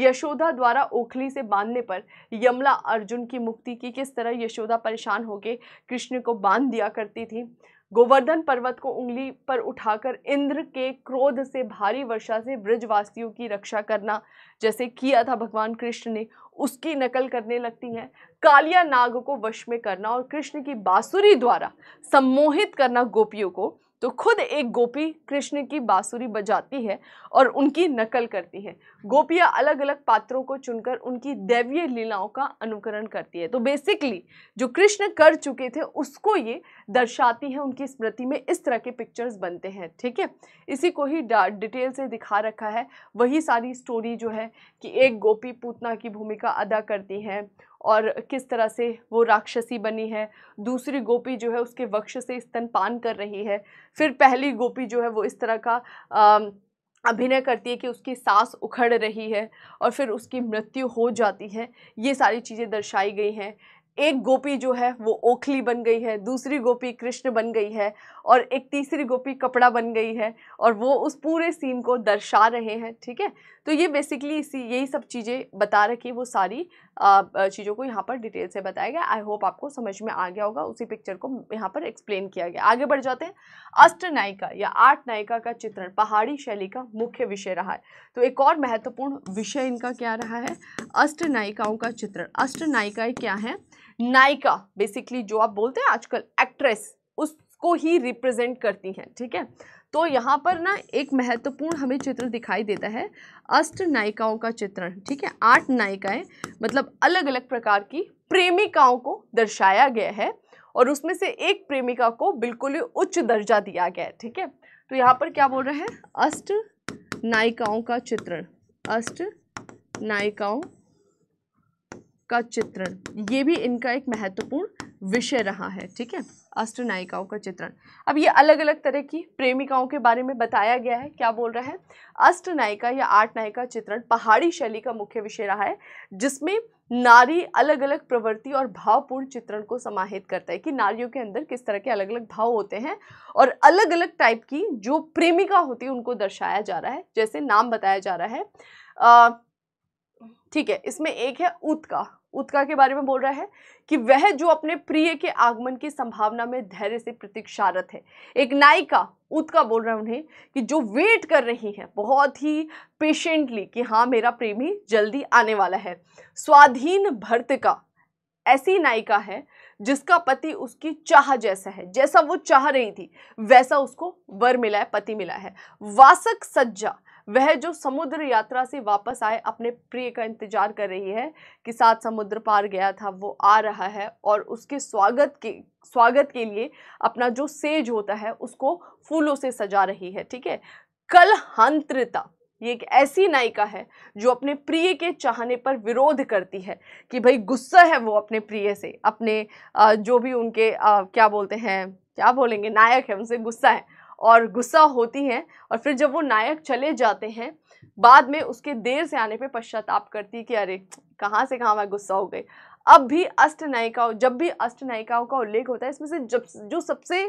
यशोदा द्वारा ओखली से बांधने पर यमला अर्जुन की मुक्ति की किस तरह यशोदा परेशान होकर कृष्ण को बांध दिया करती थी गोवर्धन पर्वत को उंगली पर उठाकर इंद्र के क्रोध से भारी वर्षा से ब्रजवासियों की रक्षा करना जैसे किया था भगवान कृष्ण ने उसकी नकल करने लगती हैं कालिया नाग को वश में करना और कृष्ण की बांसुरी द्वारा सम्मोहित करना गोपियों को तो खुद एक गोपी कृष्ण की बांसुरी बजाती है और उनकी नकल करती है गोपियाँ अलग अलग पात्रों को चुनकर उनकी दैवीय लीलाओं का अनुकरण करती है तो बेसिकली जो कृष्ण कर चुके थे उसको ये दर्शाती हैं उनकी स्मृति में इस तरह के पिक्चर्स बनते हैं ठीक है इसी को ही डिटेल से दिखा रखा है वही सारी स्टोरी जो है कि एक गोपी पूतना की भूमिका अदा करती हैं और किस तरह से वो राक्षसी बनी है दूसरी गोपी जो है उसके वक्ष से स्तनपान कर रही है फिर पहली गोपी जो है वो इस तरह का आ, अभिनय करती है कि उसकी सांस उखड़ रही है और फिर उसकी मृत्यु हो जाती है ये सारी चीज़ें दर्शाई गई हैं एक गोपी जो है वो ओखली बन गई है दूसरी गोपी कृष्ण बन गई है और एक तीसरी गोपी कपड़ा बन गई है और वो उस पूरे सीन को दर्शा रहे हैं ठीक है तो ये बेसिकली इसी यही सब चीज़ें बता रखी वो सारी चीज़ों को यहाँ पर डिटेल से बताया गया आई होप आपको समझ में आ गया होगा उसी पिक्चर को यहाँ पर एक्सप्लेन किया गया आगे बढ़ जाते हैं अष्ट नायिका या आठ नायिका का चित्रण पहाड़ी शैली का मुख्य विषय रहा है तो एक और महत्वपूर्ण विषय इनका क्या रहा है अष्ट नायिकाओं का चित्रण अष्ट नायिकाएँ क्या हैं नायिका बेसिकली जो आप बोलते हैं आजकल एक्ट्रेस उसको ही रिप्रेजेंट करती हैं ठीक है तो यहाँ पर ना एक महत्वपूर्ण हमें चित्र दिखाई देता है अष्ट नायिकाओं का चित्रण ठीक है आठ नायिकाएं मतलब अलग अलग प्रकार की प्रेमिकाओं को दर्शाया गया है और उसमें से एक प्रेमिका को बिल्कुल ही उच्च दर्जा दिया गया है ठीक है तो यहाँ पर क्या बोल रहे हैं अष्ट नायिकाओं का चित्रण अष्ट नायिकाओं का चित्रण ये भी इनका एक महत्वपूर्ण विषय रहा है ठीक है अष्टनायिकाओं का चित्रण अब ये अलग अलग तरह की प्रेमिकाओं के बारे में बताया गया है क्या बोल रहा है अष्टनायिका या आठ नायिका चित्रण पहाड़ी शैली का मुख्य विषय रहा है जिसमें नारी अलग अलग प्रवृत्ति और भावपूर्ण चित्रण को समाहित करता है कि नारियों के अंदर किस तरह के अलग अलग भाव होते हैं और अलग अलग टाइप की जो प्रेमिका होती है उनको दर्शाया जा रहा है जैसे नाम बताया जा रहा है ठीक है इसमें एक है ऊत का उत्का के बारे में बोल रहा है कि वह जो अपने प्रिय के आगमन की संभावना में धैर्य से प्रतीक्षारत है एक नायिका उत्का बोल रहा है उन्हें कि जो वेट कर रही है बहुत ही पेशेंटली कि हाँ मेरा प्रेमी जल्दी आने वाला है स्वाधीन भर्तिका ऐसी नायिका है जिसका पति उसकी चाह जैसा है जैसा वो चाह रही थी वैसा उसको वर मिला है पति मिला है वासक सज्जा वह जो समुद्र यात्रा से वापस आए अपने प्रिय का इंतजार कर रही है कि साथ समुद्र पार गया था वो आ रहा है और उसके स्वागत के स्वागत के लिए अपना जो सेज होता है उसको फूलों से सजा रही है ठीक है कल हंत्रिता ये एक ऐसी नायिका है जो अपने प्रिय के चाहने पर विरोध करती है कि भाई गुस्सा है वो अपने प्रिय से अपने जो भी उनके क्या बोलते हैं क्या बोलेंगे नायक है उनसे गुस्सा है और गुस्सा होती हैं और फिर जब वो नायक चले जाते हैं बाद में उसके देर से आने पे पश्चाताप करती है कि अरे कहाँ से कहाँ मैं गुस्सा हो गई अब भी अष्ट नायिकाओं जब भी अष्ट नायिकाओं का उल्लेख होता है इसमें से जब जो सबसे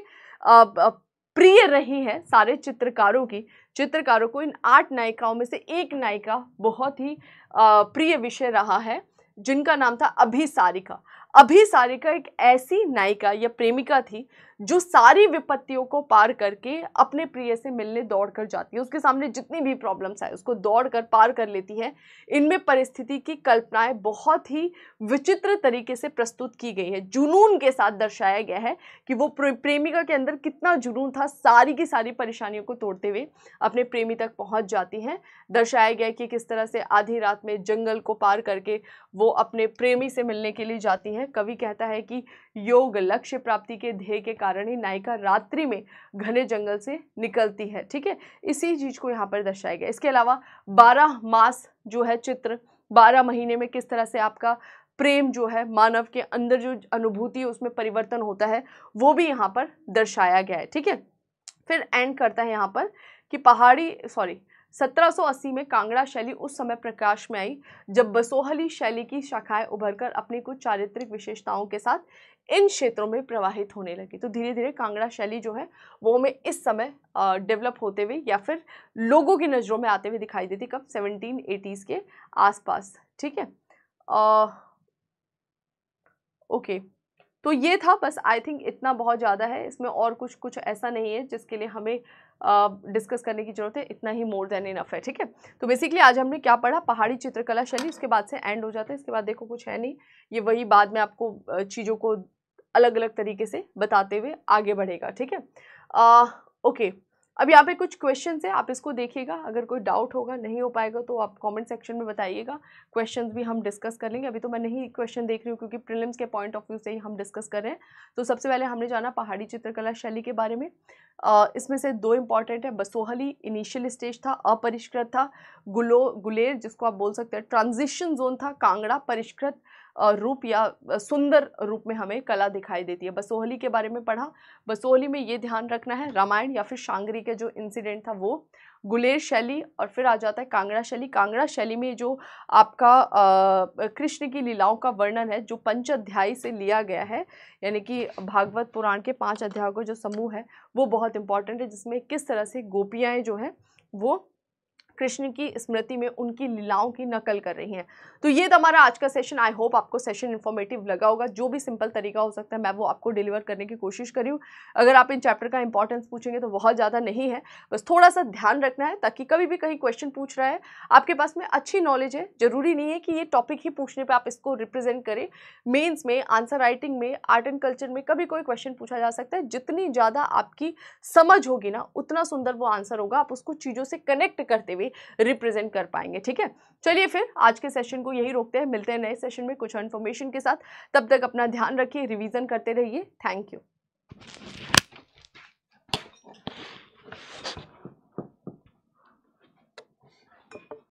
प्रिय रही है सारे चित्रकारों की चित्रकारों को इन आठ नायिकाओं में से एक नायिका बहुत ही प्रिय विषय रहा है जिनका नाम था अभिसारिका अभिसारिका एक ऐसी नायिका या प्रेमिका थी जो सारी विपत्तियों को पार करके अपने प्रिय से मिलने दौड़ कर जाती है उसके सामने जितनी भी प्रॉब्लम्स आए उसको दौड़ कर पार कर लेती है इनमें परिस्थिति की कल्पनाएं बहुत ही विचित्र तरीके से प्रस्तुत की गई है जुनून के साथ दर्शाया गया है कि वो प्रेमिका के अंदर कितना जुनून था सारी की सारी परेशानियों को तोड़ते हुए अपने प्रेमी तक पहुँच जाती है दर्शाया गया कि किस तरह से आधी रात में जंगल को पार करके वो अपने प्रेमी से मिलने के लिए जाती है कवि कहता है कि योग लक्ष्य प्राप्ति के ध्येय के कारण कारण ही नायिका रात्रि में घने जंगल से निकलती है ठीक है इसी चीज़ को यहाँ पर दर्शाया गया इसके अलावा बारह मास जो है चित्र बारह महीने में किस तरह से आपका प्रेम जो है मानव के अंदर जो अनुभूति उसमें परिवर्तन होता है वो भी यहाँ पर दर्शाया गया है ठीक है फिर एंड करता है यहाँ पर कि पहाड़ी सॉरी 1780 में कांगड़ा शैली उस समय प्रकाश में आई जब बसोहली शैली की शाखाएं उभरकर अपनी कुछ चारित्रिक विशेषताओं के साथ इन क्षेत्रों में प्रवाहित होने लगी तो धीरे धीरे कांगड़ा शैली जो है वो हमें इस समय डेवलप होते हुए या फिर लोगों की नज़रों में आते हुए दिखाई देती कब सेवनटीन एटीज़ के आसपास ठीक है ओके तो ये था बस आई थिंक इतना बहुत ज़्यादा है इसमें और कुछ कुछ ऐसा नहीं है जिसके लिए हमें डिस्कस करने की जरूरत है इतना ही मोर देन इनफ है ठीक है तो बेसिकली आज हमने क्या पढ़ा पहाड़ी चित्रकला शैली उसके बाद से एंड हो जाता है इसके बाद देखो कुछ है नहीं ये वही बाद में आपको चीज़ों को अलग अलग तरीके से बताते हुए आगे बढ़ेगा ठीक है ओके अब यहाँ पे कुछ क्वेश्चन है आप इसको देखिएगा अगर कोई डाउट होगा नहीं हो पाएगा तो आप कमेंट सेक्शन में बताइएगा क्वेश्चन भी हम डिस्कस कर लेंगे अभी तो मैं नहीं क्वेश्चन देख रही हूँ क्योंकि प्रिलिम्स के पॉइंट ऑफ व्यू से ही हम डिस्कस कर रहे हैं तो सबसे पहले हमने जाना पहाड़ी चित्रकला शैली के बारे में इसमें से दो इम्पॉर्टेंट है बसोहली इनिशियल स्टेज था अपरिष्कृत था गुलो गुलेर जिसको आप बोल सकते हैं ट्रांजिशन जोन था कांगड़ा परिष्कृत रूप या सुंदर रूप में हमें कला दिखाई देती है बसोहली के बारे में पढ़ा बसोहली में ये ध्यान रखना है रामायण या फिर शांगरी के जो इंसिडेंट था वो गुलेर शैली और फिर आ जाता है कांगड़ा शैली कांगड़ा शैली में जो आपका कृष्ण की लीलाओं का वर्णन है जो पंच अध्याय से लिया गया है यानी कि भागवत पुराण के पांच अध्यायों का जो समूह है वो बहुत इंपॉर्टेंट है जिसमें किस तरह से गोपियाएँ जो हैं वो कृष्ण की स्मृति में उनकी लीलाओं की नकल कर रही हैं तो ये था हमारा आज का सेशन आई होप आपको सेशन इन्फॉर्मेटिव लगा होगा जो भी सिंपल तरीका हो सकता है मैं वो आपको डिलीवर करने की कोशिश करी हूँ अगर आप इन चैप्टर का इंपॉर्टेंस पूछेंगे तो बहुत ज़्यादा नहीं है बस थोड़ा सा ध्यान रखना है ताकि कभी भी कहीं क्वेश्चन पूछ रहा है आपके पास में अच्छी नॉलेज है ज़रूरी नहीं है कि ये टॉपिक ही पूछने पर आप इसको रिप्रेजेंट करें मेन्स में आंसर राइटिंग में आर्ट एंड कल्चर में कभी कोई क्वेश्चन पूछा जा सकता है जितनी ज़्यादा आपकी समझ होगी ना उतना सुंदर वो आंसर होगा आप उसको चीज़ों से कनेक्ट करते हुए रिप्रेजेंट कर पाएंगे ठीक है चलिए फिर आज के सेशन को यही रोकते हैं मिलते हैं नए सेशन में कुछ इन्फॉर्मेशन के साथ तब तक अपना ध्यान रखिए रिविज़न करते रहिए थैंक यू